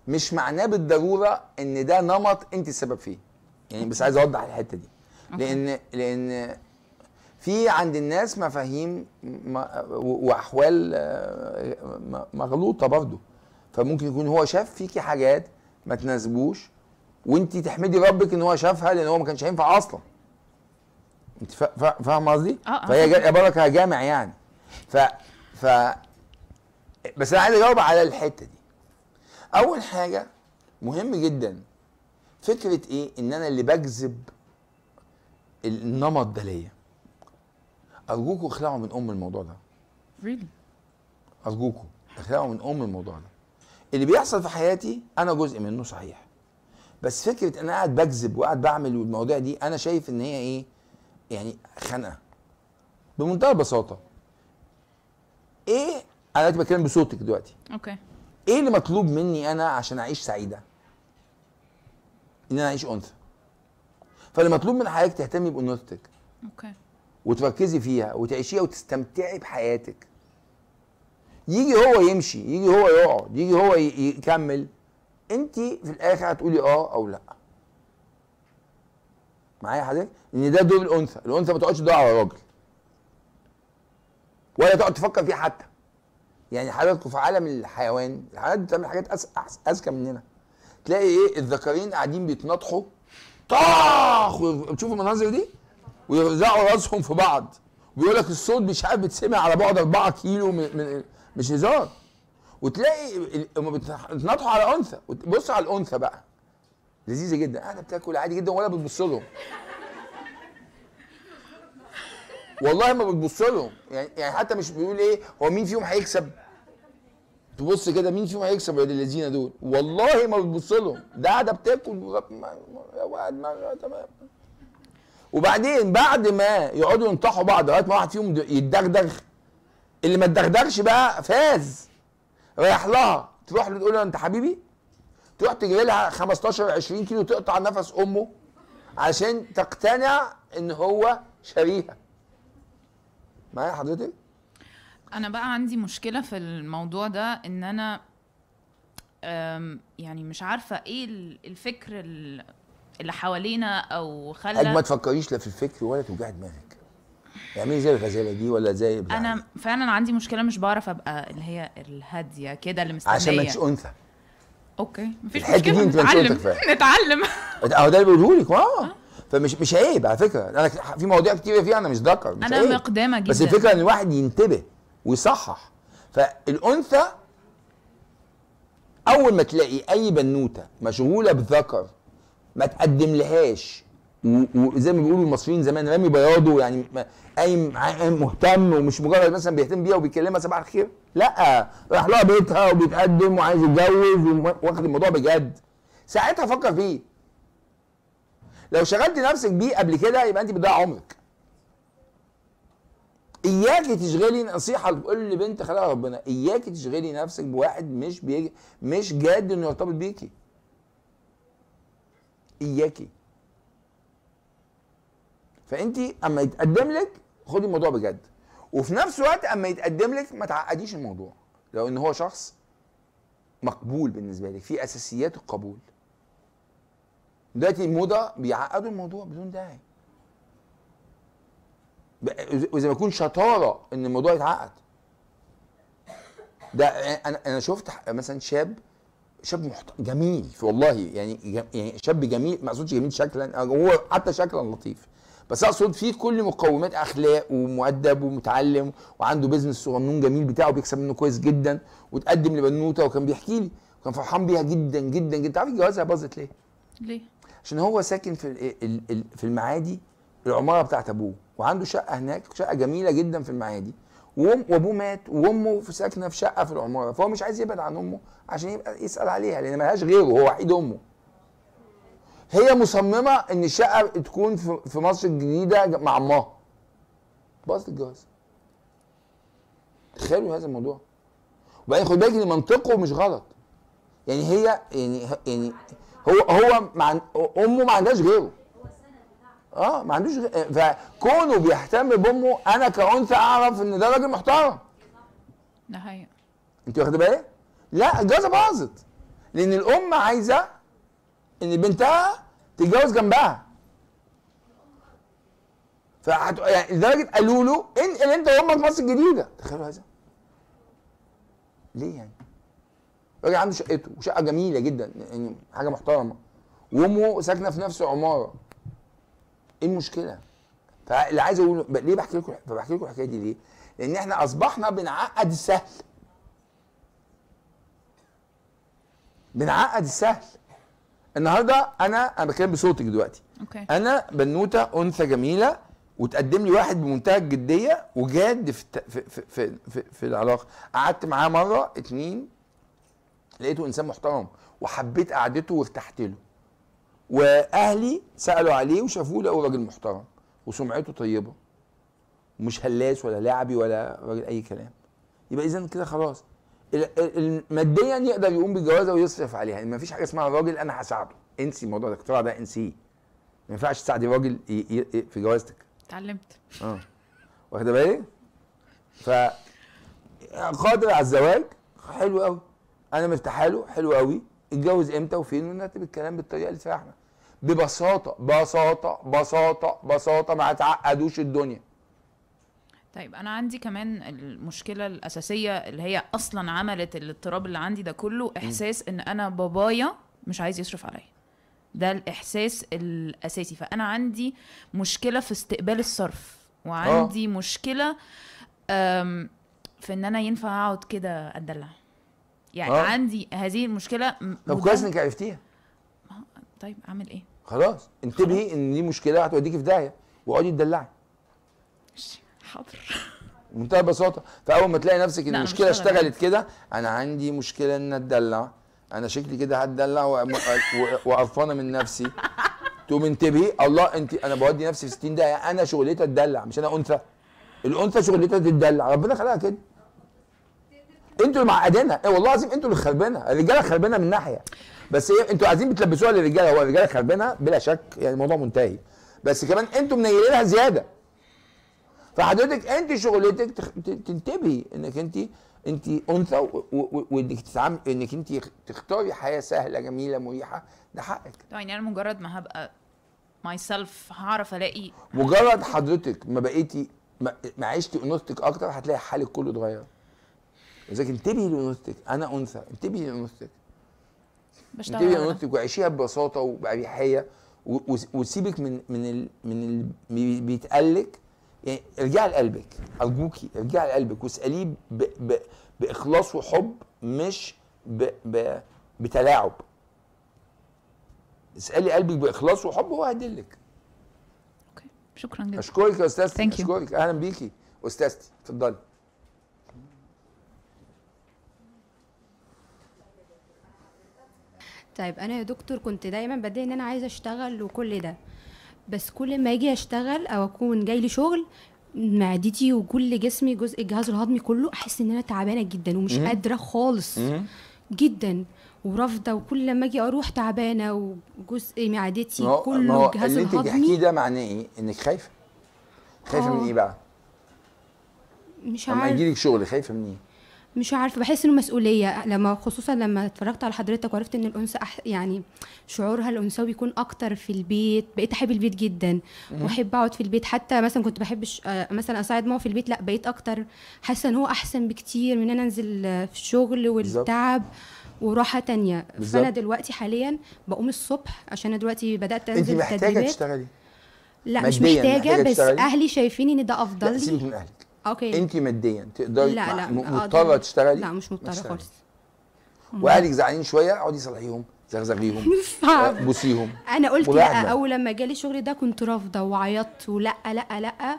مش معناه بالضروره ان ده نمط انت السبب فيه يعني بس عايز اوضح الحته دي لان لان في عند الناس مفاهيم واحوال آه، مغلوطه برضه فممكن يكون هو شاف فيكي حاجات ما تناسبوش وانت تحمدي ربك ان هو شافها لان هو ما كانش هينفع اصلا انت فاهمه قصدي؟ آه, آه، فهي بركه جامع يعني ف ف بس انا عايز اجاوب على الحته دي اول حاجه مهم جدا فكره ايه ان انا اللي بجذب النمط ده ليا ارجوكوا اخلعوا من ام الموضوع ده ريلي ارجوكوا اخلعوا من ام الموضوع ده اللي بيحصل في حياتي انا جزء منه صحيح بس فكره ان انا قاعد بكذب وقاعد بعمل والمواضيع دي انا شايف ان هي ايه يعني خنقه بمنتهى البساطه ايه انا بتكلم بصوتك دلوقتي اوكي ايه اللي مطلوب مني انا عشان اعيش سعيده ان انا اعيش انثى فاللي مطلوب من حضرتك تهتمي بانوثتك اوكي وتركزي فيها وتعيشيها وتستمتعي بحياتك يجي هو يمشي يجي هو يقعد يجي هو يكمل انت في الاخر هتقولي اه او لا معايا حضرتك ان ده دور الانثى الانثى ما تقعدش تدور على راجل ولا تقعد تفكر فيه حتى يعني حضرتكوا في عالم الحيوان الحيوانات بتعمل حاجات اذكى مننا تلاقي ايه الذكرين قاعدين بيتناطحوا طاخ بتشوفوا المناظر دي ويوزعوا راسهم في بعض ويقول لك الصوت مش عارف بيتسمع على بعد 4 كيلو من, من مش هزار وتلاقي هم بيتنطحوا على انثى بص على الانثى بقى لذيذه جدا قاعده بتاكل عادي جدا ولا بتبص لهم والله ما بتبص لهم يعني يعني حتى مش بيقول ايه هو مين فيهم هيكسب تبص كده مين فيهم هيكسب يا الذين دول والله ما بتبص لهم ده قاعده بتاكل يا واد تمام وبعدين بعد ما يقعدوا ينطحوا بعض لغايه ما واحد فيهم يتدغدغ اللي ما اتدغدغش بقى فاز رايح لها تروح له تقول له انت حبيبي تروح تجري لها 15 20 كيلو تقطع نفس امه عشان تقتنع ان هو شاريها معايا حضرتك انا بقى عندي مشكله في الموضوع ده ان انا يعني مش عارفه ايه الفكر اللي حوالينا او خلى ما تفكريش لا في الفكر ولا توجعي دماغك اعملي يعني زي الغزاله دي ولا زي انا فعلا عندي مشكله مش بعرف ابقى اللي هي الهاديه كده اللي مستنيه عشان ما انتش انثى اوكى مفيش مشكله نتعلم [laughs] نتعلم اهو أه، ده اللي بقوله لك آه. اه فمش مش عيب على فكره انا في مواضيع كتير فيها انا مش ذكر مش انا مقدمه مقدامه جدا بس الفكره ان الواحد ينتبه ويصحح فالانثى اول ما تلاقي اي بنوته مشغوله بذكر ما تقدم لهاش وزي ما بيقولوا المصريين زمان رامي بياضه يعني قايم مهتم ومش مجرد مثلا بيهتم بيها وبيكلمها صباح الخير لا راح لها بيتها وبيتقدم وعايز يتجوز واخد الموضوع بجد ساعتها فكر فيه لو شغلت نفسك بيه قبل كده يبقى انت بتضيع عمرك اياكي تشغلي نصيحه لكل بنت خلقها ربنا اياكي تشغلي نفسك بواحد مش بيجي مش جاد انه يرتبط بيكي اياكي فانت اما يتقدم لك خدي الموضوع بجد وفي نفس الوقت اما يتقدم لك ما تعقديش الموضوع لو ان هو شخص مقبول بالنسبه لك في اساسيات القبول دلوقتي الموضه بيعقدوا الموضوع بدون داعي واذا ما يكون شطاره ان الموضوع يتعقد ده انا انا شفت مثلا شاب شاب محت... جميل والله يعني يعني شاب جميل ما اقصدش جميل شكلا هو حتى شكلا لطيف بس اقصد فيه كل مقومات اخلاق ومؤدب ومتعلم وعنده بيزنس صغنون جميل بتاعه بيكسب منه كويس جدا وتقدم لبنوته وكان بيحكي لي كان فرحان بيها جدا جدا جدا عارف جوازها باظت ليه؟ ليه؟ عشان هو ساكن في في المعادي العماره بتاعت ابوه وعنده شقه هناك شقه جميله جدا في المعادي وابوه مات وامه في ساكنه في شقه في العماره فهو مش عايز يبعد عن امه عشان يبقى يسال عليها لان ملهاش غيره هو وحيد امه هي مصممه ان الشقه تكون في مصر الجديده مع امها باظت الجواز تخيلوا هذا الموضوع وبعدين خد بالك ان منطقه مش غلط يعني هي يعني يعني هو هو مع امه ما عندهاش غيره اه ما عندوش فكونه بيهتم بامه انا كانثى اعرف ان ده راجل محترم ده حقيقي. انت واخده بالك؟ لا الجوازه باظت لان الام عايزه ان بنتها تتجوز جنبها فحت... يعني لدرجه قالوا له انقل انت وامك مصر الجديده تخيلوا هذا ليه يعني؟ راجل عنده شقته وشقه جميله جدا يعني حاجه محترمه وامه ساكنه في نفس العماره ايه المشكله؟ فاللي عايز اقوله ليه بحكي لكم فبحكي لكم الحكايه دي ليه؟ لان احنا اصبحنا بنعقد السهل بنعقد السهل النهارده انا انا بتكلم بصوتك دلوقتي أوكي. انا بنوته انثى جميله وتقدم لي واحد بمنتهى الجديه وجاد في في في في, في العلاقه قعدت معاه مره اتنين لقيته انسان محترم وحبيت قعدته وارتحت له واهلي سالوا عليه وشافوه لقوا راجل محترم وسمعته طيبه مش هلاس ولا لاعبي ولا راجل اي كلام يبقى اذا كده خلاص ماديا يقدر يقوم بالجوازه ويصرف عليها يعني ما فيش حاجه اسمها راجل انا هساعده انسي موضوع الاقتراع ده انسيه ما ينفعش تساعدي راجل في جوازتك اتعلمت اه واخده بالك ف قادر على الزواج حلو قوي انا مرتاحه له حلو قوي اتجوز امتى وفين ونرتب الكلام بالطريقه اللي تريحنا ببساطه بساطه بساطه بساطه ما تعقدوش الدنيا طيب انا عندي كمان المشكله الاساسيه اللي هي اصلا عملت الاضطراب اللي عندي ده كله احساس ان انا بابايا مش عايز يصرف عليا ده الاحساس الاساسي فانا عندي مشكله في استقبال الصرف وعندي أوه. مشكله في ان انا ينفع اقعد كده اتدلع يعني آه. عندي هذه المشكله طب كويس انك عرفتيها طيب اعمل ايه خلاص انتبهي ان دي مشكله هتوديكي في داهيه واقعدي تدلعي ماشي حاضر بمنتهى البساطه فاول ما تلاقي نفسك ان المشكله اشتغلت كده انا عندي مشكله ان اتدلع انا شكلي كده هتدلع وقرفانه من نفسي [laughs] تقوم انتبهي الله انت انا بودي نفسي في 60 دقيقه انا شغلتي تدلع مش انا انثى الانثى شغلتها تتدلع ربنا خلقها كده انتوا اللي معقدينها إيه والله العظيم انتوا اللي خربانه الرجاله خربانه من ناحيه بس ايه انتوا عايزين بتلبسوها للرجاله هو الرجاله خربانه بلا شك يعني الموضوع منتهي بس كمان انتوا منيلينها زياده فحضرتك انت شغلتك تنتبهي انك انت انت انثى وانك تتعامل انك انت تختاري حياه سهله جميله مريحه ده حقك يعني انا مجرد ما هبقى ماي سيلف هعرف الاقي مجرد حضرتك ما بقيتي ما عشتي انوثتك اكتر هتلاقي حالك كله اتغير لذلك انتبهي لانوثتك انا انثى انتبهي لانوثتك انتبهي لانوثتك وعيشيها ببساطه وباريحيه وسيبك من من ال من اللي بيتقالك يعني ارجعي لقلبك ارجوكي ارجعي لقلبك واساليه باخلاص وحب مش ب ب بتلاعب اسالي قلبك باخلاص وحب هو هيدلك اوكي شكرا جدا اشكرك يا استاذتي اشكرك اهلا بيكي استاذتي اتفضلي طيب انا يا دكتور كنت دايما بدي ان انا عايزه اشتغل وكل ده بس كل ما اجي اشتغل او اكون جاي لي شغل معدتي وكل جسمي جزء الجهاز الهضمي كله احس ان انا تعبانه جدا ومش مم. قادره خالص مم. جدا ورافضه وكل لما اجي اروح تعبانه وجزء معدتي كله الجهاز الهضمي اللي انت بتحكيه ده معناه ايه؟ انك خايفه خايفه من آه. ايه بقى؟ مش عارفه لما يجيلك شغل خايفه من ايه؟ مش عارفه بحس انه مسؤوليه لما خصوصا لما اتفرجت على حضرتك وعرفت ان الانثى أح... يعني شعورها الانثوي بيكون اكتر في البيت بقيت احب البيت جدا واحب اقعد في البيت حتى مثلا كنت بحبش آه، مثلا اساعد ماما في البيت لا بقيت اكتر حاسه ان هو احسن بكتير من ان انزل آه، في الشغل والتعب وراحه تانية بالزبط. فانا دلوقتي حاليا بقوم الصبح عشان انا دلوقتي بدات انزل انت محتاجه تشتغلي لا مش محتاجه بس اهلي شايفين ان ده افضل لا سيبك من اهلك اوكي انت ماديا تقدري لا لا مضطره تشتغلي لا مش مضطره خالص واهلك زعلانين شويه اقعدي صلحيهم زغزغيهم [laughs] آه، بوسيهم انا قلت لا اول لما جالي شغلي ده كنت رافضه وعيطت ولا لا لا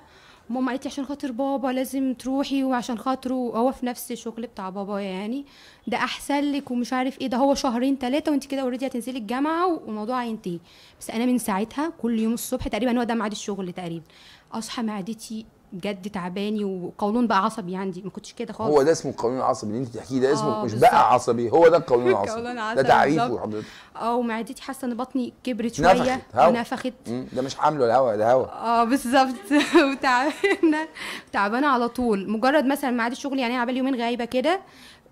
ماما قالت لي عشان خاطر بابا لازم تروحي وعشان خاطره هو في نفس الشغل بتاع بابا يعني ده احسن لك ومش عارف ايه ده هو شهرين ثلاثه وانت كده اوريدي هتنزلي الجامعه والموضوع هينتهي بس انا من ساعتها كل يوم الصبح تقريبا هو ده ميعاد الشغل تقريبا اصحى معدتي جد تعباني وقولون بقى عصبي عندي ما كنتش كده خالص هو ده اسمه القولون العصبي اللي انت تحكيه ده اسمه آه، مش بقى عصبي هو ده القولون [laughs] العصبي ده تعريفه حضرتك اه ومعدتي حاسه ان بطني كبرت شويه ونفخت ده مش حمل ولا هوا ده هوا اه بالظبط [laughs] وتعبانه تعبانه على طول مجرد مثلا ميعاد الشغل يعني انا عبالي يومين غايبه كده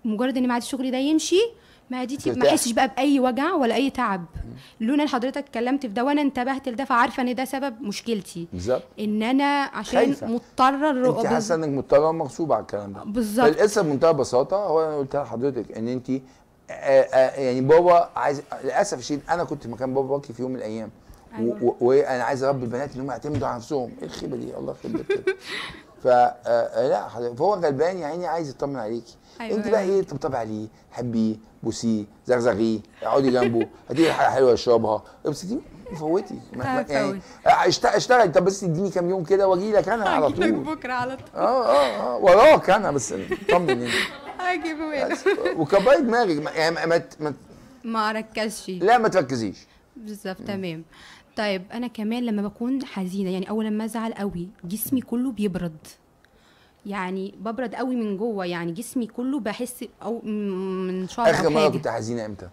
مجرد ان ميعاد الشغل ده يمشي ما دي ما احسش بقى باي وجع ولا اي تعب لون اللي حضرتك اتكلمت في ده وانا انتبهت لده فعارفه ان ده سبب مشكلتي بالظبط ان انا عشان خايفة. مضطره الرؤى انت حاسه انك مضطره ومغصوبه على الكلام ده بالظبط القصه بمنتهى البساطه هو انا قلتها لحضرتك ان انت آه، آه، يعني بابا عايز للاسف الشديد انا كنت مكان بابا باكي في يوم من الايام أيوة. وانا عايز اربي البنات ان هم يعتمدوا على نفسهم ايه الخيبه دي الله يخليك بيتك فلا فهو غلبان يا عيني عايز يطمن عليكي أيوة انت بقى أيوة. ايه طبطبي عليه حبيه بوسيه زغزغيه اقعدي جنبه هاتي حاجه حلوه يشربها ابسطي فوتي [laughs] يعني آه، اشتغل طب بس اديني كام يوم كده واجي لك انا على طول لك بكره على طول اه اه اه وراك انا بس طمني هجيب وينه وكبري دماغك يعني ما ما ما ركزش لا ما تركزيش بالظبط تمام طيب انا كمان لما بكون حزينه يعني اول لما ازعل قوي جسمي كله بيبرد يعني ببرد قوي من جوه يعني جسمي كله بحس او من شعر اخر مره كنت حزينه امتى؟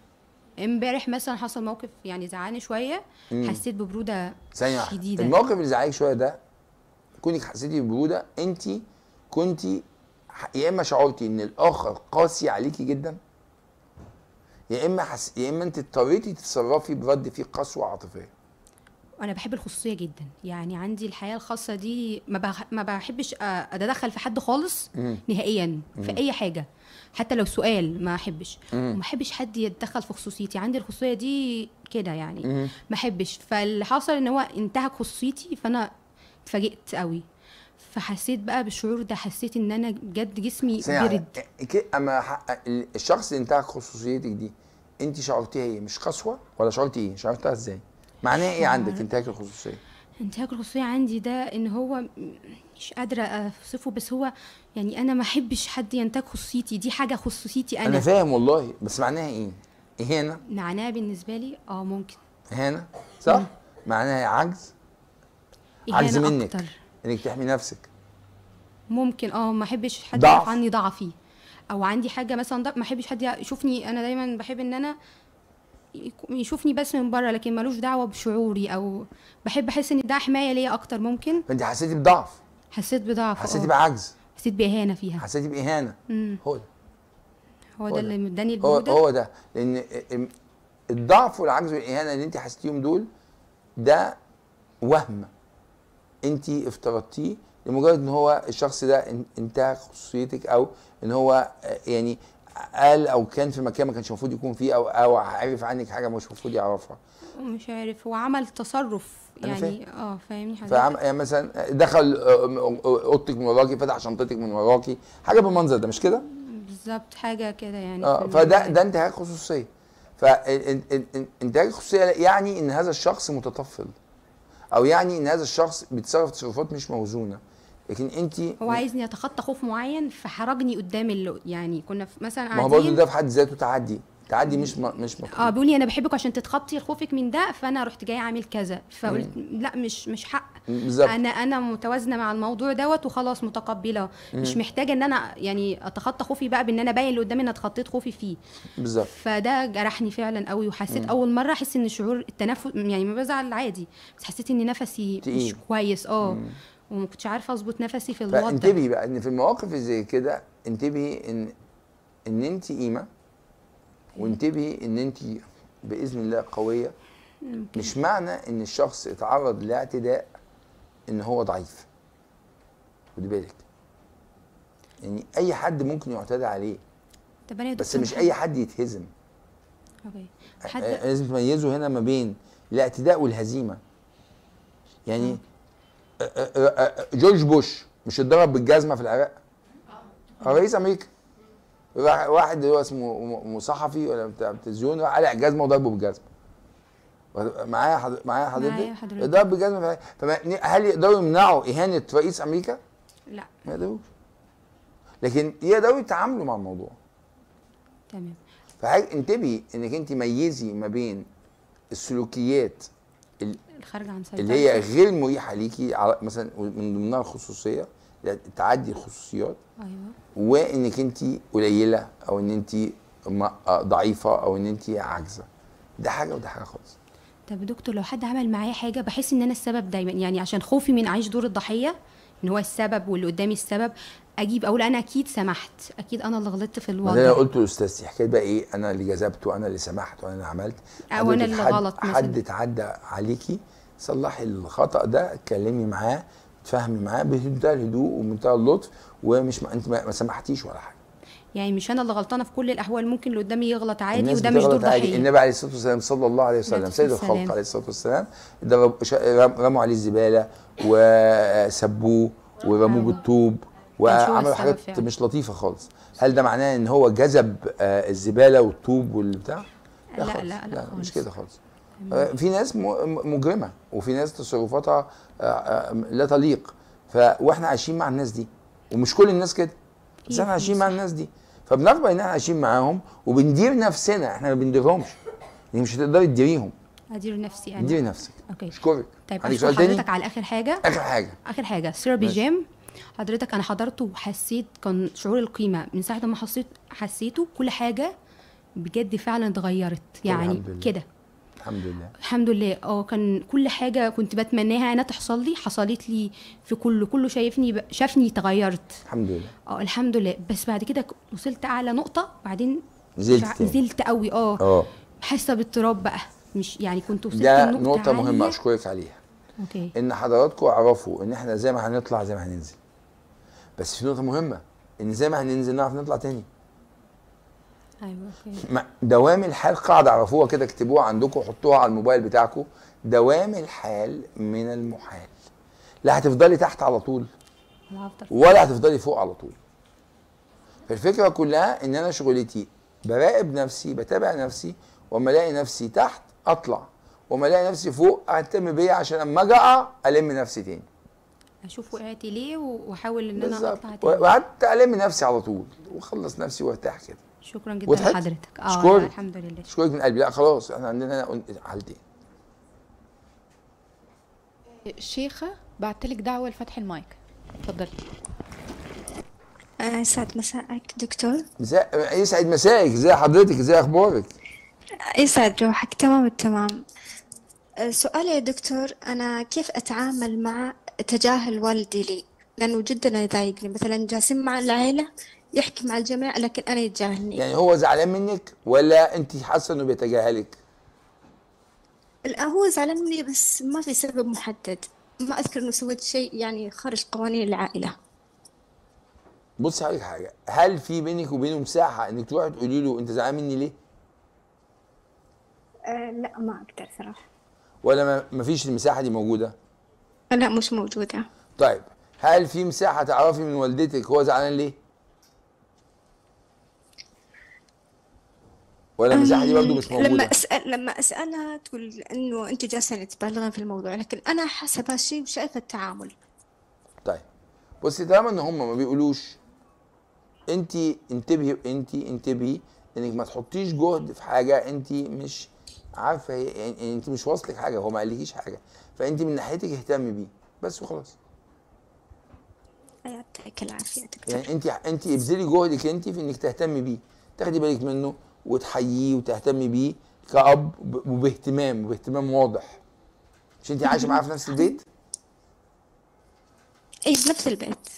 امبارح مثلا حصل موقف يعني زعلني شويه مم. حسيت ببروده ثانية شديده الموقف اللي زعلك شويه ده كونك حسيتي ببروده انت كنت يا اما شعرتي ان الاخر قاسي عليكي جدا يا اما حس... يا اما انت اضطريتي تتصرفي برد فيه قسوه عاطفيه انا بحب الخصوصيه جدا يعني عندي الحياه الخاصه دي ما ما بحبش اتدخل في حد خالص نهائيا في اي حاجه حتى لو سؤال ما احبش وما احبش حد يتدخل في خصوصيتي عندي الخصوصيه دي كده يعني ما احبش فاللي حصل ان هو انتهك خصوصيتي فانا اتفاجئت قوي فحسيت بقى بالشعور ده حسيت ان انا بجد جسمي برد يعني اما الشخص اللي انتهك خصوصيتك دي انت شعرتيها ايه مش قسوه ولا شعرتي ايه شعرتها ازاي معناه ايه عندك انتهاك الخصوصيه انتهاك الخصوصيه عندي ده ان هو مش قادره اوصفه بس هو يعني انا ما احبش حد ينتهك خصوصيتي دي حاجه خصوصيتي انا انا فاهم والله بس معناها ايه اهانه معناها بالنسبه لي اه ممكن اهانه صح مم. معناها عجز عجز منك أكتر. انك تحمي نفسك ممكن اه ما احبش حد يعرف عني ضعفي او عندي حاجه مثلا ما احبش حد يشوفني انا دايما بحب ان انا يشوفني بس من بره لكن ملوش دعوه بشعوري او بحب احس ان ده حمايه ليا اكتر ممكن فانت حسيتي بضعف حسيت بضعف آه. حسيتي بعجز حسيت باهانه فيها حسيتي باهانه هو ده هو ده اللي مداني البروده هو, هو ده لان الضعف والعجز والاهانه اللي انت حسيتيهم دول ده وهم انت افترضتيه لمجرد ان هو الشخص ده انتهى خصوصيتك او ان هو آه، يعني قال او كان في مكان ما كانش المفروض يكون فيه او او عارف عنك حاجه مش المفروض يعرفها مش عارف هو عمل تصرف يعني اه فاهمني حضرتك فعم يعني مثلا دخل آه، اوضتك من وراكي فتح شنطتك من وراكي حاجه بالمنظر ده مش كده بالظبط حاجه كده يعني اه فده ده انتهاك خصوصيه فانتهاك خصوصيه يعني ان هذا الشخص متطفل او يعني ان هذا الشخص بيتصرف تصرفات مش موزونه لكن انت هو عايزني اتخطى خوف معين فحرجني قدام اللي يعني كنا مثلا قاعدين ما هو برضه ده في حد ذاته تعدي تعدي مش م... مش مطلوب اه بيقول لي انا بحبك عشان تتخطي خوفك من ده فانا رحت جاي عامل كذا فقلت مم. لا مش مش حق بالزبط. انا انا متوازنه مع الموضوع دوت وخلاص متقبله مم. مش محتاجه ان انا يعني اتخطى خوفي بقى بان انا باين اللي قدامي ان اتخطيت خوفي فيه بالظبط فده جرحني فعلا قوي وحسيت مم. اول مره احس ان شعور التنفس يعني ما بزعل عادي بس حسيت ان نفسي تقيل. مش كويس اه وما كنتش عارفه اظبط نفسي في الوضع انتبهي بقى ان في المواقف زي كده انتبهي ان ان انت قيمه وانتبهي ان انت باذن الله قويه ممكن. مش معنى ان الشخص اتعرض لاعتداء ان هو ضعيف خدي بالك يعني اي حد ممكن يعتدى عليه بس مش اي حد يتهزم اوكي حد لازم تميزوا هنا ما بين الاعتداء والهزيمه يعني أوكي. جورج بوش مش اتضرب بالجزمه في العراق اه, اه، رئيس امريكا راح واحد هو اسمه صحفي ولا بتاع تلفزيون راح قلع جزمه وضربه بالجزمه معايا حضر... معايا حضرتك اتضرب بالجزمه هل يقدروا يمنعوا اهانه رئيس امريكا؟ لا ما يقدروش لكن يقدروا يتعاملوا مع الموضوع تمام فانتبهي انتبهي انك انت ميزي ما بين السلوكيات الخارجه عن سيطرتك اللي هي غير مريحه ليكي مثلا من ضمنها الخصوصيه تعدي الخصوصيات ايوه وانك انت قليله او ان انت ضعيفه او ان انت عاجزه ده حاجه وده حاجه خالص طب دكتور لو حد عمل معايا حاجه بحس ان انا السبب دايما يعني عشان خوفي من اعيش دور الضحيه ان هو السبب واللي قدامي السبب اجيب اقول انا اكيد سمحت اكيد انا اللي غلطت في الوضع انا قلت لاستاذتي حكايه بقى ايه انا اللي جذبته انا اللي سمحت وانا اللي عملت او انا اللي غلط حد اتعدى عليكي صلحي الخطا ده اتكلمي معاه اتفاهمي معاه بمنتهى الهدوء ومنتهى اللطف ومش ما انت ما سمحتيش ولا حاجه يعني مش انا اللي غلطانه في كل الاحوال ممكن اللي قدامي يغلط عادي وده مش دور ضحيه النبي عليه الصلاه والسلام صلى الله عليه وسلم سيد الخلق عليه الصلاه والسلام ده رموا عليه الزباله وسبوه آه، ورموه أيوة. بالطوب وعملوا حاجات يعني. مش لطيفه خالص هل ده معناه ان هو جذب آه، الزباله والطوب والبتاع لا لا لا, لا, لا, لا مش كده خالص آه، في ناس مجرمه وفي ناس تصرفاتها آه، آه، لا تليق ف واحنا عايشين مع الناس دي ومش كل الناس كده بس احنا عايشين مع الناس دي فبنقبل ان احنا عايشين معاهم وبندير نفسنا احنا ما بنديرهمش يعني مش هتقدري تديريهم ادير نفسي انا ادير نفسك اوكي اشكرك طيب عندك سؤال تاني حضرتك على اخر حاجه اخر حاجه اخر حاجه سيربي جيم حضرتك انا حضرته وحسيت كان شعور القيمه من ساعه ما حسيت حسيته كل حاجه بجد فعلا اتغيرت يعني كده الحمد لله الحمد لله اه كان كل حاجه كنت بتمناها انا تحصل لي حصلت لي في كله كله شايفني شافني تغيرت الحمد لله اه الحمد لله بس بعد كده وصلت اعلى نقطه بعدين نزلت شع... نزلت قوي اه اه حاسه باضطراب بقى مش يعني كنت وصلت ده نقطه, نقطة مهمه اشكرك عليها اوكي ان حضراتكم اعرفوا ان احنا زي ما هنطلع زي ما هننزل بس في نقطه مهمه ان زي ما هننزل نعرف نطلع تاني ايوه دوام الحال قاعده اعرفوها كده اكتبوها عندكم وحطوها على الموبايل بتاعكم دوام الحال من المحال لا هتفضلي تحت على طول ولا هتفضلي فوق على طول فالفكره كلها ان انا شغلتي براقب نفسي بتابع نفسي واما الاقي نفسي تحت اطلع واما الاقي نفسي فوق اهتم بيا عشان اما اجي اقع الم نفسي تاني اشوف وقعت ليه واحاول ان انا اقطع تاني وقعدت الم نفسي على طول واخلص نفسي وارتاح كده شكرا جدا وتحت. لحضرتك اه شكرا. الحمد لله شكرا من قلبي لا خلاص احنا عندنا حالتين شيخه بعتلك دعوه لفتح المايك اتفضلي آه، يسعد مساءك دكتور مساء يسعد مسائك ازي حضرتك ازي اخبارك يسعد روحك تمام التمام آه، سؤالي يا دكتور انا كيف اتعامل مع تجاهل والدي لي لانه جدا يضايقني مثلا جالسين مع العيله يحكي مع الجميع لكن انا يتجاهلني يعني هو زعلان منك ولا انت حاسه انه بيتجاهلك لا هو زعلان مني بس ما في سبب محدد ما اذكر انه سويت شيء يعني خارج قوانين العائله بصي هقول حاجه هل في بينك وبينه مساحه انك تروحي تقولي له انت زعلان مني ليه أه لا ما اقدر صراحه ولا ما فيش المساحه دي موجوده لا مش موجوده طيب هل في مساحه تعرفي من والدتك هو زعلان ليه ولا المساحه دي برضه مش موجوده لما اسال لما اسالها تقول انه انت جالسه يعني تبالغين في الموضوع لكن انا حسب هالشيء وشايفه التعامل طيب بصي طالما ان هم ما بيقولوش انت انتبهي انت انتبهي انك ما تحطيش جهد في حاجه انت مش عارفه يعني, يعني انت مش واصلك حاجه هو ما قالكيش حاجه فانت من ناحيتك اهتمي بيه بس وخلاص يعطيك العافيه دكتور يعني انت انت ابذلي جهدك انت في انك تهتمي بيه تاخدي بالك منه وتحييه وتهتمي بيه كأب وباهتمام وباهتمام واضح مش انت عايشه معاه في نفس البيت؟ ايه في نفس البيت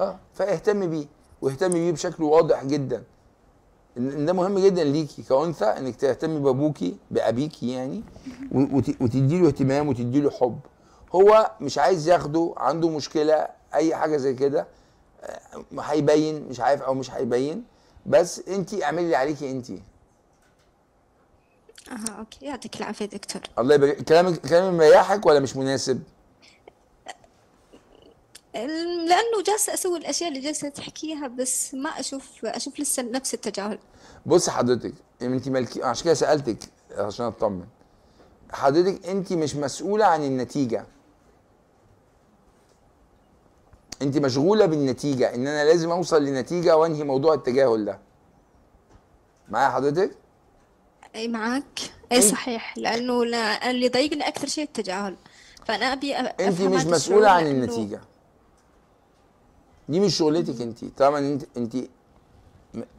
اه فاهتمي بيه واهتمي بيه بشكل واضح جدا ان ده مهم جدا ليكي كانثى انك تهتمي بابوكي بابيكي يعني وتدي له اهتمام وتدي له حب هو مش عايز ياخده عنده مشكله اي حاجه زي كده آه، هيبين مش عارف او مش هيبين بس انت اعملي اللي عليكي انت اها اوكي يعطيك العافيه دكتور الله يبارك كلامك كلامي مريحك ولا مش مناسب؟ لانه جالسه اسوي الاشياء اللي جالسه تحكيها بس ما اشوف اشوف لسه نفس التجاهل بصي حضرتك انت مالكي عشان كده سالتك عشان اطمن حضرتك انت مش مسؤوله عن النتيجه انت مشغوله بالنتيجه ان انا لازم اوصل لنتيجه وانهي موضوع التجاهل ده معايا حضرتك اي معاك اي صحيح لانه لا اللي ضايقني اكثر شيء التجاهل فانا ابي انت مش مسؤوله عن النتيجه دي مش شغلتك انت طبعا انت انت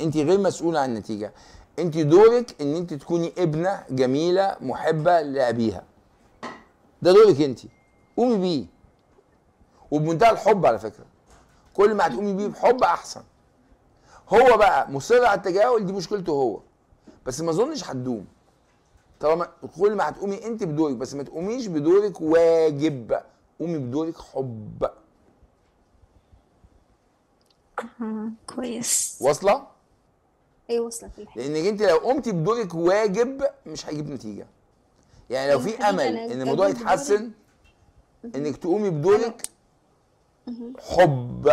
انت غير مسؤوله عن النتيجه انت دورك ان انت تكوني ابنه جميله محبه لابيها ده دورك انت قومي بيه وبمنتهى الحب على فكره كل ما هتقومي بيه بحب احسن هو بقى مصر على التجاهل دي مشكلته هو بس ما اظنش هتدوم طالما كل ما هتقومي انت بدورك بس ما تقوميش بدورك واجب قومي بدورك حب كويس واصله ايه واصله في لانك انت لو قمتي بدورك واجب مش هيجيب نتيجه يعني لو في امل ان الموضوع يتحسن انك تقومي بدورك حب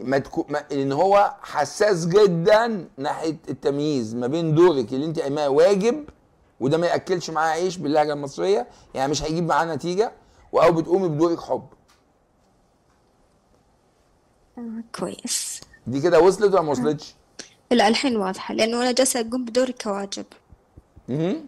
ما تكون ان هو حساس جدا ناحيه التمييز ما بين دورك اللي انت قايماه واجب وده ما ياكلش معاه عيش باللهجه المصريه يعني مش هيجيب معاه نتيجه او بتقومي بدورك حب آه، كويس دي كده وصلت ولا ما وصلتش؟ آه. لا الحين واضحه لانه انا جالسه اقوم بدوري كواجب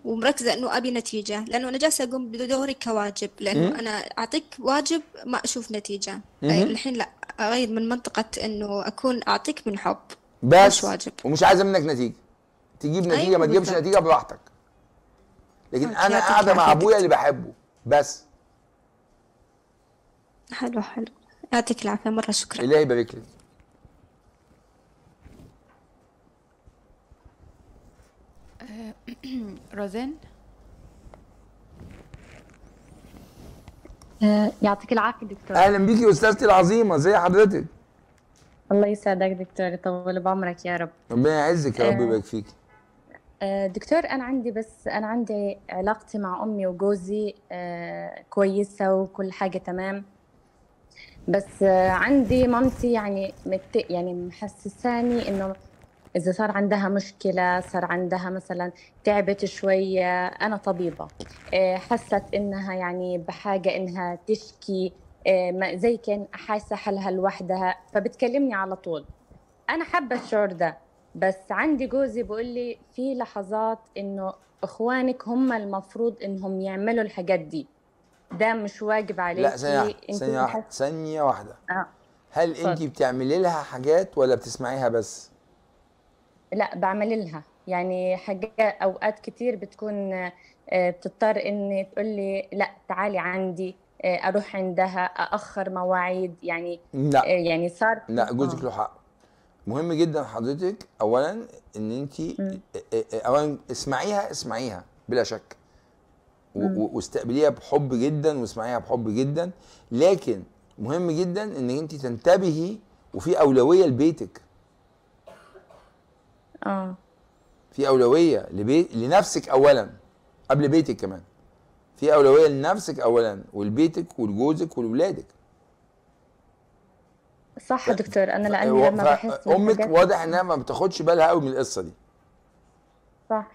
ومركزه انه ابي نتيجه لانه انا جالسه اقوم بدوري كواجب لانه انا اعطيك واجب ما اشوف نتيجه الحين لا اغير من منطقه انه اكون اعطيك من حب بس مش واجب ومش عايزه منك نتيجه تجيب أيوة، نتيجه ما تجيبش نتيجه براحتك لكن انا قاعده مع ابويا اللي بحبه بس حلو حلو يعطيك العافيه مره شكرا الله يبارك لك [clears throat] روزين آه، يعطيك العافيه دكتور اهلا بيكي استاذتي العظيمه ازي حضرتك الله يسعدك دكتور يطول بعمرك يا رب ربنا يعزك يا رب آه، ويبارك فيك آه، دكتور انا عندي بس انا عندي علاقتي مع امي وجوزي كويسه وكل حاجه تمام بس عندي مامتي يعني مت يعني محسساني انه اذا صار عندها مشكله صار عندها مثلا تعبت شويه انا طبيبه إيه، حست انها يعني بحاجه انها تشكي إيه، زي كان حاسه حالها لوحدها فبتكلمني على طول انا حابه الشعور ده بس عندي جوزي بيقول لي في لحظات انه اخوانك هم المفروض انهم يعملوا الحاجات دي ده مش واجب عليكي لا ثانية ثانية واحدة ثانية واحدة آه. هل انت بتعملي لها حاجات ولا بتسمعيها بس؟ لا بعمل لها يعني حاجات اوقات كتير بتكون آه، بتضطر ان تقول لي لا تعالي عندي آه، اروح عندها ااخر مواعيد يعني لا. آه، يعني صار لا جوزك له حق مهم جدا حضرتك اولا ان انت اولا اسمعيها اسمعيها بلا شك واستقبليها بحب جدا واسمعيها بحب جدا لكن مهم جدا ان انت تنتبهي وفي اولويه لبيتك اه في اولويه لبيت لنفسك اولا قبل بيتك كمان في اولويه لنفسك اولا ولبيتك ولجوزك ولولادك صح يا دكتور انا لاني لما بحس امك واضح انها ما بتاخدش بالها قوي من القصه دي صح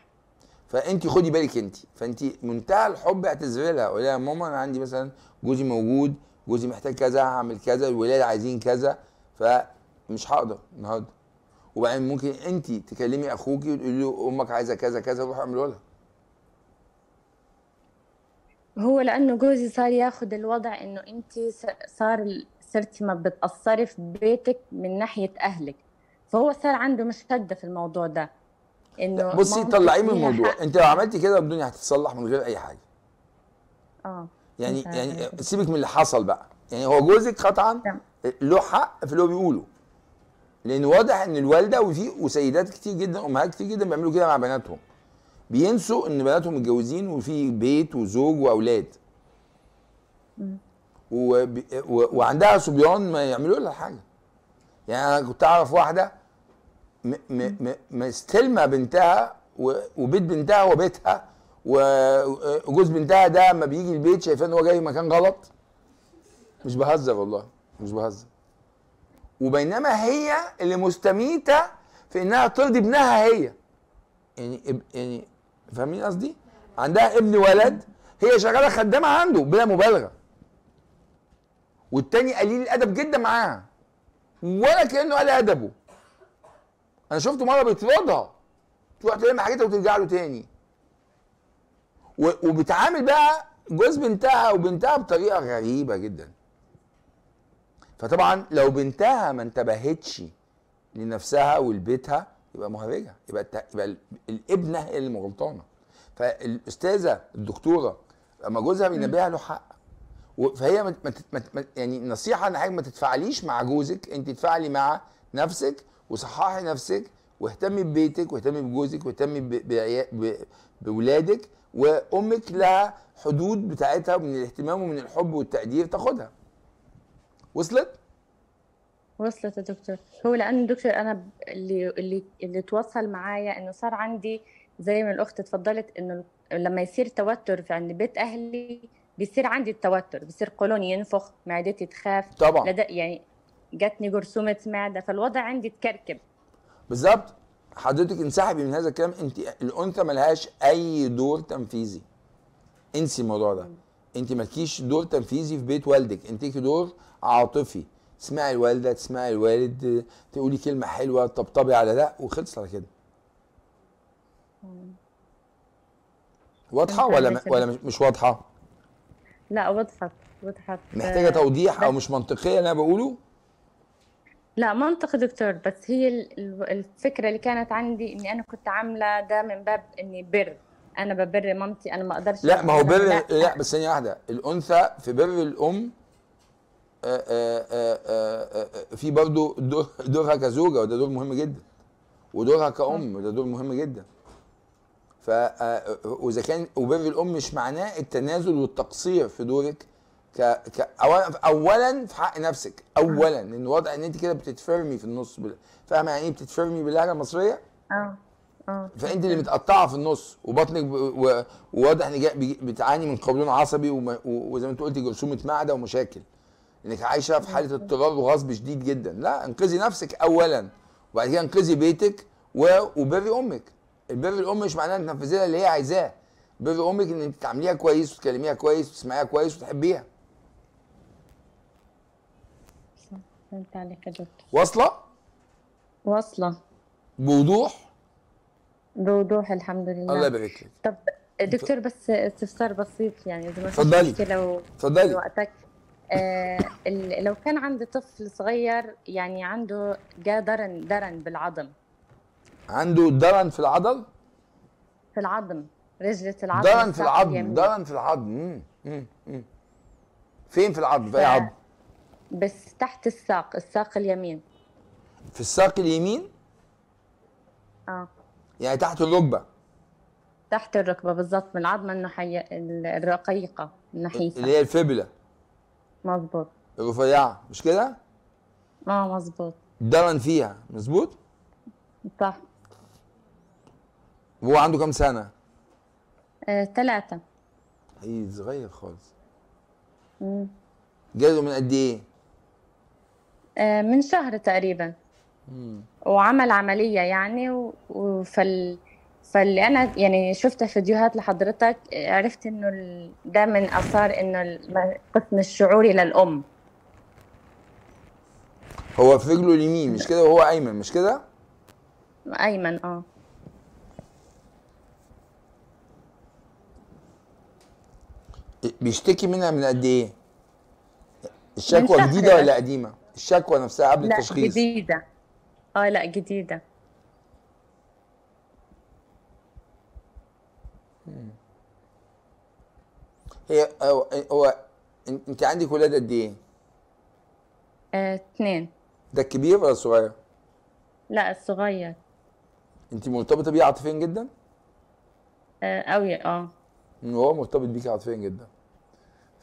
فانت خدي بالك انت فانت منتهى الحب اعتذري لها قولي لها ماما انا عندي مثلا جوزي موجود جوزي محتاج كذا هعمل كذا الولاد عايزين كذا فمش هقدر النهارده وبعدين ممكن انت تكلمي اخوكي وتقولي له امك عايزه كذا كذا روح اعمله لها هو لانه جوزي صار ياخذ الوضع انه انت صار صرتي ما بتاثري في بيتك من ناحيه اهلك فهو صار عنده مشتده في الموضوع ده انه بصي طلعيه من الموضوع حق. انت لو عملتي كده الدنيا هتتصلح من غير اي حاجه اه يعني يعني سيبك من اللي حصل بقى يعني هو جوزك قطعا له حق في اللي هو بيقوله لان واضح ان الوالده وفي وسيدات كتير جدا امهات كتير جدا بيعملوا كده مع بناتهم بينسوا ان بناتهم متجوزين وفي بيت وزوج واولاد وب... و... وعندها صبيان ما يعملوا لها حاجه يعني انا كنت اعرف واحده م... م... مستلمه بنتها و... وبيت بنتها وبيتها وجوز بنتها ده ما بيجي البيت شايفاه ان هو جاي مكان غلط مش بهزر والله مش بهزر وبينما هي اللي مستميته في انها ترضي ابنها هي يعني يعني فاهمين قصدي؟ عندها ابن ولد هي شغاله خدامه عنده بلا مبالغه والتاني قليل الادب جدا معاها ولا كانه قال ادبه انا شفته مره بيطردها تروح تلم حاجتها وترجع له تاني وبتعامل بقى جوز بنتها وبنتها بطريقه غريبه جدا فطبعا لو بنتها ما انتبهتش لنفسها ولبيتها يبقى مهرجه يبقى يبقى الابنه هي اللي مغلطانه فالاستاذه الدكتوره اما جوزها بينبهها له حق فهي مت مت مت يعني نصيحه ان ما تتفاعليش مع جوزك انت تتفاعلي مع نفسك وصححي نفسك واهتمي ببيتك واهتمي بجوزك واهتمي بولادك وامك لها حدود بتاعتها من الاهتمام ومن الحب والتقدير تاخدها وصلت؟ وصلت يا دكتور هو لان دكتور انا اللي اللي اللي توصل معايا انه صار عندي زي ما الاخت اتفضلت انه لما يصير توتر في عند بيت اهلي بيصير عندي التوتر بيصير قولون ينفخ معدتي تخاف طبعا لدى يعني جاتني جرثومه معده فالوضع عندي تكركب بالظبط حضرتك انسحبي من هذا الكلام انت الانثى ملهاش اي دور تنفيذي انسي الموضوع ده انت مالكيش دور تنفيذي في بيت والدك انت ليكي دور عاطفي تسمعي الوالده تسمعي الوالد تقولي كلمه حلوه طبطبي على ده وخلص على كده واضحه ولا ولا مش واضحه لا واضحه واضحه محتاجه آه، توضيح او مش منطقيه اللي انا بقوله لا منطق دكتور بس هي الفكره اللي كانت عندي اني انا كنت عامله ده من باب اني بر انا ببر مامتي انا ما اقدرش لا ما هو بر لا, لا بس ثانيه واحده الانثى في بر الام آه، آه، آه، في برضه دورها كزوجه وده دور مهم جدا ودورها كأم وده دور مهم جدا ف واذا كان وبر الام مش معناه التنازل والتقصير في دورك ك... ك... اولا في حق نفسك اولا لان وضع ان انت كده بتتفرمي في النص بل... فاهمه يعني ايه بتتفرمي باللهجه المصريه؟ اه فانت اللي متقطعه في النص وبطنك ب... و... وواضح ان بتعاني من قولون عصبي وما... وزي ما انت قلتي جرثومه معده ومشاكل انك عايشه في حاله اضطرار وغصب شديد جدا لا انقذي نفسك اولا وبعد كده انقذي بيتك وبري امك البر الام مش معناها انك تنفذي لها اللي هي عايزاه بر امك ان انت تعمليها كويس وتكلميها كويس وتسمعيها كويس وتحبيها فهمت عليك يا دكتور واصله واصله بوضوح بوضوح الحمد لله الله يبارك لك طب دكتور بس استفسار بسيط يعني اذا ما فيش مشكله اتفضلي اتفضلي وقتك آه، لو كان عندي طفل صغير يعني عنده جا درن درن بالعظم عنده درن في العضل في العظم رجلة العظم درن في العظم درن في العظم فين في العظم في اي عظم بس تحت الساق الساق اليمين في الساق اليمين اه يعني تحت الركبه تحت الركبه بالظبط من العظمه النحية الرقيقه النحيفه اللي هي الفبله مظبوط الرفيعه مش كده؟ اه مظبوط درن فيها مظبوط؟ صح وهو عنده كام سنه؟ ثلاثة آه، اي صغير خالص امم جاله من قد ايه؟ آه، من شهر تقريبا مم. وعمل عملية يعني وفال فاللي انا يعني شفت فيديوهات لحضرتك عرفت انه ده من اثار انه القسم الشعوري للام هو في رجله اليمين مش كده وهو ايمن مش كده ايمن اه بيشتكي منها من قد ايه الشكوى جديده ولا قديمه الشكوى نفسها قبل التشخيص لا جديده اه لا جديده هي هو, هو انت عندك ولاد قد ايه؟ اثنين آه، ده الكبير ولا الصغير؟ لا الصغير انت مرتبطه بيه عاطفيا جدا؟ اه قوي اه هو مرتبط بيكي عاطفيا جدا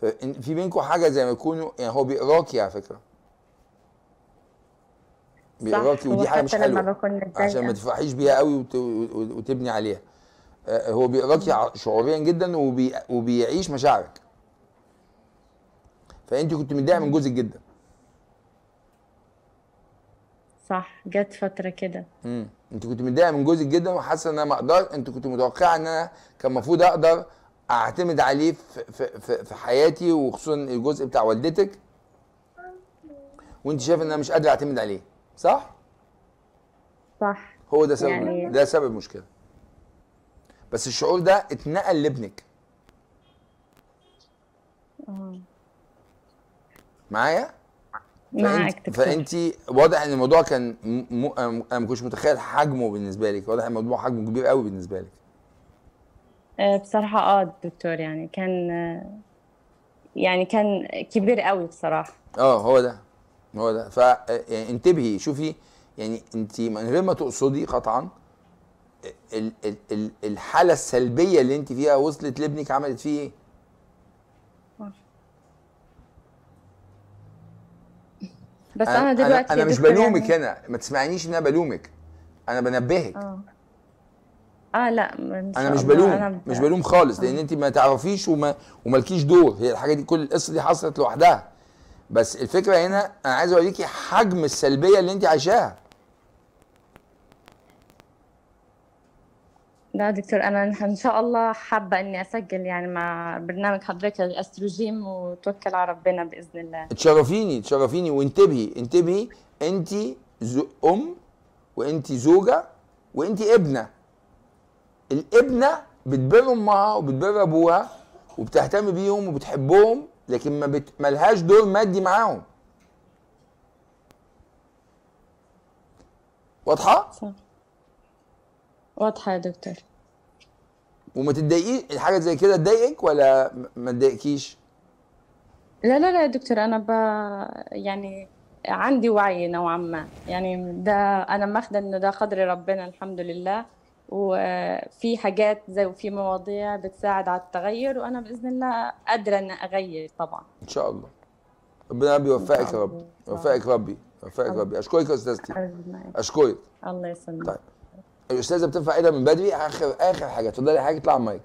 ففي بينكم حاجه زي ما يكونوا يعني هو بيقراكي على فكره بيقراكي ودي حاجه مش حلوه عشان ما تفرحيش بيها قوي وتبني عليها آه، هو بيقراكي شعوريا جدا وبي... وبيعيش مشاعرك فانت كنت متضايقه من جوزك جدا صح جت فتره كده امم انت كنت متضايقه من جوزك جدا وحاسه ان انا ما اقدر انت كنت متوقعه ان انا كان المفروض اقدر اعتمد عليه في, في, في, حياتي وخصوصا الجزء بتاع والدتك وانت شايفه ان انا مش قادر اعتمد عليه صح صح هو ده سبب يعني... ده سبب المشكله بس الشعور ده اتنقل لابنك معايا فانت فانت واضح ان الموضوع كان م... م... انا ما كنتش متخيل حجمه بالنسبه لك واضح الموضوع حجمه كبير قوي بالنسبه لك آه، بصراحه اه دكتور يعني كان يعني كان كبير قوي بصراحه اه هو ده هو ده فانتبهي آه، يعني انتبهي شوفي يعني انت من غير ما تقصدي قطعا ال ال ال الحاله السلبيه اللي انت فيها وصلت لابنك عملت فيه ايه؟ بس انا, أنا دلوقتي انا مش بلومك يعني... هنا ما تسمعنيش ان انا بلومك انا بنبهك اه اه لا مش انا مش بلوم أنا مش بلوم خالص آه. لان انت ما تعرفيش وما ومالكيش دور هي الحاجه دي كل القصه دي حصلت لوحدها بس الفكره هنا انا عايز اوريكي حجم السلبيه اللي انت عايشاها لا دكتور انا ان شاء الله حابه اني اسجل يعني مع برنامج حضرتك الاستروجين وتوكل على ربنا باذن الله تشرفيني تشرفيني وانتبهي انتبهي انت ام وانت زوجه وانت ابنه الابنه بتبر امها وبتبر ابوها وبتهتم بيهم وبتحبهم لكن ما بت... ملهاش دور مادي معاهم واضحه؟ صح واضحه يا دكتور وما تتضايقيش حاجه زي كده تضايقك ولا ما تضايقكيش لا لا لا يا دكتور انا ب... يعني عندي وعي نوعا ما يعني ده انا ماخده انه ده قدر ربنا الحمد لله وفي حاجات زي وفي مواضيع بتساعد على التغير وانا باذن الله قادره ان اغير طبعا ان شاء الله ربنا بيوفقك يا رب يوفقك ربي يوفقك ربي اشكرك يا استاذتي اشكرك الله يسلمك طيب الاستاذه بتنفع ايه من بدري اخر اخر حاجه اتفضلي حاجه اطلع المايك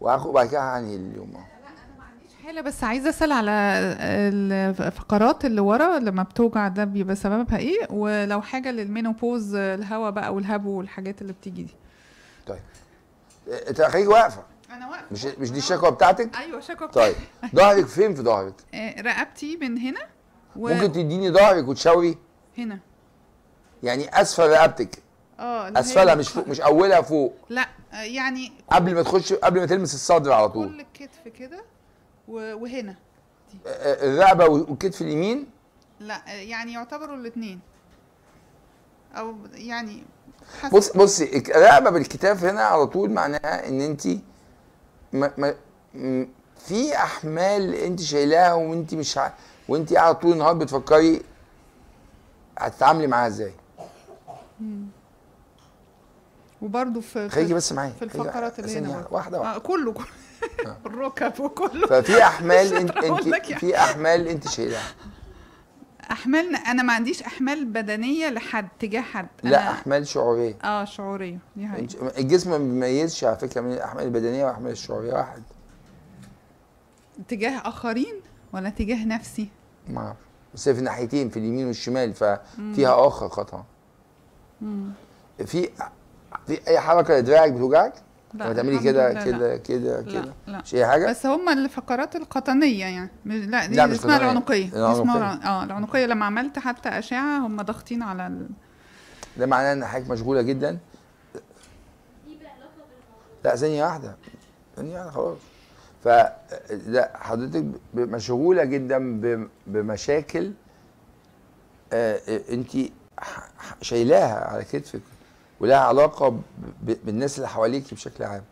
وهاخد بعد كده هنهي اليوم انا ما عنديش حالة بس عايزة أسأل على الفقرات اللي ورا لما بتوجع ده بيبقى سببها إيه ولو حاجة للمينوبوز الهوا بقى والهبو والحاجات اللي بتيجي دي طيب أنت واقفة أنا واقفة مش مش دي الشكوى بتاعتك؟ أيوه شكوى بتاعتي طيب ظهرك فين في ظهرك؟ [laughs] آه، رقبتي من هنا و... ممكن تديني ظهرك وتشاوري؟ هنا يعني أسفل رقبتك اه اسفلها مش فوق مش اولها فوق لا يعني قبل ما تخش قبل ما تلمس الصدر على طول كل الكتف كده وهنا دي. الرقبه والكتف اليمين لا يعني يعتبروا الاثنين او يعني بص بصي الرقبه بالكتاف هنا على طول معناها ان انت ما ما في احمال انت شايلاها وانت مش وانت قاعده طول النهار بتفكري هتتعاملي معاها ازاي وبرضه في خليكي بس معايا في الفقرات اللي هنا واحده واحده آه كله آه. [laughs] الركب وكله ففي [laughs] احمال انت, انت يعني. في احمال انت شايلها احمال انا ما عنديش احمال بدنيه لحد تجاه حد لا احمال شعوريه اه شعوريه دي حقيقة. الجسم ما بيميزش على فكره من الاحمال البدنيه والاحمال الشعوريه واحد تجاه اخرين ولا تجاه نفسي ما اعرف بس في الناحيتين في اليمين والشمال ففيها اخر خطا في في اي حركه لدراعك بتوجعك لا تعملي كده كده كده كده مش اي حاجه بس هم الفقرات القطنيه يعني لا دي لا مش اسمها العنقيه اسمها اه العنقيه لما عملت حتى اشعه هم ضاغطين على ال... ده معناه ان حضرتك مشغوله جدا لا ثانيه واحده ثانيه واحده خلاص لا حضرتك مشغوله جدا بمشاكل آه، آه، انت شايلاها على كتفك ولها علاقه بالناس اللي حواليك بشكل عام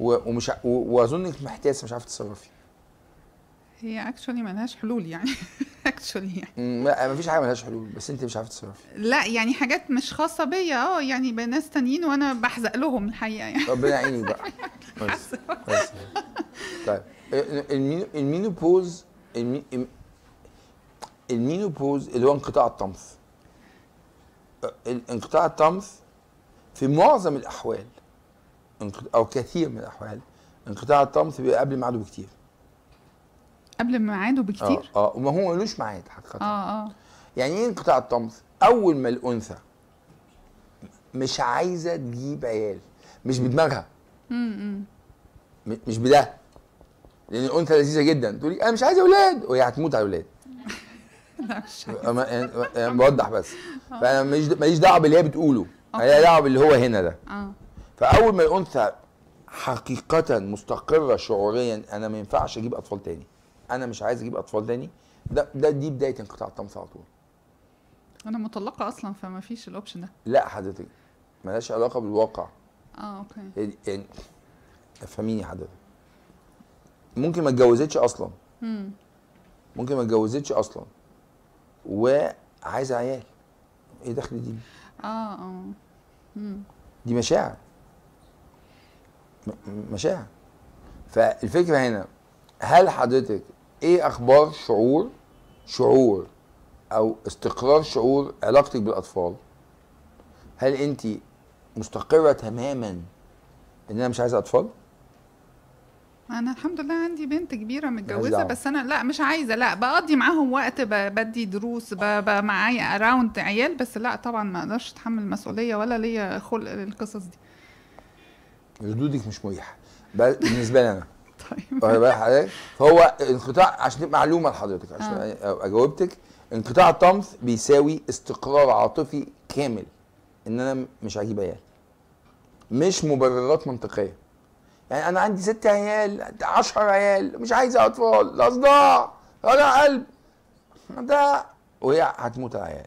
ومش واظن انك محتاسه مش عارفه تتصرفي هي اكشولي ما لهاش حلول يعني اكشولي [laughs] يعني ما فيش حاجه ما لهاش حلول بس انت مش عارفه تتصرفي لا يعني حاجات مش خاصه بيا اه يعني بناس تانيين وانا بحزق لهم الحقيقه يعني ربنا يعينك بقى بس [laughs] بس طيب المينوبوز المينوبوز اللي هو انقطاع الطمث انقطاع الطمث في معظم الاحوال او كثير من الاحوال انقطاع الطمث بيبقى قبل ميعاده بكتير قبل ميعاده بكتير؟ اه اه وما هو ملوش ميعاد حقيقة اه اه يعني ايه انقطاع الطمث؟ اول ما الانثى مش عايزه تجيب عيال مش بدماغها امم مش بده لان الانثى لذيذه جدا تقولي انا مش عايزه اولاد وهي هتموت على اولاد [laughs] انا بوضح يعني- يعني بس فانا ماليش ماليش دعوه باللي هي بتقوله هي دعوه باللي هو هنا ده اه فاول ما الانثى حقيقه مستقره شعوريا انا ما ينفعش اجيب اطفال تاني انا مش عايز اجيب اطفال تاني ده ده دي بدايه انقطاع الطمس على طول انا مطلقه اصلا فما فيش الاوبشن ده لا حضرتك ملهاش علاقه بالواقع اه اوكي يعني افهميني حضرتك ممكن ما اتجوزتش اصلا مم. ممكن ما اتجوزتش اصلا وعايزه عيال ايه دخل دي اه اه دي مشاعر مشاعر فالفكره هنا هل حضرتك ايه اخبار شعور شعور او استقرار شعور علاقتك بالاطفال هل انت مستقره تماما ان انا مش عايزه اطفال انا الحمد لله عندي بنت كبيره متجوزه بس انا لا مش عايزه لا بقضي معاهم وقت بدي دروس ببقى معايا اراوند عيال بس لا طبعا ما اقدرش اتحمل المسؤوليه ولا ليا خلق للقصص دي ردودك مش مريحه بالنسبه لي انا [laughs] طيب فهو انقطاع عشان تبقى معلومه لحضرتك آه. عشان آه. اجاوبتك انقطاع الطمث بيساوي استقرار عاطفي كامل ان انا مش هجيب عيال مش مبررات منطقيه يعني انا عندي ست عيال 10 عيال مش عايزه اطفال لا صداع ولا قلب ده وهي هتموت العيال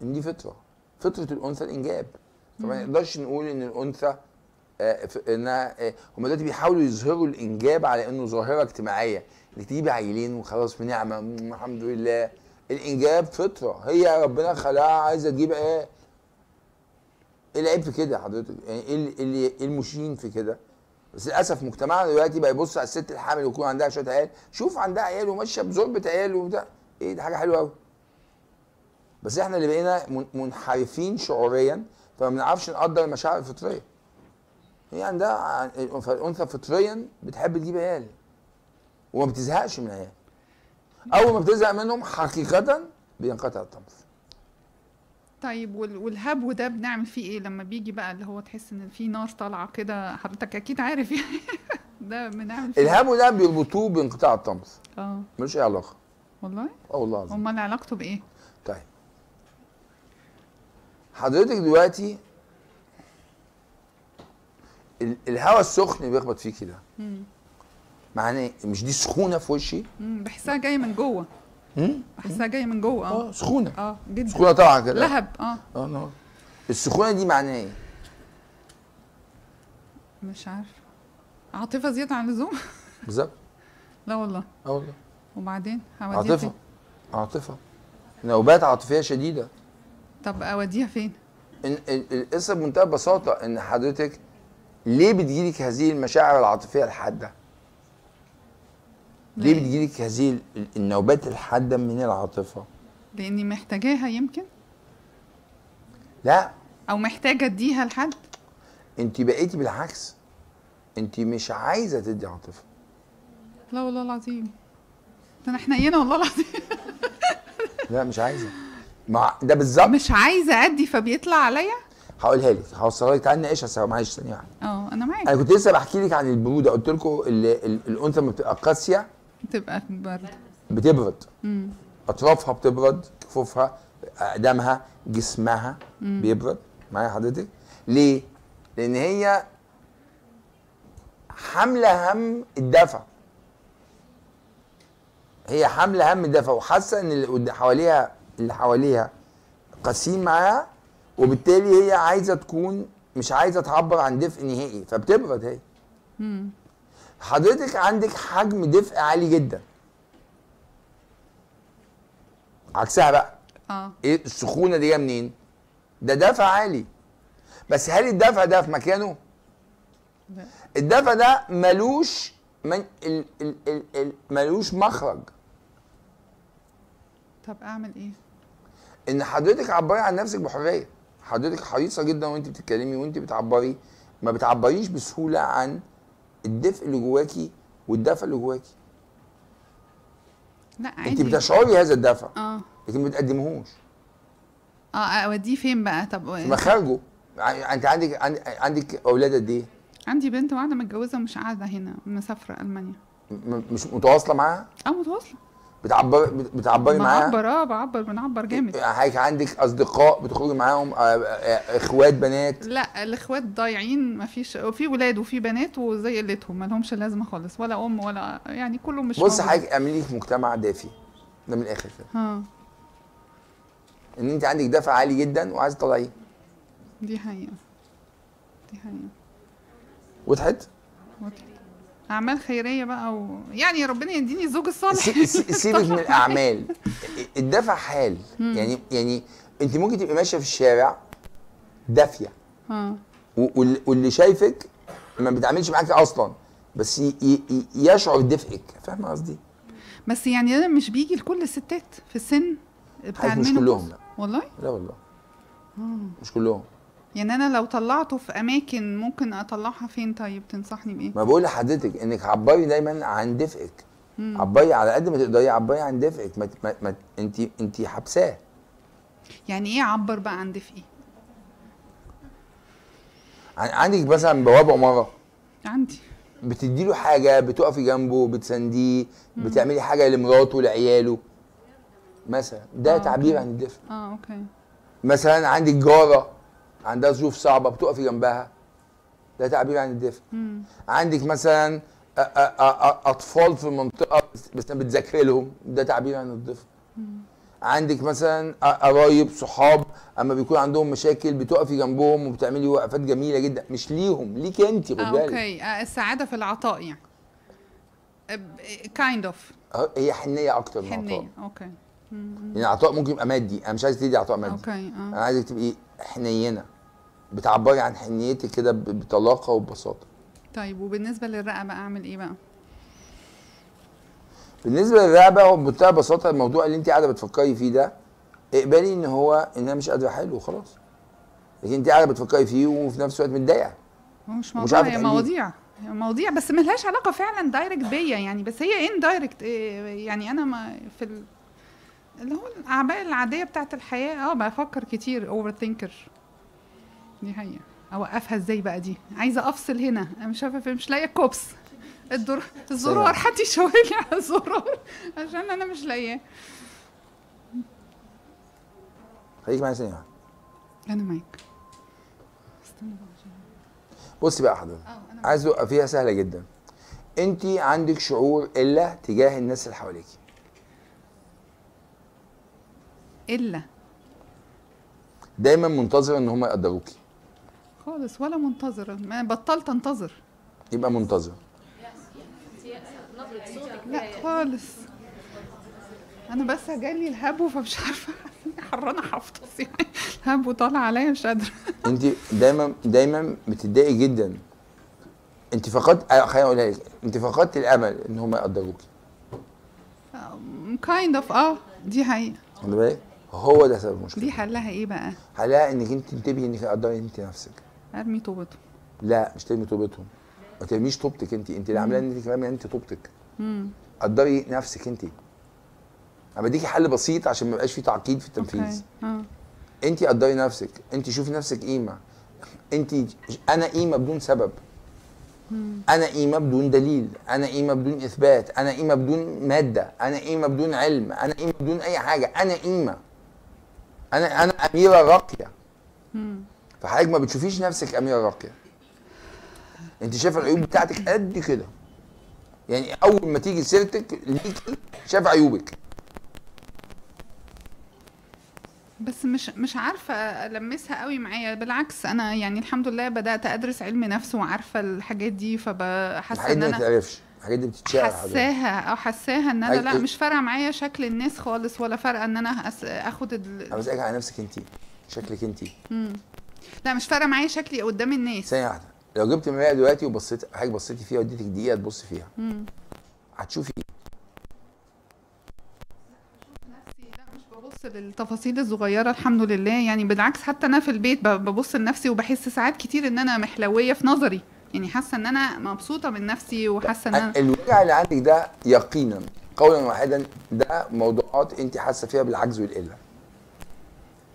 دي فطره فطره الانثى الانجاب فما نقدرش نقول ان الانثى آه، انها آه، هم دلوقتي بيحاولوا يظهروا الانجاب على انه ظاهره اجتماعيه اللي تجيب عيلين وخلاص بنعمه الحمد لله الانجاب فطره هي ربنا خلقها عايزه تجيب ايه ايه العيب في كده حضرتك؟ يعني ايه اللي إيه, ايه المشين في كده؟ بس للاسف مجتمعنا دلوقتي بقى يبص على الست الحامل ويكون عندها شويه عيال، شوف عندها عيال وماشيه بزربه عيال وبتاع، ايه دي حاجه حلوه قوي. بس احنا اللي بقينا منحرفين شعوريا فما بنعرفش نقدر المشاعر الفطريه. هي عندها فالانثى فطريا بتحب تجيب عيال وما بتزهقش من عيال. اول ما بتزهق منهم حقيقه بينقطع الطمس. طيب والهب وده بنعمل فيه ايه لما بيجي بقى اللي هو تحس ان في نار طالعه كده حضرتك اكيد عارف [laughs] يعني ده بنعمل فيه الهب ده بيربطوه بانقطاع الطمس اه ملوش اي علاقه والله؟ اه والله العظيم امال علاقته بايه؟ طيب حضرتك دلوقتي الهواء السخن بيخبط فيكي ده معناه مش دي سخونه في وشي؟ بحسها جايه من جوه احسها جايه من جوه اه اه سخونه اه جدا سخونه طالعه كده لهب اه اه نار نعم. السخونه دي معناها ايه؟ مش عارفه عاطفه زياده عن اللزوم [laughs] بالظبط لا والله اه والله وبعدين عاطفه عاطفه نوبات عاطفيه شديده طب اوديها فين؟ إن القصه بمنتهى البساطه ان حضرتك ليه بتجيلك هذه المشاعر العاطفيه الحاده؟ ليه طيب. بتجيلك هذه النوبات الحاده من العاطفه لاني محتاجاها يمكن لا او محتاجه اديها لحد انت بقيتي بالعكس انت مش عايزه تدي عاطفه لا والله العظيم ده إيه انا حنينه والله العظيم [laughs] لا مش عايزه ما ده بالظبط مش عايزه ادي فبيطلع عليا هقولها لك هوصلها لك تعالى نناقشها سوا معلش ثانيه واحده اه انا معاك انا كنت لسه بحكي لك عن البروده قلت لكم الانثى ما بتبقى قاسيه تبقى برد بتبرد مم. اطرافها بتبرد كفوفها اقدامها جسمها مم. بيبرد معايا حضرتك ليه لان هي حامله هم الدفع هي حامله هم الدفع وحاسه ان اللي حواليها اللي حواليها قاسيين معاها وبالتالي هي عايزه تكون مش عايزه تعبر عن دفء نهائي فبتبرد هي مم. حضرتك عندك حجم دفء عالي جدا عكسها بقى اه ايه السخونه دي جايه منين ده دفع عالي بس هل الدفع ده في مكانه لا. الدفع ده ملوش من ال ال ال ال ملوش مخرج طب اعمل ايه ان حضرتك عبري عن نفسك بحريه حضرتك حريصه جدا وانت بتتكلمي وانت بتعبري ما بتعبريش بسهوله عن الدفء اللي جواكي والدفء اللي جواكي لا عادي انت بتشعري هذا الدفع اه لكن ما بتقدمهوش اه اوديه فين بقى طب مخارجه انت عندك عندك اولاد قد ايه؟ عندي بنت واحده متجوزه ومش قاعده هنا مسافره المانيا مش متواصله معاها؟ اه متواصله بتعبر بتعبري معاها بعبر اه بعبر بنعبر جامد حضرتك إيه، عندك اصدقاء بتخرجي معاهم آه، آه، آه، اخوات بنات لا الاخوات ضايعين ما فيش في ولاد وفي بنات وزي قلتهم ما لهمش لازمه خالص ولا ام ولا يعني كله مش بص حضرتك اعملي في مجتمع دافي ده من الاخر كده اه ان انت عندك دافع عالي جدا وعايزه تطلعيه دي حقيقه دي حقيقه وضحت؟ وضحت اعمال خيريه بقى و... يعني ربنا يديني الزوج الصالح [laughs] سيبك من الاعمال الدفع حال يعني يعني انت ممكن تبقي ماشيه في الشارع دافيه اه. واللي شايفك ما بيتعاملش معاكي اصلا بس يشعر بدفئك فاهمه قصدي بس يعني انا مش بيجي لكل الستات في السن بتاع مش كلهم لا والله لا والله مم. اه. مش كلهم يعني انا لو طلعته في اماكن ممكن اطلعها فين طيب تنصحني بايه ما بقول لحضرتك انك عبري دايما عن دفئك عبري على قد ما تقدري عبري عن دفئك ما, ما, ما انت انت حبساه يعني ايه عبر بقى عن دفئي عندك مثلا بواب عماره عندي بتدي له حاجه بتقفي جنبه بتسنديه بتعملي حاجه لمراته لعياله مثلا ده آه تعبير أوكي. عن الدفء اه اوكي مثلا عندك جاره عندها ظروف صعبه بتقفي جنبها ده تعبير عن الدفء عندك مثلا اطفال في المنطقه بس بتذاكري لهم ده تعبير عن الدفء عندك مثلا قرايب صحاب اما بيكون عندهم مشاكل بتقفي جنبهم وبتعملي وقفات جميله جدا مش ليهم ليك انت خد آه، بالك اوكي آه، السعاده في العطاء يعني كايند kind اوف of. أه، هي حنيه اكتر من عطاء حنيه اوكي يعني عطاء ممكن يبقى مادي انا مش عايز تدي عطاء مادي اوكي اه انا عايزك تبقي حنينه بتعبري عن حنيتك كده بطلاقه وببساطه طيب وبالنسبه للرقبه اعمل ايه بقى بالنسبه للرقبه هو بمنتهى الموضوع اللي انت قاعده بتفكري فيه ده اقبلي ان هو ان انا مش قادره احله وخلاص لكن انت قاعده بتفكري فيه وفي نفس الوقت متضايقه مش موضوع هي مواضيع مواضيع بس ملهاش علاقه فعلا دايركت بيا يعني بس هي ان آه، دايركت يعني انا ما في ال... اللي هو الاعباء العاديه بتاعه الحياه اه بفكر كتير اوفر ثينكر دي حقيقه اوقفها ازاي بقى دي عايزه افصل هنا انا مش عارفه مش لاقيه كوبس الدر... الزرار حتي يشاور على الزرار عشان انا مش لاقيه خليك معايا ثانيه انا معاك بقى بصي بقى حضرتك آه، عايز اوقف فيها سهله جدا انت عندك شعور الا تجاه الناس اللي حواليكي الا دايما منتظره ان هم يقدروكي خالص ولا منتظره ما بطلت انتظر يبقى منتظره لا خالص انا بس جالي الهبو فمش عارفه [laughs] حرانه حافظه يعني الهبو طالع عليا مش قادره [laughs] انت دايما دايما بتتضايقي جدا انت فقدت آه، خليني اقولها لك انت فقدت الامل ان هم يقدروكي كايند um، اوف اه دي حقيقه خلي بالك هو ده سبب المشكله دي حلها ايه بقى؟ حلها انك انت تنتبهي انك تقدري انت نفسك ارمي طوبتهم لا مش ترمي طوبتهم ما ترميش طوبتك انت انت اللي عاملاه انت كمان انت طوبتك قدري نفسك انت انا بديكي حل بسيط عشان ما يبقاش في تعقيد في التنفيذ أوكي. اه. انت قدري نفسك انت شوفي نفسك قيمه انت انا قيمه بدون سبب مم. انا قيمه بدون دليل انا قيمه بدون اثبات انا قيمه بدون ماده انا قيمه بدون علم انا قيمه بدون اي حاجه انا قيمه انا انا اميره راقيه فحضرتك ما بتشوفيش نفسك اميره راقيه انت شايفه العيوب بتاعتك قد كده يعني اول ما تيجي سيرتك ليكي شايفه عيوبك بس مش مش عارفه المسها قوي معايا بالعكس انا يعني الحمد لله بدات ادرس علم نفس وعارفه الحاجات دي فبحس ان انا ما تعرفش الحاجات دي بتتشاع حساها او حساها ان انا لا إيه؟ مش فارقه معايا شكل الناس خالص ولا فارقه ان انا اخد ال... عاوز على نفسك انت شكلك انت لا مش فارقه معايا شكلي قدام الناس ثانيه واحده لو جبت المرايه دلوقتي وبصيت حاجه بصيتي فيها واديتك دقيقه تبص فيها هتشوفي ايه؟ ببص للتفاصيل الصغيرة الحمد لله يعني بالعكس حتى أنا في البيت ببص لنفسي وبحس ساعات كتير إن أنا محلوية في نظري يعني حاسه ان انا مبسوطه من نفسي وحاسه ان انا الوجع اللي عندك ده يقينا قولا واحدا ده موضوعات انت حاسه فيها بالعجز والقله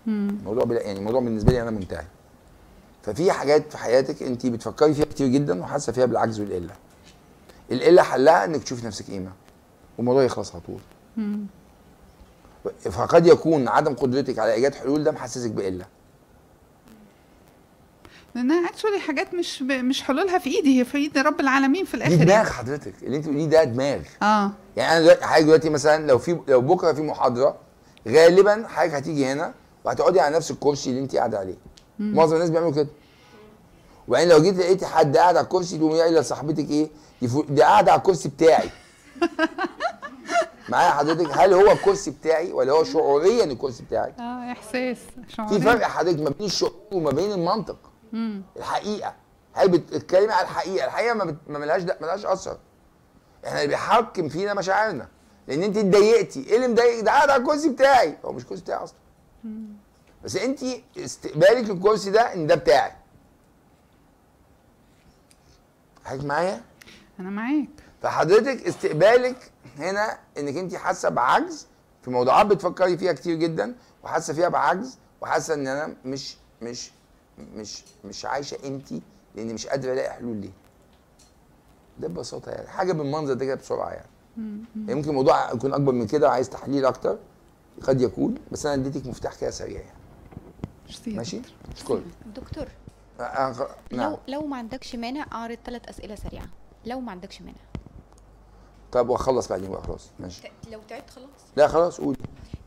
موضوع بلا يعني موضوع بالنسبه لي انا منتهي ففي حاجات في حياتك انت بتفكري فيها كتير جدا وحاسه فيها بالعجز والقله القله حلها انك تشوفي نفسك قيمه والموضوع يخلص على طول فقد يكون عدم قدرتك على ايجاد حلول ده محسسك بقله لانها اكشولي حاجات مش ب... مش حلولها في ايدي هي في ايد رب العالمين في الاخر دي دماغ يعني. حضرتك اللي انت بتقوليه ده دماغ اه يعني انا دلوقتي حاجه دلوقتي مثلا لو في لو بكره في محاضره غالبا حضرتك هتيجي هنا وهتقعدي على نفس الكرسي اللي انت قاعده عليه معظم الناس بيعملوا كده وبعدين لو جيت لقيت حد قاعد على الكرسي تقوم قايله لصاحبتك ايه دي, فو... دي قاعده على الكرسي بتاعي [laughs] معايا حضرتك هل هو الكرسي بتاعي ولا هو شعوريا الكرسي بتاعي؟ اه احساس شعوري في فرق حضرتك ما بين الشعور وما بين المنطق الحقيقه هي بتتكلمي على الحقيقه الحقيقه ما, بت... ما ملهاش ما ملهاش اثر احنا اللي بيحكم فينا مشاعرنا لان انت اتضايقتي ايه اللي مضايقك ده ده الكرسي بتاعي هو مش الكرسي بتاعي اصلا بس انت استقبالك للكرسي ده ان ده بتاعي حضرتك معايا انا معاك فحضرتك استقبالك هنا انك انت حاسه بعجز في موضوعات بتفكري فيها كتير جدا وحاسه فيها بعجز وحاسه ان انا مش مش مش مش عايشه انت لان مش قادره الاقي حلول ليه ده ببساطه يعني حاجه بالمنظر ده كده بسرعه يعني يعني ممكن الموضوع يكون اكبر من كده وعايز تحليل اكتر قد يكون بس انا اديتك مفتاح كده سريع يعني ماشي شكرا دكتور أغ... نعم. لو لو ما عندكش مانع اعرض ثلاث اسئله سريعه لو ما عندكش مانع طب واخلص بعدين بقى خلاص ماشي لو تعبت خلاص لا خلاص قول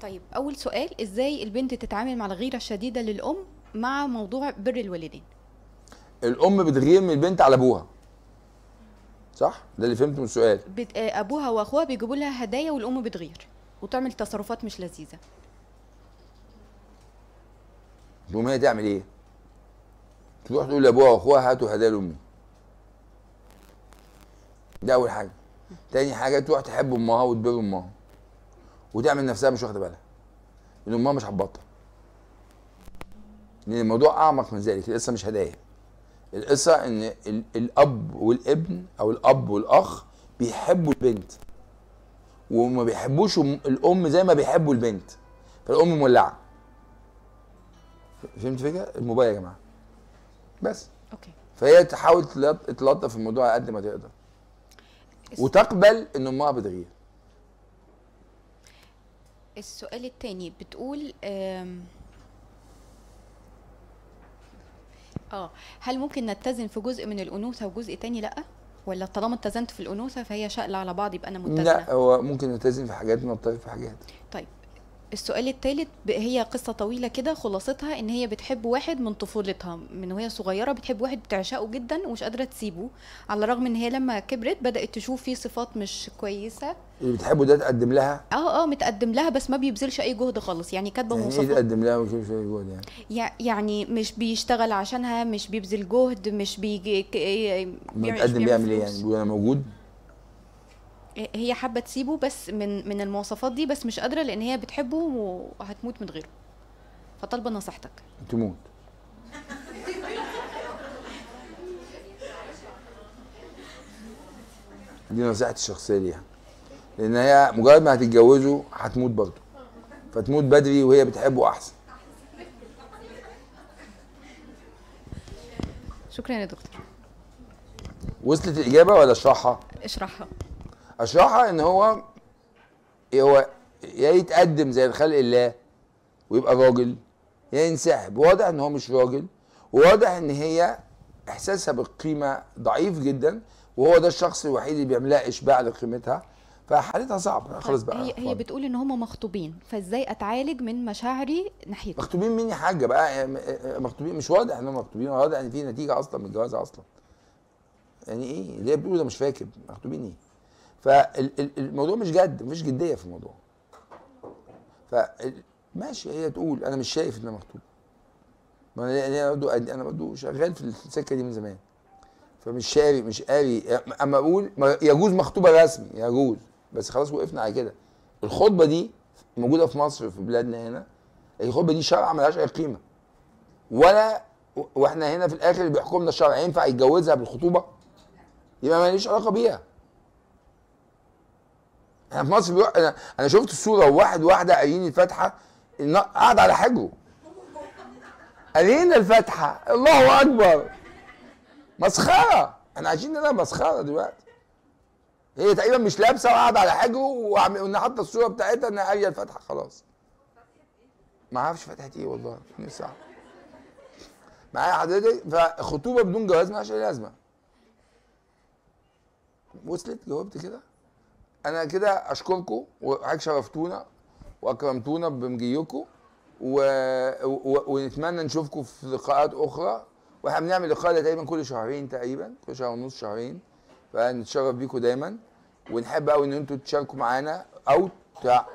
طيب اول سؤال ازاي البنت تتعامل مع الغيره الشديده للام مع موضوع بر الوالدين الام بتغير من البنت على ابوها صح ده اللي فهمته من السؤال بت... آه، ابوها واخوها بيجيبوا لها هدايا والام بتغير وتعمل تصرفات مش لذيذه تقوم هي تعمل ايه تروح تقول لابوها واخوها هاتوا هدايا لامي ده اول حاجه تاني حاجه تروح تحب امها وتبر امها وتعمل نفسها مش واخده بالها ان امها مش هتبطل لان الموضوع اعمق من ذلك القصه مش هدايا القصه ان الاب والابن او الاب والاخ بيحبوا البنت وما بيحبوش الام زي ما بيحبوا البنت فالام مولعه فهمت الفكره الموبايل يا جماعه بس اوكي فهي تحاول تلطف الموضوع قد ما تقدر وتقبل ان امها بتغير السؤال التاني بتقول اه هل ممكن نتزن في جزء من الانوثه وجزء تاني لا ولا طالما اتزنت في الانوثه فهي شقله على بعض يبقى انا متزنه لا هو ممكن نتزن في حاجات ونضطرب في حاجات السؤال الثالث هي قصة طويلة كده خلاصتها إن هي بتحب واحد من طفولتها من وهي صغيرة بتحب واحد بتعشقه جدا ومش قادرة تسيبه على الرغم إن هي لما كبرت بدأت تشوف فيه صفات مش كويسة اللي بتحبه ده تقدم لها؟ اه اه متقدم لها بس ما بيبذلش أي جهد خالص يعني كاتبة يعني إيه مواصفات إيه تقدم لها وما بيبذلش أي جهد يعني؟ يعني مش بيشتغل عشانها مش بيبذل جهد مش بيجي ما يعني بيقدم بيعمل إيه يعني؟ أنا موجود؟ هي حابه تسيبه بس من من المواصفات دي بس مش قادره لان هي بتحبه وهتموت من غيره فطالبه نصيحتك تموت دي نصيحتي الشخصيه ليها لان هي مجرد ما هتتجوزه هتموت برضه فتموت بدري وهي بتحبه احسن شكرا يا دكتور وصلت الاجابه ولا اشرحها اشرحها اشرحها ان هو هو يا يتقدم زي الخلق الله ويبقى راجل يا ينسحب واضح ان هو مش راجل وواضح ان هي احساسها بالقيمه ضعيف جدا وهو ده الشخص الوحيد اللي بيعمل لها اشباع لقيمتها فحالتها صعبه طيب، خلاص بقى هي هي بتقول ان هم مخطوبين فازاي اتعالج من مشاعري ناحيته مخطوبين مني يا حاجه بقى آه، آه، آه، مخطوبين مش واضح ان هم مخطوبين واضح ان في نتيجه اصلا من الجواز اصلا يعني ايه اللي هي بتقول ده مش فاكر مخطوبين ايه فالموضوع مش جد مش جديه في الموضوع فماشي هي تقول انا مش شايف ان انا مخطوب ما انا انا انا بدو شغال في السكه دي من زمان فمش شاري مش قاري اما اقول يجوز مخطوبه رسمي يجوز بس خلاص وقفنا على كده الخطبه دي موجوده في مصر في بلادنا هنا الخطبه دي شرع ملهاش اي قيمه ولا واحنا هنا في الاخر اللي بيحكمنا الشرع ينفع يتجوزها بالخطوبه يبقى ماليش علاقه بيها احنا يعني في مصر بيوح... انا انا شفت الصوره وواحد واحده قايلين الفاتحه قاعد على حجره قايلين الفاتحه الله اكبر مسخره احنا عايشين هنا مسخره دلوقتي هي تقريبا مش لابسه وقاعد على حجره وان حاطه الصوره بتاعتها انها قاريه الفاتحه خلاص ما اعرفش فاتحه ايه والله نفسي معايا حضرتك فخطوبه بدون جواز ما اي لازمه وصلت جاوبت كده انا كده اشكركم وحضرتك شرفتونا واكرمتونا بمجيكم و... و... ونتمنى نشوفكم في لقاءات اخرى واحنا بنعمل لقاء تقريبا كل شهرين تقريبا كل شهر ونص شهرين فنتشرف بيكم دايما ونحب قوي ان انتم تشاركوا معانا او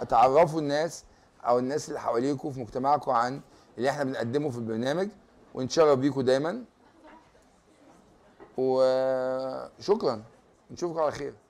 تعرفوا الناس او الناس اللي حواليكم في مجتمعكم عن اللي احنا بنقدمه في البرنامج ونتشرف بيكم دايما وشكرا نشوفكم على خير